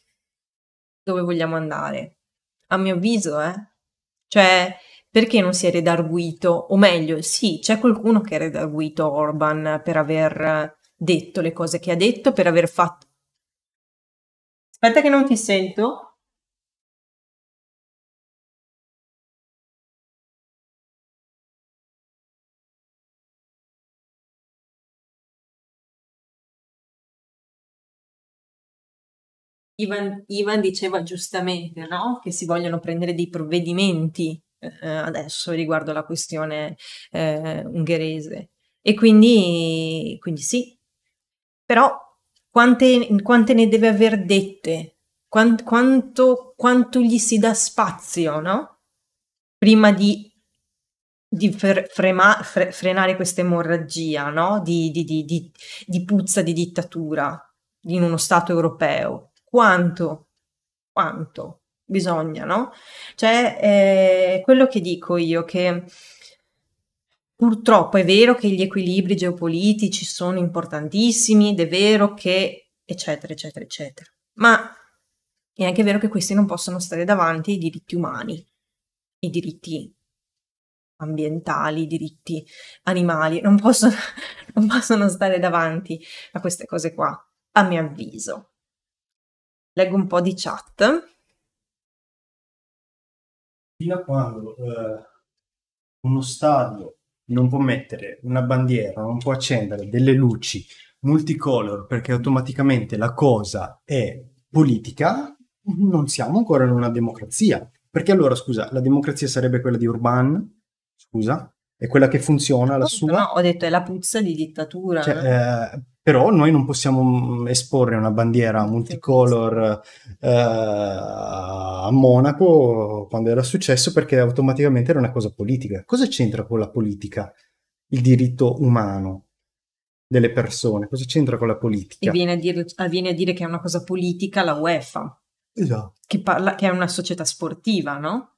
dove vogliamo andare? A mio avviso, eh? Cioè, perché non si è redarguito? O meglio, sì, c'è qualcuno che ha redarguito Orban per aver detto le cose che ha detto, per aver fatto... Aspetta che non ti sento. Ivan, Ivan diceva giustamente no? che si vogliono prendere dei provvedimenti eh, eh adesso riguardo alla questione eh, ungherese. E quindi, quindi sì, però quante, quante, ne deve aver dette? Quanto, quanto, quanto gli si dà spazio, no? Prima di di fre- frema- fre- frenare questa emorragia no? di, di, di, di, puzza di dittatura in uno Stato europeo quanto, quanto bisogna, no? Cioè, eh, quello che dico io, che purtroppo è vero che gli equilibri geopolitici sono importantissimi ed è vero che eccetera, eccetera, eccetera, ma è anche vero che questi non possono stare davanti ai diritti umani, i diritti ambientali, i diritti animali, non possono, [laughs] non possono stare davanti a queste cose qua, a mio avviso leggo un po' di chat. Fino a quando eh, uno stadio non può mettere una bandiera, non può accendere delle luci multicolor perché automaticamente la cosa è politica, non siamo ancora in una democrazia. Perché allora, scusa, la democrazia sarebbe quella di Urban? Scusa? è quella che funziona la sua. No, ho detto è la puzza di dittatura. Cioè, eh, però noi non possiamo mm, esporre una bandiera multicolor eh, a Monaco quando era successo perché automaticamente era una cosa politica. Cosa c'entra con la politica? Il diritto umano delle persone, cosa c'entra con la politica? E viene a dire, viene a dire che è una cosa politica la UEFA. Esatto. Che, parla, che è una società sportiva, no?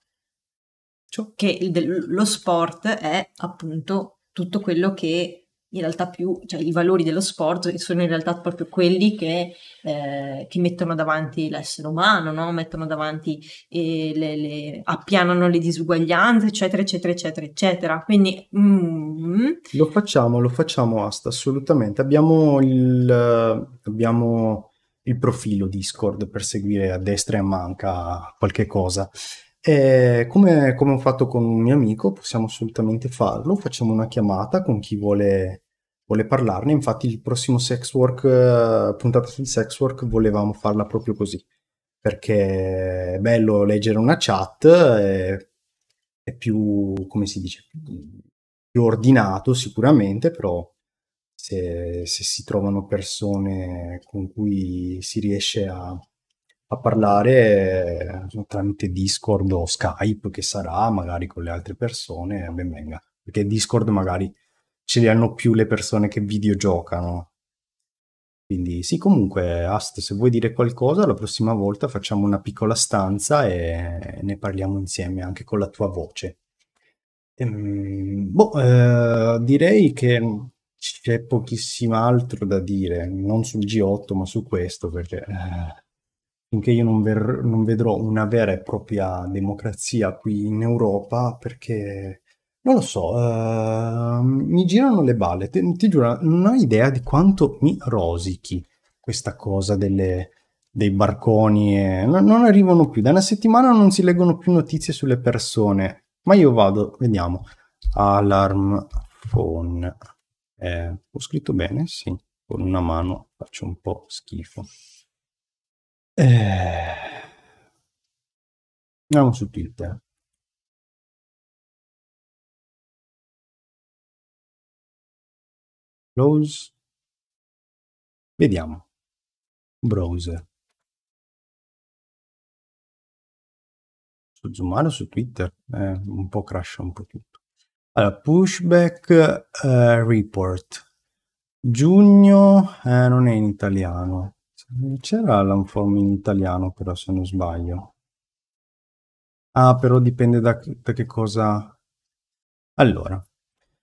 che lo sport è appunto tutto quello che in realtà più, cioè i valori dello sport sono in realtà proprio quelli che, eh, che mettono davanti l'essere umano, no? mettono davanti, eh, le, le, appianano le disuguaglianze, eccetera, eccetera, eccetera, eccetera. Quindi... Mm. Lo facciamo, lo facciamo Asta, assolutamente. Abbiamo il, abbiamo il profilo Discord per seguire a destra e a manca qualche cosa. Eh, come, come, ho fatto con un mio amico, possiamo assolutamente farlo. Facciamo una chiamata con chi vuole, vuole parlarne. Infatti, il prossimo sex work, eh, puntata sul sex work, volevamo farla proprio così. Perché è bello leggere una chat, è, eh, è più, come si dice, più ordinato sicuramente, però se, se si trovano persone con cui si riesce a a parlare eh, tramite Discord o Skype che sarà magari con le altre persone, ben venga, perché Discord magari ce li hanno più le persone che videogiocano. Quindi sì, comunque Ast, se vuoi dire qualcosa, la prossima volta facciamo una piccola stanza e ne parliamo insieme anche con la tua voce. Ehm, boh, eh, direi che c'è pochissimo altro da dire, non sul G8 ma su questo perché... Eh finché io non, ver- non, vedrò una vera e propria democrazia qui in Europa, perché non lo so, uh, mi girano le balle. Ti, ti, giuro, non ho idea di quanto mi rosichi questa cosa delle, dei barconi. E... Non, non arrivano più. Da una settimana non si leggono più notizie sulle persone. Ma io vado, vediamo. Alarm phone. Eh, ho scritto bene? Sì, con una mano faccio un po' schifo. Eh, andiamo su Twitter. Close. Vediamo. Browser. Su Zoomano, su Twitter, eh, un po' crasha un po' tutto. Allora, pushback eh, report. Giugno eh, non è in italiano. C'era Alan Form in italiano, però, se non sbaglio. Ah, però dipende da, da che cosa... Allora,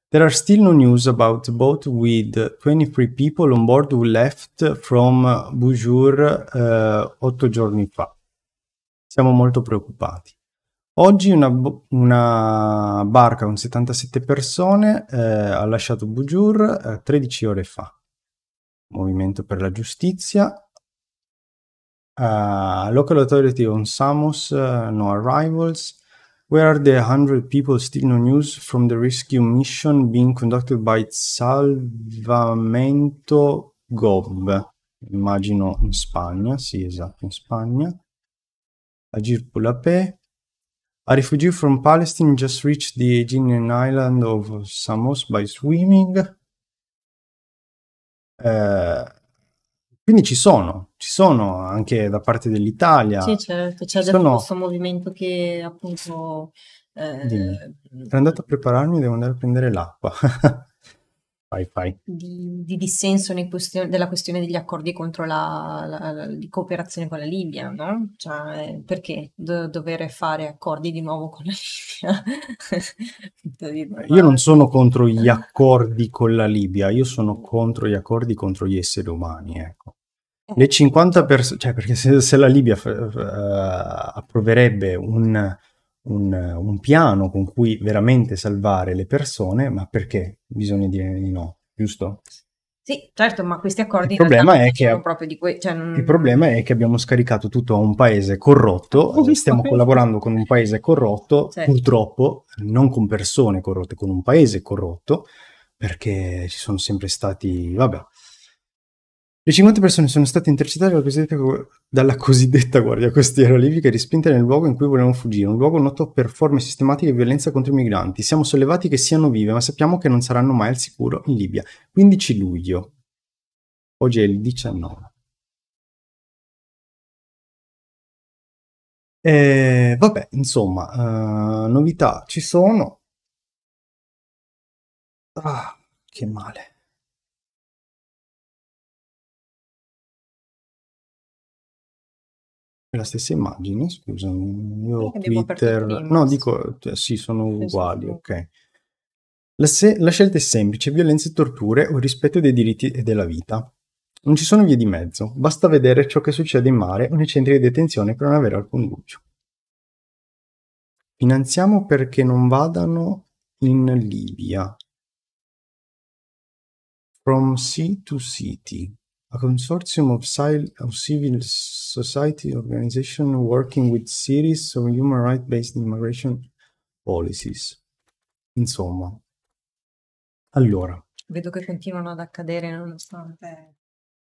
There are still no news about the boat with 23 people on board who left from Bujur eh, otto giorni fa. Siamo molto preoccupati. Oggi una, una barca con 77 persone eh, ha lasciato Bujur eh, 13 ore fa. Movimento per la giustizia uh, local authority on Samos, uh, no arrivals. Where are the 100 people still no news from the rescue mission being conducted by Salvamento Gob? Immagino in Spagna, sì esatto, in Spagna. Agir Pulapé. A refugee from Palestine just reached the Aegean island of Samos by swimming. Uh, Quindi ci sono, ci sono anche da parte dell'Italia. Sì, certo, c'è già sono... questo movimento che appunto... Eh... Dimmi. Mm, sono andata a prepararmi, devo andare a prendere l'acqua. [laughs] Vai, vai. Di, di, dissenso question- della questione degli accordi contro la, la, la di cooperazione con la Libia, no? Cioè, perché do- dover fare accordi di nuovo con la Libia? [laughs] io non sono contro gli accordi con la Libia, io sono contro gli accordi contro gli esseri umani, ecco. Eh. Le 50 persone, cioè perché se, se la Libia f- f- eh, approverebbe un, un, un, piano con cui veramente salvare le persone, ma perché bisogna dire di no, giusto? Sì, certo, ma questi accordi il problema è che, que- cioè non... Il problema è che abbiamo scaricato tutto a un paese corrotto, oh, [laughs] stiamo collaborando con un paese corrotto, certo. purtroppo non con persone corrotte, con un paese corrotto, perché ci sono sempre stati, vabbè, le 50 persone sono state intercettate dalla cosiddetta, dalla cosiddetta guardia costiera libica e rispinte nel luogo in cui volevano fuggire, un luogo noto per forme sistematiche di violenza contro i migranti. Siamo sollevati che siano vive, ma sappiamo che non saranno mai al sicuro in Libia. 15 luglio. Oggi è il 19. Eh, vabbè, insomma, uh, novità ci sono. Ah, che male. la stessa immagine, scusami. Io Twitter... No, dico, cioè, sì, sono uguali, ok. La, se... la scelta è semplice, violenze e torture o rispetto dei diritti e della vita. Non ci sono vie di mezzo, basta vedere ciò che succede in mare o nei centri di detenzione per non avere alcun dubbio. Finanziamo perché non vadano in Libia. From sea to city a consortium of, civil, society organizations working with series of human rights based immigration policies. Insomma, allora. Vedo che continuano ad accadere nonostante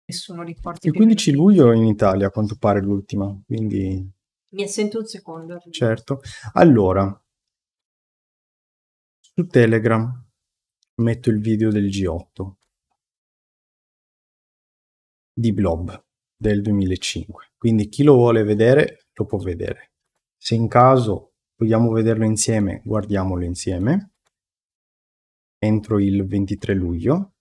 nessuno riporti. Il 15 luglio in Italia, a quanto pare l'ultima, quindi... Mi assento un secondo. Arrivo. Certo. Allora, su Telegram metto il video del G8 di Blob del 2005. Quindi chi lo vuole vedere lo può vedere. Se in caso vogliamo vederlo insieme, guardiamolo insieme entro il 23 luglio.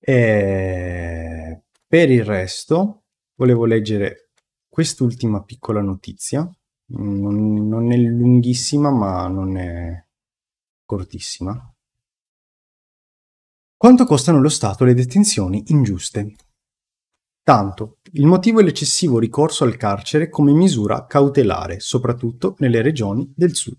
E per il resto volevo leggere quest'ultima piccola notizia, non, non è lunghissima ma non è cortissima. Quanto costano allo Stato le detenzioni ingiuste? Tanto. Il motivo è l'eccessivo ricorso al carcere come misura cautelare, soprattutto nelle regioni del sud.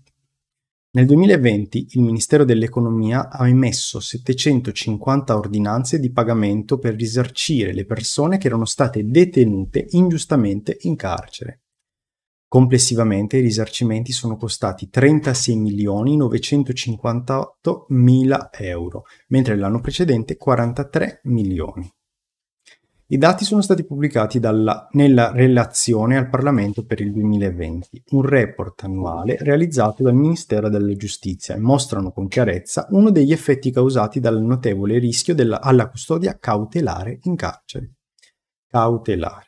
Nel 2020 il Ministero dell'Economia ha emesso 750 ordinanze di pagamento per risarcire le persone che erano state detenute ingiustamente in carcere. Complessivamente i risarcimenti sono costati 36.958.000 euro, mentre l'anno precedente 43 milioni. I dati sono stati pubblicati dalla, nella relazione al Parlamento per il 2020, un report annuale realizzato dal Ministero della Giustizia e mostrano con chiarezza uno degli effetti causati dal notevole rischio della, alla custodia cautelare in carcere. Cautelare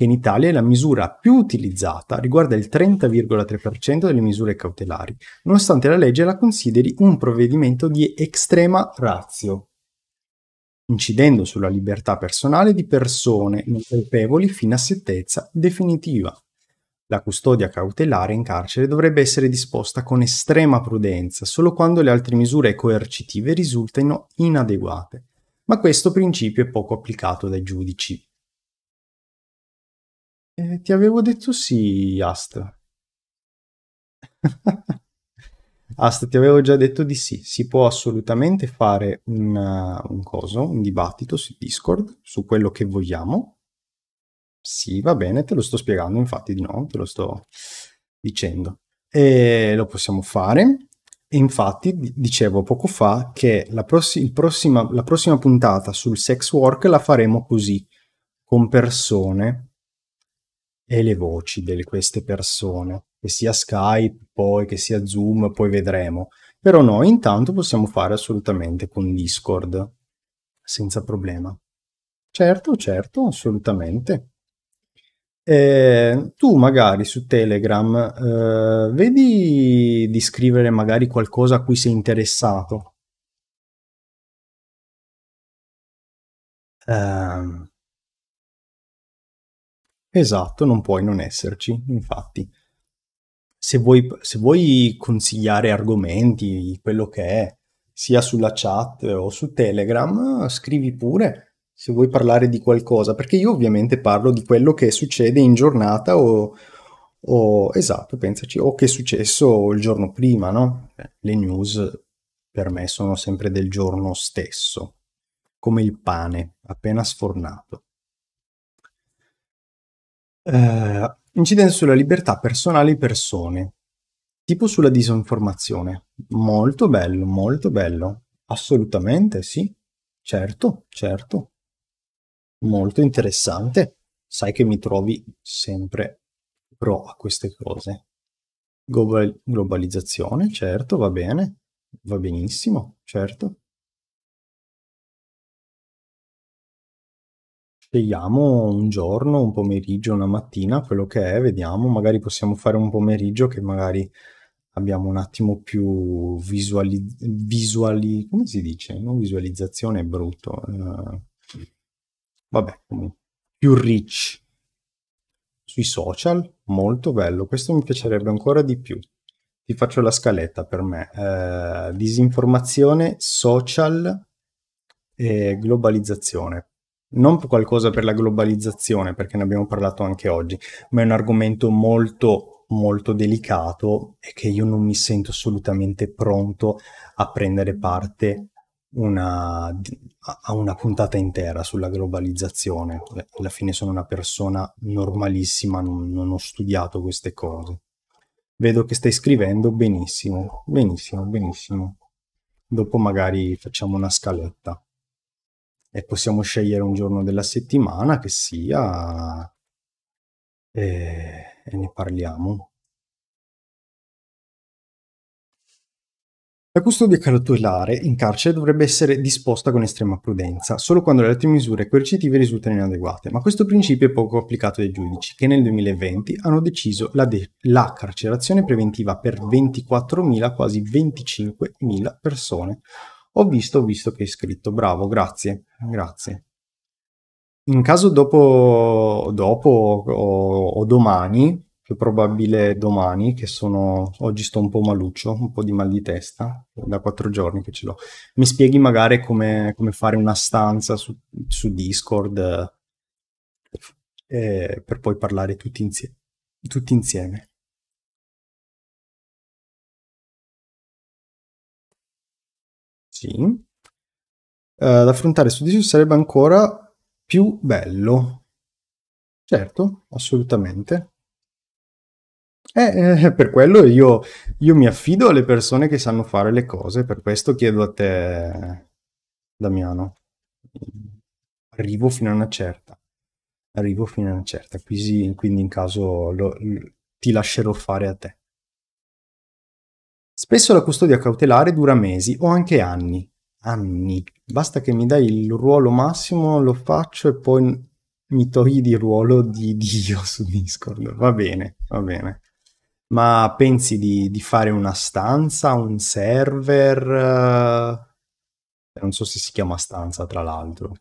che in Italia è la misura più utilizzata, riguarda il 30,3% delle misure cautelari, nonostante la legge la consideri un provvedimento di estrema razio, incidendo sulla libertà personale di persone non colpevoli fino a settezza definitiva. La custodia cautelare in carcere dovrebbe essere disposta con estrema prudenza solo quando le altre misure coercitive risultino inadeguate, ma questo principio è poco applicato dai giudici. Eh, ti avevo detto sì, Ast. [laughs] Ast, ti avevo già detto di sì. Si può assolutamente fare un, uh, un coso, un dibattito su Discord, su quello che vogliamo. Sì, va bene, te lo sto spiegando, infatti di no, te lo sto dicendo. E lo possiamo fare. E infatti dicevo poco fa che la, prossi prossima, la prossima puntata sul sex work la faremo così, con persone e le voci di queste persone, che sia Skype, poi che sia Zoom, poi vedremo. Però noi intanto possiamo fare assolutamente con Discord, senza problema. Certo, certo, assolutamente. Eh, tu magari su Telegram eh, vedi di scrivere magari qualcosa a cui sei interessato. Eh, Esatto, non puoi non esserci, infatti. Se vuoi, se vuoi consigliare argomenti, quello che è, sia sulla chat o su Telegram, scrivi pure se vuoi parlare di qualcosa, perché io ovviamente parlo di quello che succede in giornata o, o esatto, pensaci, o che è successo il giorno prima, no? Le news per me sono sempre del giorno stesso, come il pane appena sfornato eh, incidendo sulla libertà personale e persone, tipo sulla disinformazione. Molto bello, molto bello. Assolutamente sì, certo, certo. Molto interessante. Sai che mi trovi sempre pro a queste cose. Global globalizzazione, certo, va bene, va benissimo, certo. scegliamo un giorno, un pomeriggio, una mattina, quello che è, vediamo, magari possiamo fare un pomeriggio che magari abbiamo un attimo più visuali, visuali come si dice? Non visualizzazione, è brutto. Eh, vabbè, più rich sui social, molto bello, questo mi piacerebbe ancora di più. Ti faccio la scaletta per me. Eh, disinformazione, social e globalizzazione non qualcosa per la globalizzazione, perché ne abbiamo parlato anche oggi, ma è un argomento molto, molto delicato e che io non mi sento assolutamente pronto a prendere parte una, a una puntata intera sulla globalizzazione. Alla fine sono una persona normalissima, non, non ho studiato queste cose. Vedo che stai scrivendo benissimo, benissimo, benissimo. Dopo magari facciamo una scaletta e possiamo scegliere un giorno della settimana che sia e, e ne parliamo. La custodia cautelare in carcere dovrebbe essere disposta con estrema prudenza, solo quando le altre misure coercitive risultano inadeguate, ma questo principio è poco applicato dai giudici, che nel 2020 hanno deciso la, de la carcerazione preventiva per 24.000, quasi 25.000 persone, ho visto, ho visto che hai scritto, bravo, grazie, grazie. In caso dopo, dopo o, o domani, più probabile domani, che sono, oggi sto un po' maluccio, un po' di mal di testa, da quattro giorni che ce l'ho, mi spieghi magari come, come fare una stanza su, su Discord eh, per poi parlare tutti insieme. Tutti insieme. Sì. Uh, da affrontare su Discord sarebbe ancora più bello. Certo, assolutamente. Eh, eh, per quello io, io, mi affido alle persone che sanno fare le cose, per questo chiedo a te, Damiano. Arrivo fino a una certa. Arrivo fino a una certa, quindi, quindi in caso lo, lo, ti lascerò fare a te. Spesso la custodia cautelare dura mesi o anche anni. Anni. Basta che mi dai il ruolo massimo, lo faccio e poi mi togli di ruolo di [laughs] Dio su Discord. Va bene, va bene. Ma pensi di, di fare una stanza, un server? Non so se si chiama stanza, tra l'altro.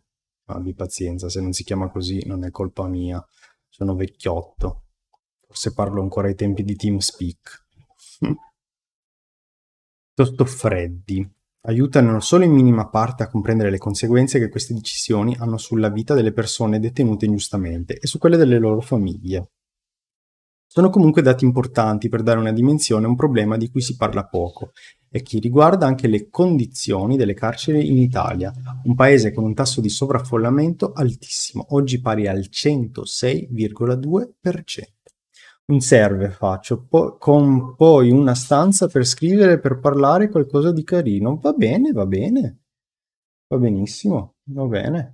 Abbi pazienza, se non si chiama così non è colpa mia. Sono vecchiotto. Forse parlo ancora ai tempi di TeamSpeak. [laughs] Sottofreddi aiutano solo in minima parte a comprendere le conseguenze che queste decisioni hanno sulla vita delle persone detenute ingiustamente e su quelle delle loro famiglie. Sono comunque dati importanti per dare una dimensione a un problema di cui si parla poco e che riguarda anche le condizioni delle carceri in Italia, un paese con un tasso di sovraffollamento altissimo, oggi pari al 106,2% un serve faccio, po- con poi una stanza per scrivere, per parlare qualcosa di carino. Va bene, va bene. Va benissimo, va bene.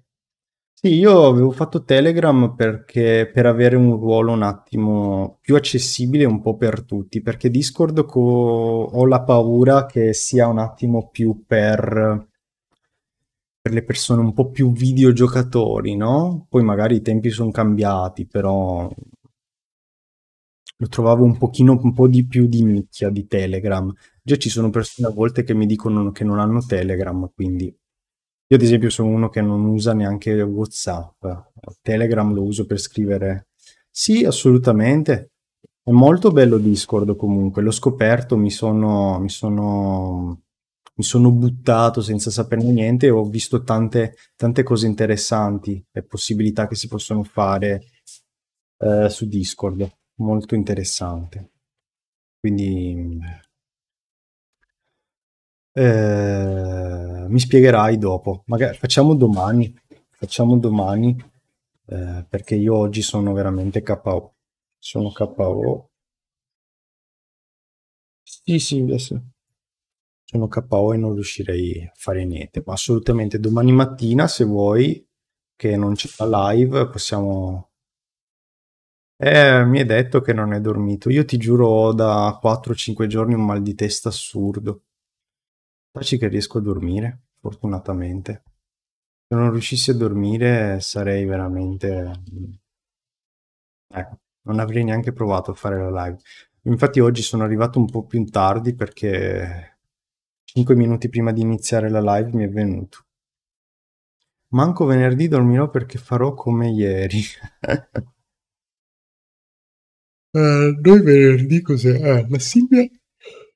Sì, io avevo fatto Telegram perché per avere un ruolo un attimo più accessibile un po' per tutti, perché Discord co- ho la paura che sia un attimo più per per le persone un po' più videogiocatori, no? Poi magari i tempi sono cambiati, però lo trovavo un pochino un po' di più di nicchia di Telegram. Già ci sono persone a volte che mi dicono che non hanno Telegram, quindi io ad esempio sono uno che non usa neanche WhatsApp. Telegram lo uso per scrivere. Sì, assolutamente. È molto bello Discord comunque, l'ho scoperto, mi sono, mi sono, mi sono buttato senza saperne niente e ho visto tante, tante cose interessanti e possibilità che si possono fare eh, su Discord molto interessante. Quindi eh, mi spiegherai dopo. Magari facciamo domani. Facciamo domani eh, perché io oggi sono veramente KO. Sono KO. Sì, sì, adesso sono KO e non riuscirei a fare niente. Ma assolutamente domani mattina, se vuoi, che non c'è la live, possiamo eh, mi hai detto che non hai dormito. Io ti giuro ho da 4-5 giorni un mal di testa assurdo. Taci che riesco a dormire, fortunatamente. Se non riuscissi a dormire sarei veramente... Ecco, non avrei neanche provato a fare la live. Infatti oggi sono arrivato un po' più tardi perché 5 minuti prima di iniziare la live mi è venuto. Manco venerdì dormirò perché farò come ieri. [laughs] Uh, noi venerdì cos'è? Ah, la Silvia?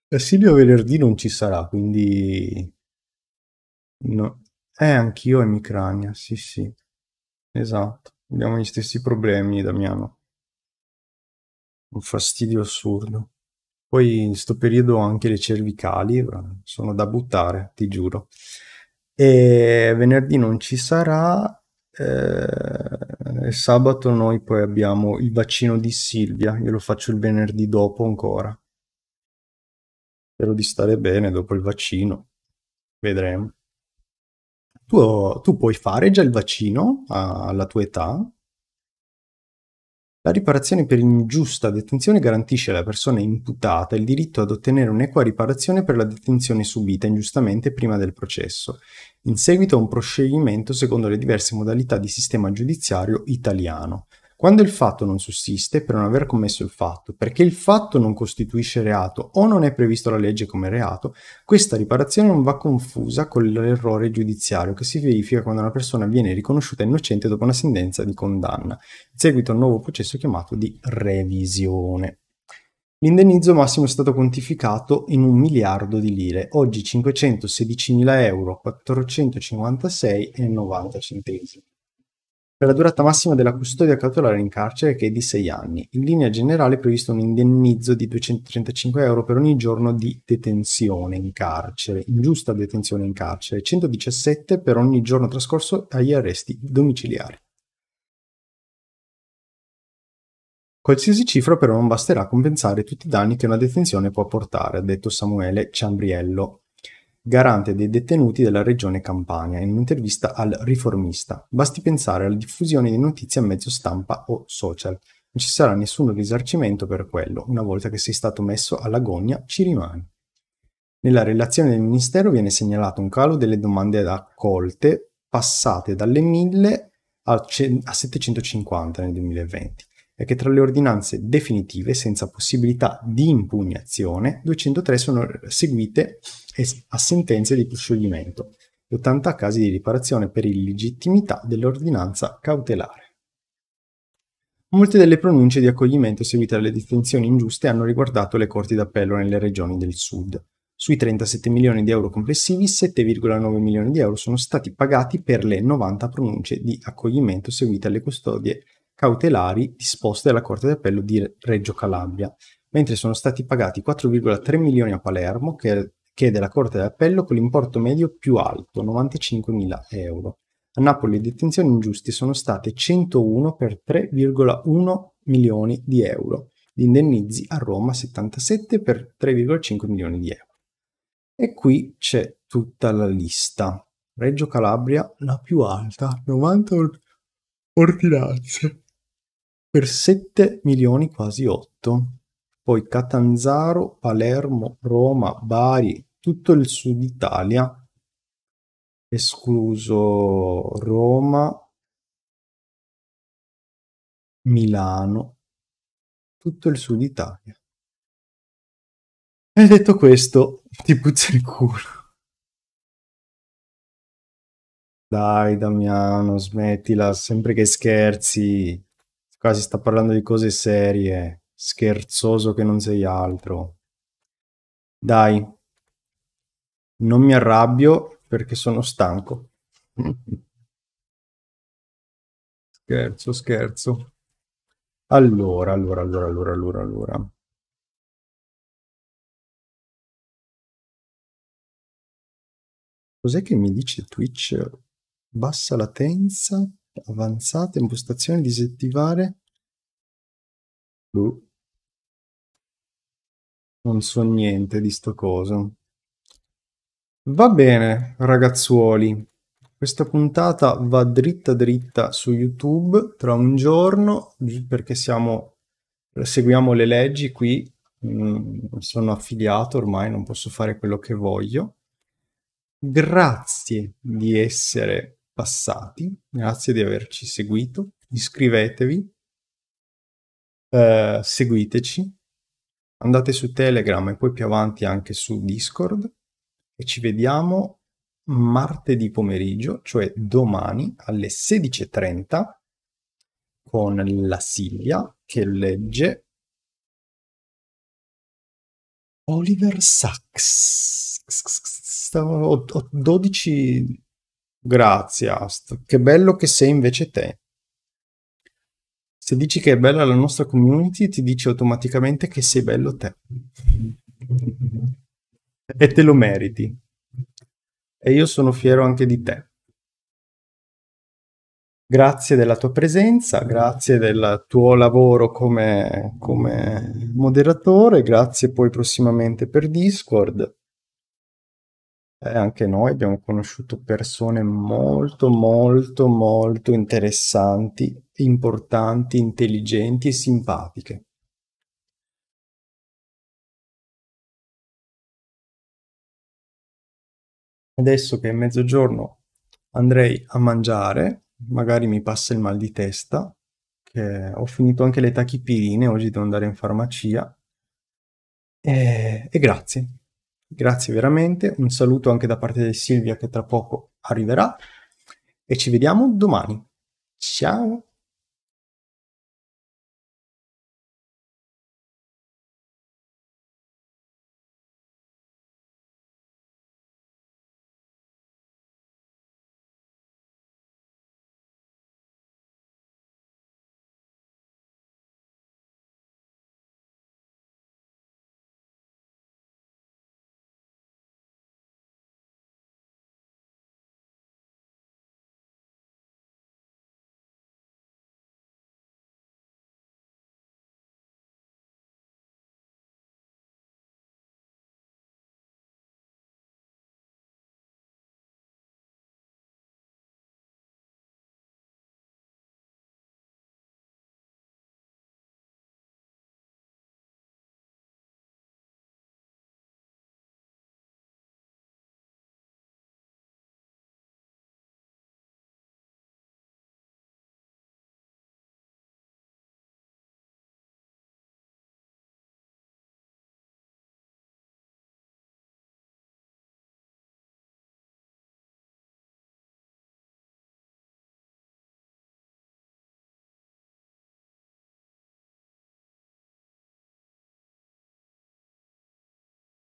La Silvia venerdì non ci sarà, quindi... No. Eh, anch'io emicrania, sì sì. Esatto. Abbiamo gli stessi problemi, Damiano. Un fastidio assurdo. Poi in sto periodo anche le cervicali sono da buttare, ti giuro. E venerdì non ci sarà... Eh eh, sabato noi poi abbiamo il vaccino di Silvia, io lo faccio il venerdì dopo ancora. Spero di stare bene dopo il vaccino, vedremo. Tu, tu puoi fare già il vaccino alla tua età? La riparazione per ingiusta detenzione garantisce alla persona imputata il diritto ad ottenere un'equa riparazione per la detenzione subita ingiustamente prima del processo, in seguito a un proscioglimento secondo le diverse modalità di sistema giudiziario italiano. Quando il fatto non sussiste per non aver commesso il fatto, perché il fatto non costituisce reato o non è previsto dalla legge come reato, questa riparazione non va confusa con l'errore giudiziario che si verifica quando una persona viene riconosciuta innocente dopo una sentenza di condanna, in seguito a un nuovo processo chiamato di revisione. L'indennizzo massimo è stato quantificato in un miliardo di lire, oggi 516.456,90 euro, 456,90 centesimi per la durata massima della custodia cautelare in carcere che è di 6 anni. In linea generale è previsto un indennizzo di 235 euro per ogni giorno di detenzione in carcere, ingiusta detenzione in carcere, 117 per ogni giorno trascorso agli arresti domiciliari. Qualsiasi cifra però non basterà a compensare tutti i danni che una detenzione può portare, ha detto Samuele Ciambriello, garante dei detenuti della regione Campania, in un'intervista al Riformista. Basti pensare alla diffusione di notizie a mezzo stampa o social. Non ci sarà nessun risarcimento per quello. Una volta che sei stato messo all'agonia, ci rimani. Nella relazione del Ministero viene segnalato un calo delle domande accolte, passate dalle 1000 a 750 nel 2020 e che tra le ordinanze definitive senza possibilità di impugnazione, 203 sono seguite a sentenze di proscioglimento e 80 casi di riparazione per illegittimità dell'ordinanza cautelare. Molte delle pronunce di accoglimento seguite alle detenzioni ingiuste hanno riguardato le corti d'appello nelle regioni del sud. Sui 37 milioni di euro complessivi, 7,9 milioni di euro sono stati pagati per le 90 pronunce di accoglimento seguite alle custodie cautelari disposte dalla Corte d'Appello di Reggio Calabria, mentre sono stati pagati 4,3 milioni a Palermo, che chiede la Corte d'Appello con l'importo medio più alto, 95.000 euro. A Napoli le detenzioni ingiuste sono state 101 per 3,1 milioni di euro, gli indennizi a Roma 77 per 3,5 milioni di euro. E qui c'è tutta la lista. Reggio Calabria la più alta, 90 ordinanze per 7 milioni quasi 8. Poi Catanzaro, Palermo, Roma, Bari, tutto il sud Italia, escluso Roma, Milano, tutto il sud Italia. E detto questo, [laughs] ti puzza il culo. Dai Damiano, smettila, sempre che scherzi. Qua si sta parlando di cose serie. Scherzoso che non sei altro. Dai, non mi arrabbio perché sono stanco. [laughs] scherzo, scherzo. Allora, allora, allora, allora, allora, allora. Cos'è che mi dice Twitch? Bassa latenza, avanzata, impostazione, disattivare. Buh. Non so niente di sto coso. Va bene, ragazzuoli. Questa puntata va dritta dritta su YouTube tra un giorno, perché siamo, seguiamo le leggi qui, mm, sono affiliato ormai, non posso fare quello che voglio. Grazie di essere passati, grazie di averci seguito, iscrivetevi, eh, seguiteci, andate su Telegram e poi più avanti anche su Discord e ci vediamo martedì pomeriggio, cioè domani alle 16.30 con la Silvia che legge Oliver Sacks. 12 Grazie, Ast. Che bello che sei invece te. Se dici che è bella la nostra community, ti dice automaticamente che sei bello te e te lo meriti. E io sono fiero anche di te. Grazie della tua presenza, grazie del tuo lavoro come, come moderatore, grazie poi prossimamente per Discord. Eh, anche noi abbiamo conosciuto persone molto, molto, molto interessanti, importanti, intelligenti e simpatiche. Adesso che è mezzogiorno andrei a mangiare, magari mi passa il mal di testa, che ho finito anche le tachipirine, oggi devo andare in farmacia. E, e grazie, grazie veramente, un saluto anche da parte di Silvia che tra poco arriverà e ci vediamo domani. Ciao!